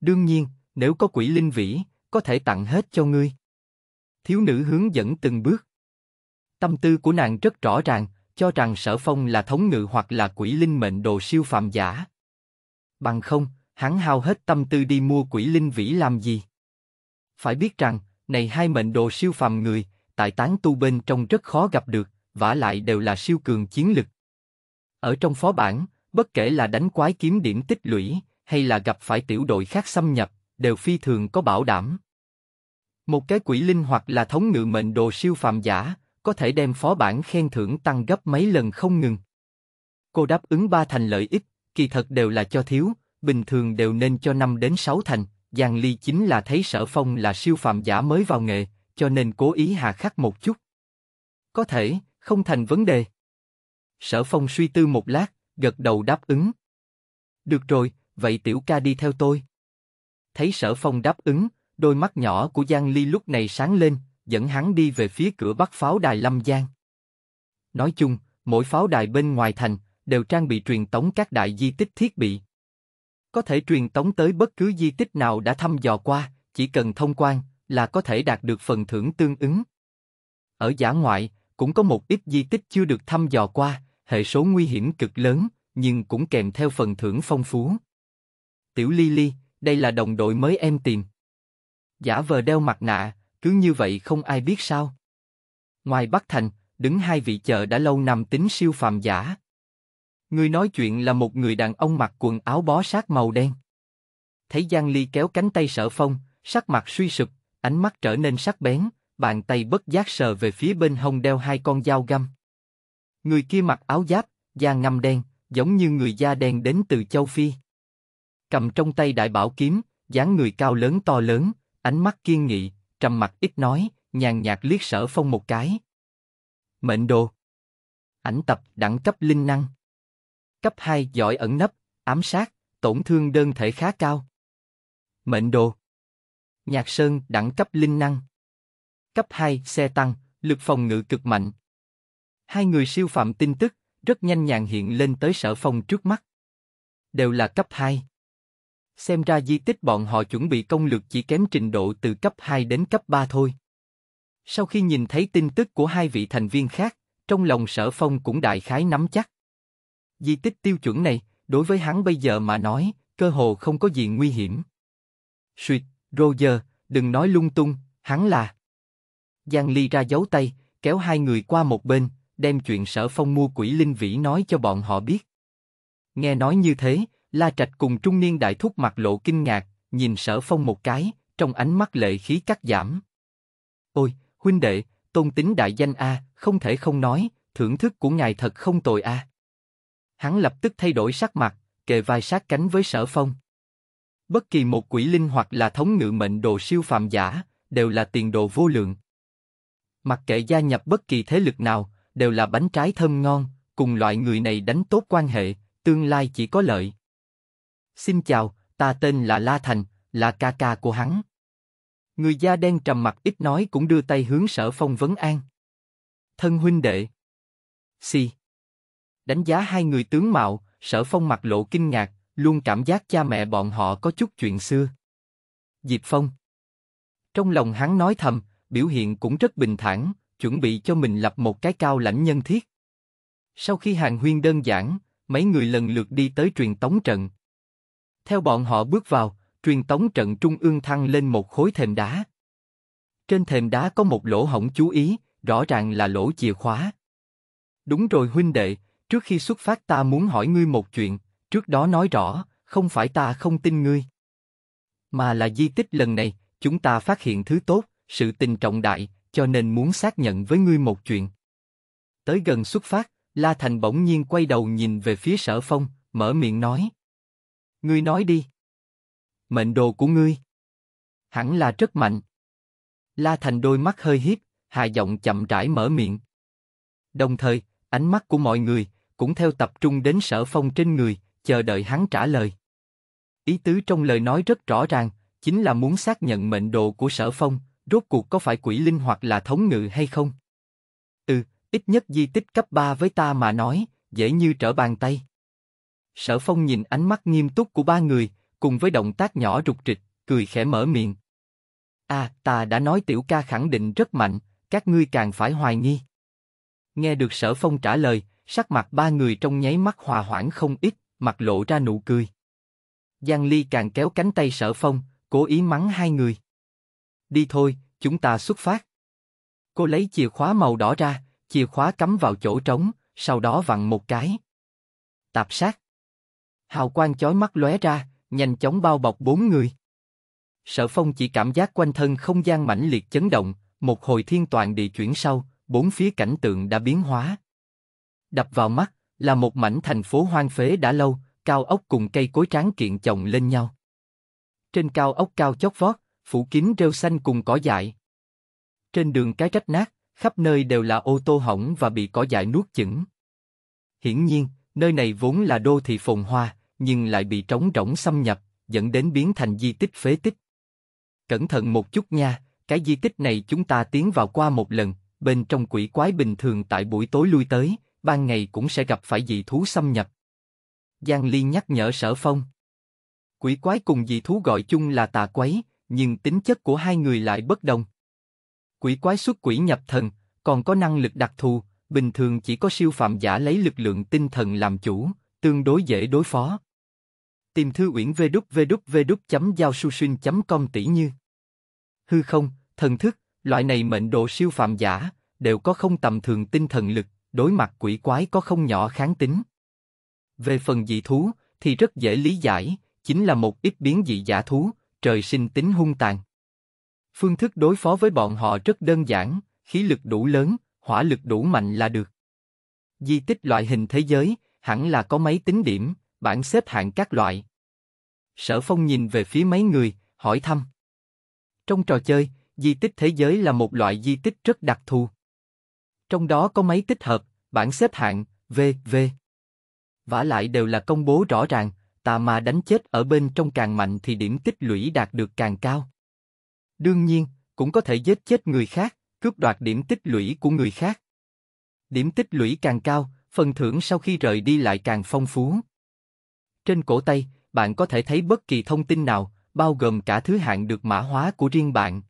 [SPEAKER 1] Đương nhiên, nếu có quỷ linh vĩ, có thể tặng hết cho ngươi. Thiếu nữ hướng dẫn từng bước. Tâm tư của nàng rất rõ ràng, cho rằng sở phong là thống ngự hoặc là quỷ linh mệnh đồ siêu phàm giả. Bằng không, hắn hao hết tâm tư đi mua quỷ linh vĩ làm gì? Phải biết rằng, này hai mệnh đồ siêu phàm người, tại tán tu bên trong rất khó gặp được, vả lại đều là siêu cường chiến lực. Ở trong phó bản, bất kể là đánh quái kiếm điểm tích lũy, hay là gặp phải tiểu đội khác xâm nhập, đều phi thường có bảo đảm. Một cái quỷ linh hoặc là thống ngự mệnh đồ siêu phàm giả, có thể đem phó bản khen thưởng tăng gấp mấy lần không ngừng. Cô đáp ứng ba thành lợi ích, kỳ thật đều là cho thiếu, bình thường đều nên cho 5 đến 6 thành, Giang Ly chính là thấy Sở Phong là siêu phàm giả mới vào nghề, cho nên cố ý hà khắc một chút. Có thể, không thành vấn đề. Sở Phong suy tư một lát, gật đầu đáp ứng. Được rồi, vậy tiểu ca đi theo tôi. Thấy Sở Phong đáp ứng, đôi mắt nhỏ của Giang Ly lúc này sáng lên, dẫn hắn đi về phía cửa bắc pháo đài Lâm Giang. Nói chung, mỗi pháo đài bên ngoài thành đều trang bị truyền tống các đại di tích thiết bị. Có thể truyền tống tới bất cứ di tích nào đã thăm dò qua, chỉ cần thông quan là có thể đạt được phần thưởng tương ứng. Ở giả ngoại, cũng có một ít di tích chưa được thăm dò qua, hệ số nguy hiểm cực lớn, nhưng cũng kèm theo phần thưởng phong phú. Tiểu Lily, đây là đồng đội mới em tìm. Giả vờ đeo mặt nạ, cứ như vậy không ai biết sao. Ngoài Bắc Thành, đứng hai vị chợ đã lâu nằm tính siêu phàm giả. Người nói chuyện là một người đàn ông mặc quần áo bó sát màu đen. Thấy Giang Ly kéo cánh tay sở phong, sắc mặt suy sụp, ánh mắt trở nên sắc bén, bàn tay bất giác sờ về phía bên hông đeo hai con dao găm. Người kia mặc áo giáp, da ngăm đen, giống như người da đen đến từ châu Phi. Cầm trong tay đại bảo kiếm, dáng người cao lớn to lớn, ánh mắt kiên nghị, trầm mặt ít nói, nhàn nhạt liếc sở phong một cái. Mệnh đồ Ảnh tập đẳng cấp linh năng Cấp 2 giỏi ẩn nấp, ám sát, tổn thương đơn thể khá cao. Mệnh đồ Nhạc Sơn đẳng cấp linh năng Cấp 2 xe tăng, lực phòng ngự cực mạnh. Hai người siêu phạm tin tức, rất nhanh nhàn hiện lên tới sở phong trước mắt. Đều là cấp 2. Xem ra di tích bọn họ chuẩn bị công lược chỉ kém trình độ từ cấp 2 đến cấp 3 thôi. Sau khi nhìn thấy tin tức của hai vị thành viên khác, trong lòng sở phong cũng đại khái nắm chắc. Di tích tiêu chuẩn này, đối với hắn bây giờ mà nói, cơ hồ không có gì nguy hiểm. Suyệt, Roger, đừng nói lung tung, hắn là... Giang Ly ra giấu tay, kéo hai người qua một bên, đem chuyện sở phong mua quỷ linh vĩ nói cho bọn họ biết. Nghe nói như thế, La Trạch cùng trung niên đại thúc mặt lộ kinh ngạc, nhìn sở phong một cái, trong ánh mắt lệ khí cắt giảm. Ôi, huynh đệ, tôn tính đại danh A, không thể không nói, thưởng thức của ngài thật không tồi A. Hắn lập tức thay đổi sắc mặt, kề vai sát cánh với sở phong. Bất kỳ một quỷ linh hoặc là thống ngự mệnh đồ siêu phàm giả, đều là tiền đồ vô lượng. Mặc kệ gia nhập bất kỳ thế lực nào, đều là bánh trái thơm ngon, cùng loại người này đánh tốt quan hệ, tương lai chỉ có lợi. Xin chào, ta tên là La Thành, là ca ca của hắn. Người da đen trầm mặt ít nói cũng đưa tay hướng sở phong vấn an. Thân huynh đệ. Si. Đánh giá hai người tướng mạo, sở phong mặt lộ kinh ngạc, luôn cảm giác cha mẹ bọn họ có chút chuyện xưa. Diệp Phong. Trong lòng hắn nói thầm, biểu hiện cũng rất bình thản, chuẩn bị cho mình lập một cái cao lãnh nhân thiết. Sau khi hàng huyên đơn giản, mấy người lần lượt đi tới truyền tống trận, theo bọn họ bước vào, truyền tống trận trung ương thăng lên một khối thềm đá. Trên thềm đá có một lỗ hổng chú ý, rõ ràng là lỗ chìa khóa. Đúng rồi huynh đệ, trước khi xuất phát ta muốn hỏi ngươi một chuyện, trước đó nói rõ, không phải ta không tin ngươi. Mà là di tích lần này, chúng ta phát hiện thứ tốt, sự tình trọng đại, cho nên muốn xác nhận với ngươi một chuyện. Tới gần xuất phát, La Thành bỗng nhiên quay đầu nhìn về phía sở phong, mở miệng nói. Ngươi nói đi. Mệnh đồ của ngươi. Hẳn là rất mạnh. La Thành đôi mắt hơi hiếp, hạ giọng chậm rãi mở miệng. Đồng thời, ánh mắt của mọi người cũng theo tập trung đến sở phong trên người, chờ đợi hắn trả lời. Ý tứ trong lời nói rất rõ ràng, chính là muốn xác nhận mệnh đồ của sở phong, rốt cuộc có phải quỷ linh hoặc là thống ngự hay không. Ừ, ít nhất di tích cấp 3 với ta mà nói, dễ như trở bàn tay. Sở Phong nhìn ánh mắt nghiêm túc của ba người, cùng với động tác nhỏ rụt rịch, cười khẽ mở miệng. A, ta đã nói tiểu ca khẳng định rất mạnh, các ngươi càng phải hoài nghi. Nghe được Sở Phong trả lời, sắc mặt ba người trong nháy mắt hòa hoãn không ít, mặt lộ ra nụ cười. Giang Ly càng kéo cánh tay Sở Phong, cố ý mắng hai người. Đi thôi, chúng ta xuất phát. Cô lấy chìa khóa màu đỏ ra, chìa khóa cắm vào chỗ trống, sau đó vặn một cái. Tạp sát hào quang chói mắt lóe ra, nhanh chóng bao bọc bốn người. Sở Phong chỉ cảm giác quanh thân không gian mãnh liệt chấn động, một hồi thiên toàn địa chuyển sau, bốn phía cảnh tượng đã biến hóa. Đập vào mắt là một mảnh thành phố hoang phế đã lâu, cao ốc cùng cây cối tráng kiện chồng lên nhau. Trên cao ốc cao chót vót, phủ kín rêu xanh cùng cỏ dại. Trên đường cái rách nát, khắp nơi đều là ô tô hỏng và bị cỏ dại nuốt chửng. Hiển nhiên, nơi này vốn là đô thị phồn hoa, nhưng lại bị trống rỗng xâm nhập, dẫn đến biến thành di tích phế tích. Cẩn thận một chút nha, cái di tích này chúng ta tiến vào qua một lần, bên trong quỷ quái bình thường tại buổi tối lui tới, ban ngày cũng sẽ gặp phải dị thú xâm nhập. Giang Ly nhắc nhở sở phong. Quỷ quái cùng dị thú gọi chung là tà quấy, nhưng tính chất của hai người lại bất đồng. Quỷ quái xuất quỷ nhập thần, còn có năng lực đặc thù, bình thường chỉ có siêu phạm giả lấy lực lượng tinh thần làm chủ, tương đối dễ đối phó. Tìm thư uyển đúc đúc đúc chấm giao su chấm com tỷ như. Hư không, thần thức, loại này mệnh độ siêu phạm giả, đều có không tầm thường tinh thần lực, đối mặt quỷ quái có không nhỏ kháng tính. Về phần dị thú, thì rất dễ lý giải, chính là một ít biến dị giả thú, trời sinh tính hung tàn. Phương thức đối phó với bọn họ rất đơn giản, khí lực đủ lớn, hỏa lực đủ mạnh là được. Di tích loại hình thế giới, hẳn là có mấy tính điểm, bảng xếp hạng các loại. Sở Phong nhìn về phía mấy người, hỏi thăm. Trong trò chơi, di tích thế giới là một loại di tích rất đặc thù. Trong đó có mấy tích hợp, bảng xếp hạng, v v. Vả lại đều là công bố rõ ràng, tà mà đánh chết ở bên trong càng mạnh thì điểm tích lũy đạt được càng cao. Đương nhiên, cũng có thể giết chết người khác, cướp đoạt điểm tích lũy của người khác. Điểm tích lũy càng cao, phần thưởng sau khi rời đi lại càng phong phú. Trên cổ tay, bạn có thể thấy bất kỳ thông tin nào, bao gồm cả thứ hạng được mã hóa của riêng bạn.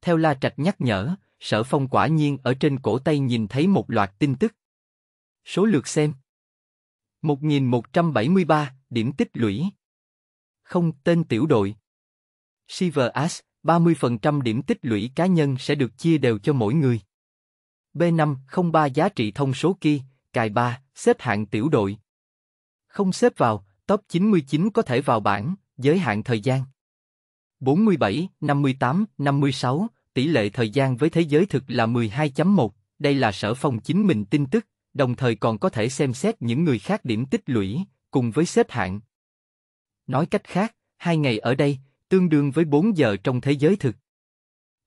[SPEAKER 1] Theo La Trạch nhắc nhở, Sở Phong quả nhiên ở trên cổ tay nhìn thấy một loạt tin tức. Số lượt xem 1173, điểm tích lũy. Không, tên tiểu đội. Silver Ash, 30% điểm tích lũy cá nhân sẽ được chia đều cho mỗi người. B503 giá trị thông số kia, cài 3, xếp hạng tiểu đội không xếp vào, top 99 có thể vào bảng, giới hạn thời gian. 47, 58, 56, tỷ lệ thời gian với thế giới thực là 12.1, đây là sở phòng chính mình tin tức, đồng thời còn có thể xem xét những người khác điểm tích lũy, cùng với xếp hạng. Nói cách khác, hai ngày ở đây, tương đương với 4 giờ trong thế giới thực.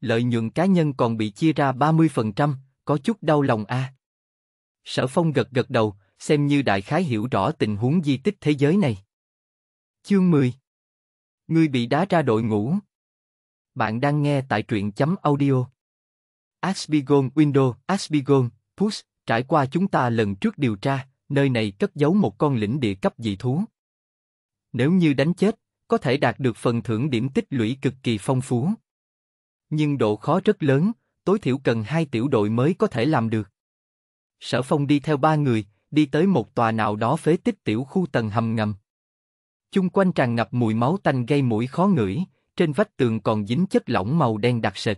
[SPEAKER 1] Lợi nhuận cá nhân còn bị chia ra 30%, có chút đau lòng a. À. Sở Phong gật gật đầu, xem như đại khái hiểu rõ tình huống di tích thế giới này. Chương 10 người bị đá ra đội ngũ. Bạn đang nghe tại truyện chấm audio. Asbigon Window, Asbigon, Push, trải qua chúng ta lần trước điều tra, nơi này cất giấu một con lĩnh địa cấp dị thú. Nếu như đánh chết, có thể đạt được phần thưởng điểm tích lũy cực kỳ phong phú. Nhưng độ khó rất lớn, tối thiểu cần hai tiểu đội mới có thể làm được. Sở Phong đi theo ba người, đi tới một tòa nào đó phế tích tiểu khu tầng hầm ngầm. Chung quanh tràn ngập mùi máu tanh gây mũi khó ngửi, trên vách tường còn dính chất lỏng màu đen đặc sệt.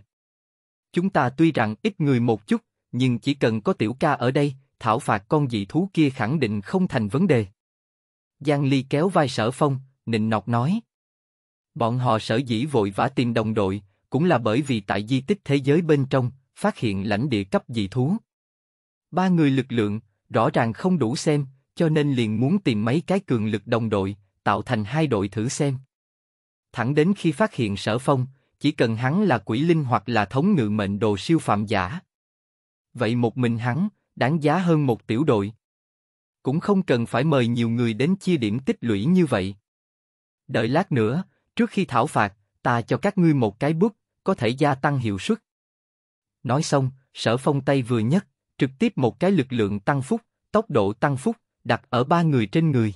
[SPEAKER 1] Chúng ta tuy rằng ít người một chút, nhưng chỉ cần có tiểu ca ở đây, thảo phạt con dị thú kia khẳng định không thành vấn đề. Giang Ly kéo vai sở phong, nịnh Nọc nói. Bọn họ sở dĩ vội vã tìm đồng đội, cũng là bởi vì tại di tích thế giới bên trong, phát hiện lãnh địa cấp dị thú. Ba người lực lượng, rõ ràng không đủ xem, cho nên liền muốn tìm mấy cái cường lực đồng đội, tạo thành hai đội thử xem. Thẳng đến khi phát hiện sở phong, chỉ cần hắn là quỷ linh hoặc là thống ngự mệnh đồ siêu phạm giả. Vậy một mình hắn, đáng giá hơn một tiểu đội. Cũng không cần phải mời nhiều người đến chia điểm tích lũy như vậy. Đợi lát nữa, trước khi thảo phạt, ta cho các ngươi một cái bút, có thể gia tăng hiệu suất. Nói xong, sở phong tay vừa nhất trực tiếp một cái lực lượng tăng phúc, tốc độ tăng phúc, đặt ở ba người trên người.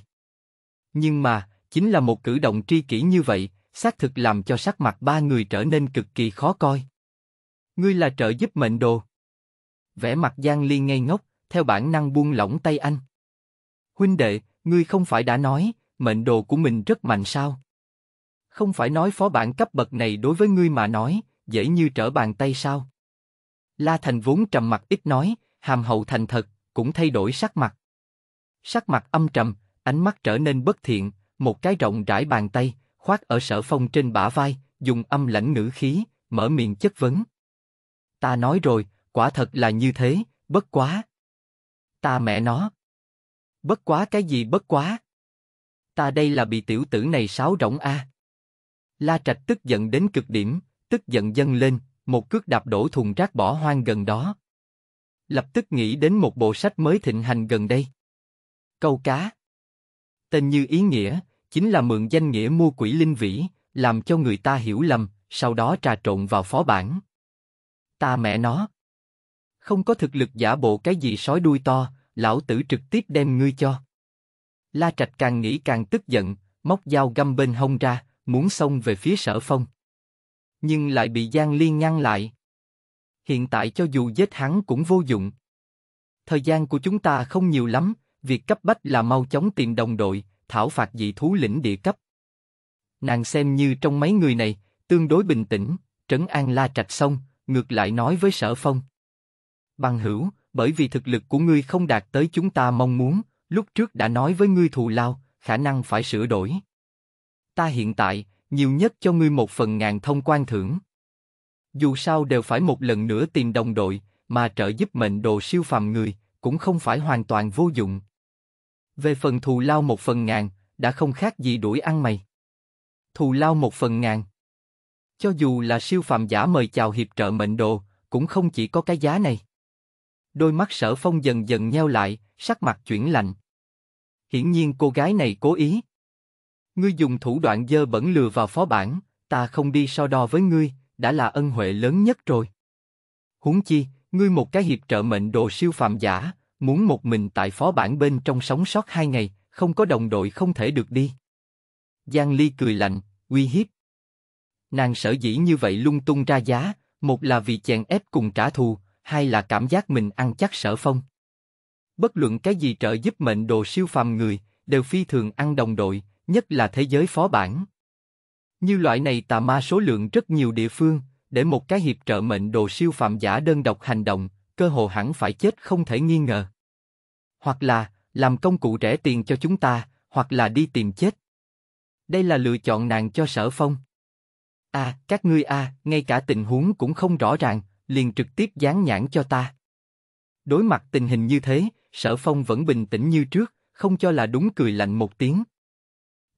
[SPEAKER 1] Nhưng mà, chính là một cử động tri kỷ như vậy, xác thực làm cho sắc mặt ba người trở nên cực kỳ khó coi. Ngươi là trợ giúp mệnh đồ. vẽ mặt Giang Ly ngây ngốc, theo bản năng buông lỏng tay anh. Huynh đệ, ngươi không phải đã nói, mệnh đồ của mình rất mạnh sao? Không phải nói phó bản cấp bậc này đối với ngươi mà nói, dễ như trở bàn tay sao? La Thành vốn trầm mặt ít nói, hàm hậu thành thật, cũng thay đổi sắc mặt. Sắc mặt âm trầm, ánh mắt trở nên bất thiện, một cái rộng rãi bàn tay, khoác ở sở phong trên bả vai, dùng âm lãnh ngữ khí, mở miệng chất vấn. Ta nói rồi, quả thật là như thế, bất quá. Ta mẹ nó. Bất quá cái gì bất quá? Ta đây là bị tiểu tử này sáo rỗng a. La Trạch tức giận đến cực điểm, tức giận dâng lên, một cước đạp đổ thùng rác bỏ hoang gần đó lập tức nghĩ đến một bộ sách mới thịnh hành gần đây. Câu cá. Tên như ý nghĩa, chính là mượn danh nghĩa mua quỷ linh vĩ, làm cho người ta hiểu lầm, sau đó trà trộn vào phó bản. Ta mẹ nó. Không có thực lực giả bộ cái gì sói đuôi to, lão tử trực tiếp đem ngươi cho. La Trạch càng nghĩ càng tức giận, móc dao găm bên hông ra, muốn xông về phía sở phong. Nhưng lại bị Giang Liên ngăn lại hiện tại cho dù giết hắn cũng vô dụng. Thời gian của chúng ta không nhiều lắm, việc cấp bách là mau chóng tìm đồng đội, thảo phạt dị thú lĩnh địa cấp. Nàng xem như trong mấy người này, tương đối bình tĩnh, trấn an la trạch xong, ngược lại nói với sở phong. Bằng hữu, bởi vì thực lực của ngươi không đạt tới chúng ta mong muốn, lúc trước đã nói với ngươi thù lao, khả năng phải sửa đổi. Ta hiện tại, nhiều nhất cho ngươi một phần ngàn thông quan thưởng dù sao đều phải một lần nữa tìm đồng đội, mà trợ giúp mệnh đồ siêu phàm người, cũng không phải hoàn toàn vô dụng. Về phần thù lao một phần ngàn, đã không khác gì đuổi ăn mày. Thù lao một phần ngàn. Cho dù là siêu phàm giả mời chào hiệp trợ mệnh đồ, cũng không chỉ có cái giá này. Đôi mắt sở phong dần dần nheo lại, sắc mặt chuyển lạnh. Hiển nhiên cô gái này cố ý. Ngươi dùng thủ đoạn dơ bẩn lừa vào phó bản, ta không đi so đo với ngươi, đã là ân huệ lớn nhất rồi. Huống chi, ngươi một cái hiệp trợ mệnh đồ siêu phàm giả, muốn một mình tại phó bản bên trong sống sót hai ngày, không có đồng đội không thể được đi. Giang Ly cười lạnh, uy hiếp. Nàng sở dĩ như vậy lung tung ra giá, một là vì chèn ép cùng trả thù, hai là cảm giác mình ăn chắc sở phong. Bất luận cái gì trợ giúp mệnh đồ siêu phàm người, đều phi thường ăn đồng đội, nhất là thế giới phó bản. Như loại này tà ma số lượng rất nhiều địa phương, để một cái hiệp trợ mệnh đồ siêu phạm giả đơn độc hành động, cơ hồ hẳn phải chết không thể nghi ngờ. Hoặc là, làm công cụ rẻ tiền cho chúng ta, hoặc là đi tìm chết. Đây là lựa chọn nàng cho sở phong. À, các ngươi à, ngay cả tình huống cũng không rõ ràng, liền trực tiếp dán nhãn cho ta. Đối mặt tình hình như thế, sở phong vẫn bình tĩnh như trước, không cho là đúng cười lạnh một tiếng.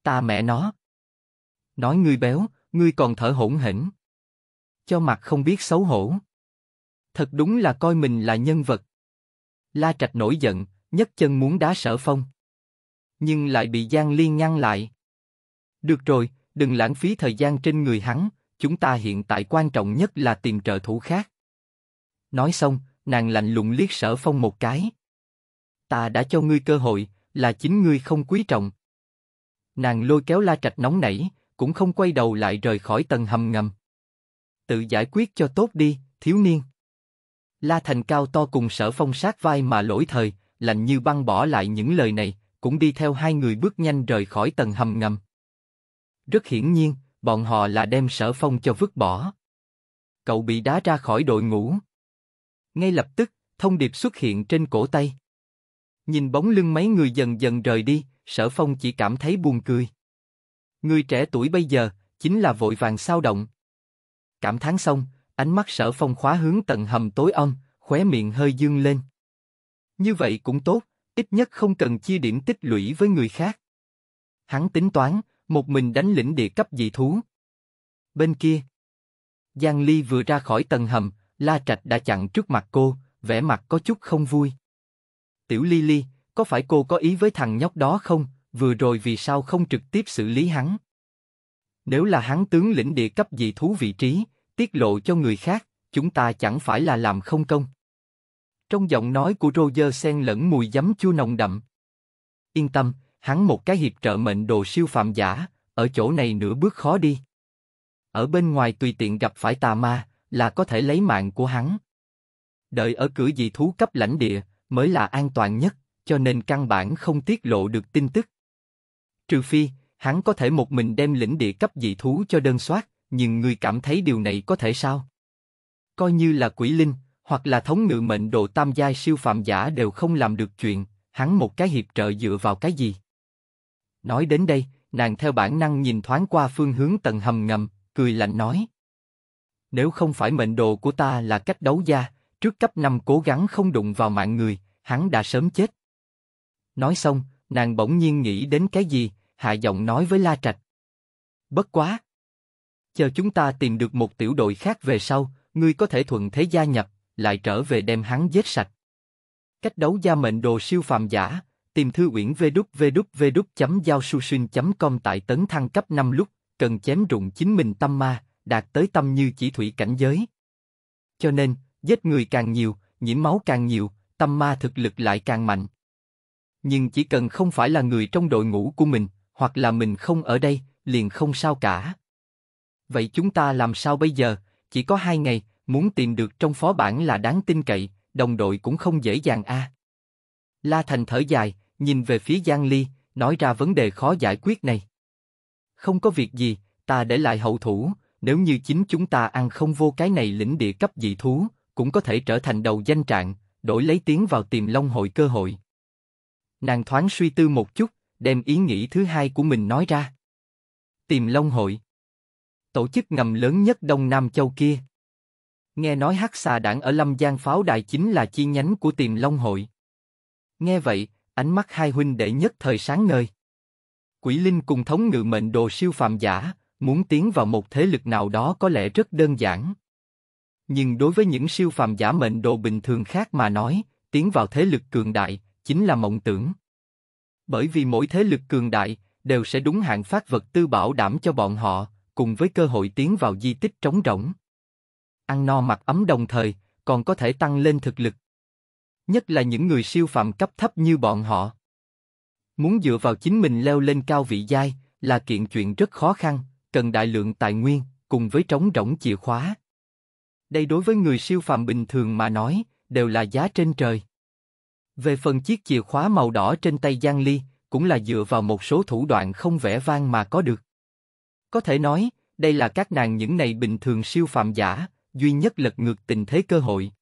[SPEAKER 1] Ta mẹ nó. Nói ngươi béo, ngươi còn thở hổn hển. Cho mặt không biết xấu hổ. Thật đúng là coi mình là nhân vật. La Trạch nổi giận, nhấc chân muốn đá sở phong. Nhưng lại bị Giang Liên ngăn lại. Được rồi, đừng lãng phí thời gian trên người hắn, chúng ta hiện tại quan trọng nhất là tìm trợ thủ khác. Nói xong, nàng lạnh lùng liếc sở phong một cái. Ta đã cho ngươi cơ hội, là chính ngươi không quý trọng. Nàng lôi kéo la trạch nóng nảy, cũng không quay đầu lại rời khỏi tầng hầm ngầm. Tự giải quyết cho tốt đi, thiếu niên. La Thành cao to cùng sở phong sát vai mà lỗi thời, lạnh như băng bỏ lại những lời này, cũng đi theo hai người bước nhanh rời khỏi tầng hầm ngầm. Rất hiển nhiên, bọn họ là đem sở phong cho vứt bỏ. Cậu bị đá ra khỏi đội ngũ. Ngay lập tức, thông điệp xuất hiện trên cổ tay. Nhìn bóng lưng mấy người dần dần rời đi, sở phong chỉ cảm thấy buồn cười. Người trẻ tuổi bây giờ, chính là vội vàng sao động. Cảm thán xong, ánh mắt sở phong khóa hướng tận hầm tối âm, khóe miệng hơi dương lên. Như vậy cũng tốt, ít nhất không cần chia điểm tích lũy với người khác. Hắn tính toán, một mình đánh lĩnh địa cấp dị thú. Bên kia, Giang Ly vừa ra khỏi tầng hầm, La Trạch đã chặn trước mặt cô, vẻ mặt có chút không vui. Tiểu Ly Ly, có phải cô có ý với thằng nhóc đó không? vừa rồi vì sao không trực tiếp xử lý hắn? Nếu là hắn tướng lĩnh địa cấp dị thú vị trí, tiết lộ cho người khác, chúng ta chẳng phải là làm không công. Trong giọng nói của Roger xen lẫn mùi giấm chua nồng đậm. Yên tâm, hắn một cái hiệp trợ mệnh đồ siêu phạm giả, ở chỗ này nửa bước khó đi. Ở bên ngoài tùy tiện gặp phải tà ma, là có thể lấy mạng của hắn. Đợi ở cửa dị thú cấp lãnh địa, mới là an toàn nhất, cho nên căn bản không tiết lộ được tin tức. Trừ phi, hắn có thể một mình đem lĩnh địa cấp dị thú cho đơn soát, nhưng ngươi cảm thấy điều này có thể sao? Coi như là quỷ linh, hoặc là thống ngự mệnh độ tam giai siêu phạm giả đều không làm được chuyện, hắn một cái hiệp trợ dựa vào cái gì? Nói đến đây, nàng theo bản năng nhìn thoáng qua phương hướng tầng hầm ngầm, cười lạnh nói. Nếu không phải mệnh đồ của ta là cách đấu gia, trước cấp năm cố gắng không đụng vào mạng người, hắn đã sớm chết. Nói xong, nàng bỗng nhiên nghĩ đến cái gì, hạ giọng nói với La Trạch. Bất quá. Chờ chúng ta tìm được một tiểu đội khác về sau, ngươi có thể thuận thế gia nhập, lại trở về đem hắn giết sạch. Cách đấu gia mệnh đồ siêu phàm giả, tìm thư uyển www.giao-su-shin.com tại tấn thăng cấp 5 lúc, cần chém rụng chính mình tâm ma, đạt tới tâm như chỉ thủy cảnh giới. Cho nên, giết người càng nhiều, nhiễm máu càng nhiều, tâm ma thực lực lại càng mạnh nhưng chỉ cần không phải là người trong đội ngũ của mình, hoặc là mình không ở đây, liền không sao cả. Vậy chúng ta làm sao bây giờ? Chỉ có hai ngày, muốn tìm được trong phó bản là đáng tin cậy, đồng đội cũng không dễ dàng a. À. La Thành thở dài, nhìn về phía Giang Ly, nói ra vấn đề khó giải quyết này. Không có việc gì, ta để lại hậu thủ, nếu như chính chúng ta ăn không vô cái này lĩnh địa cấp dị thú, cũng có thể trở thành đầu danh trạng, đổi lấy tiếng vào tìm long hội cơ hội. Nàng thoáng suy tư một chút, đem ý nghĩ thứ hai của mình nói ra. Tìm Long Hội. Tổ chức ngầm lớn nhất Đông Nam Châu kia. Nghe nói hắc xà đảng ở Lâm Giang Pháo Đài chính là chi nhánh của tìm Long Hội. Nghe vậy, ánh mắt hai huynh đệ nhất thời sáng ngời. Quỷ Linh cùng thống ngự mệnh đồ siêu phàm giả, muốn tiến vào một thế lực nào đó có lẽ rất đơn giản. Nhưng đối với những siêu phàm giả mệnh đồ bình thường khác mà nói, tiến vào thế lực cường đại, chính là mộng tưởng. Bởi vì mỗi thế lực cường đại đều sẽ đúng hạn phát vật tư bảo đảm cho bọn họ, cùng với cơ hội tiến vào di tích trống rỗng. Ăn no mặc ấm đồng thời, còn có thể tăng lên thực lực. Nhất là những người siêu phạm cấp thấp như bọn họ. Muốn dựa vào chính mình leo lên cao vị giai là kiện chuyện rất khó khăn, cần đại lượng tài nguyên, cùng với trống rỗng chìa khóa. Đây đối với người siêu phàm bình thường mà nói, đều là giá trên trời. Về phần chiếc chìa khóa màu đỏ trên tay Giang Ly, cũng là dựa vào một số thủ đoạn không vẻ vang mà có được. Có thể nói, đây là các nàng những này bình thường siêu phạm giả, duy nhất lật ngược tình thế cơ hội.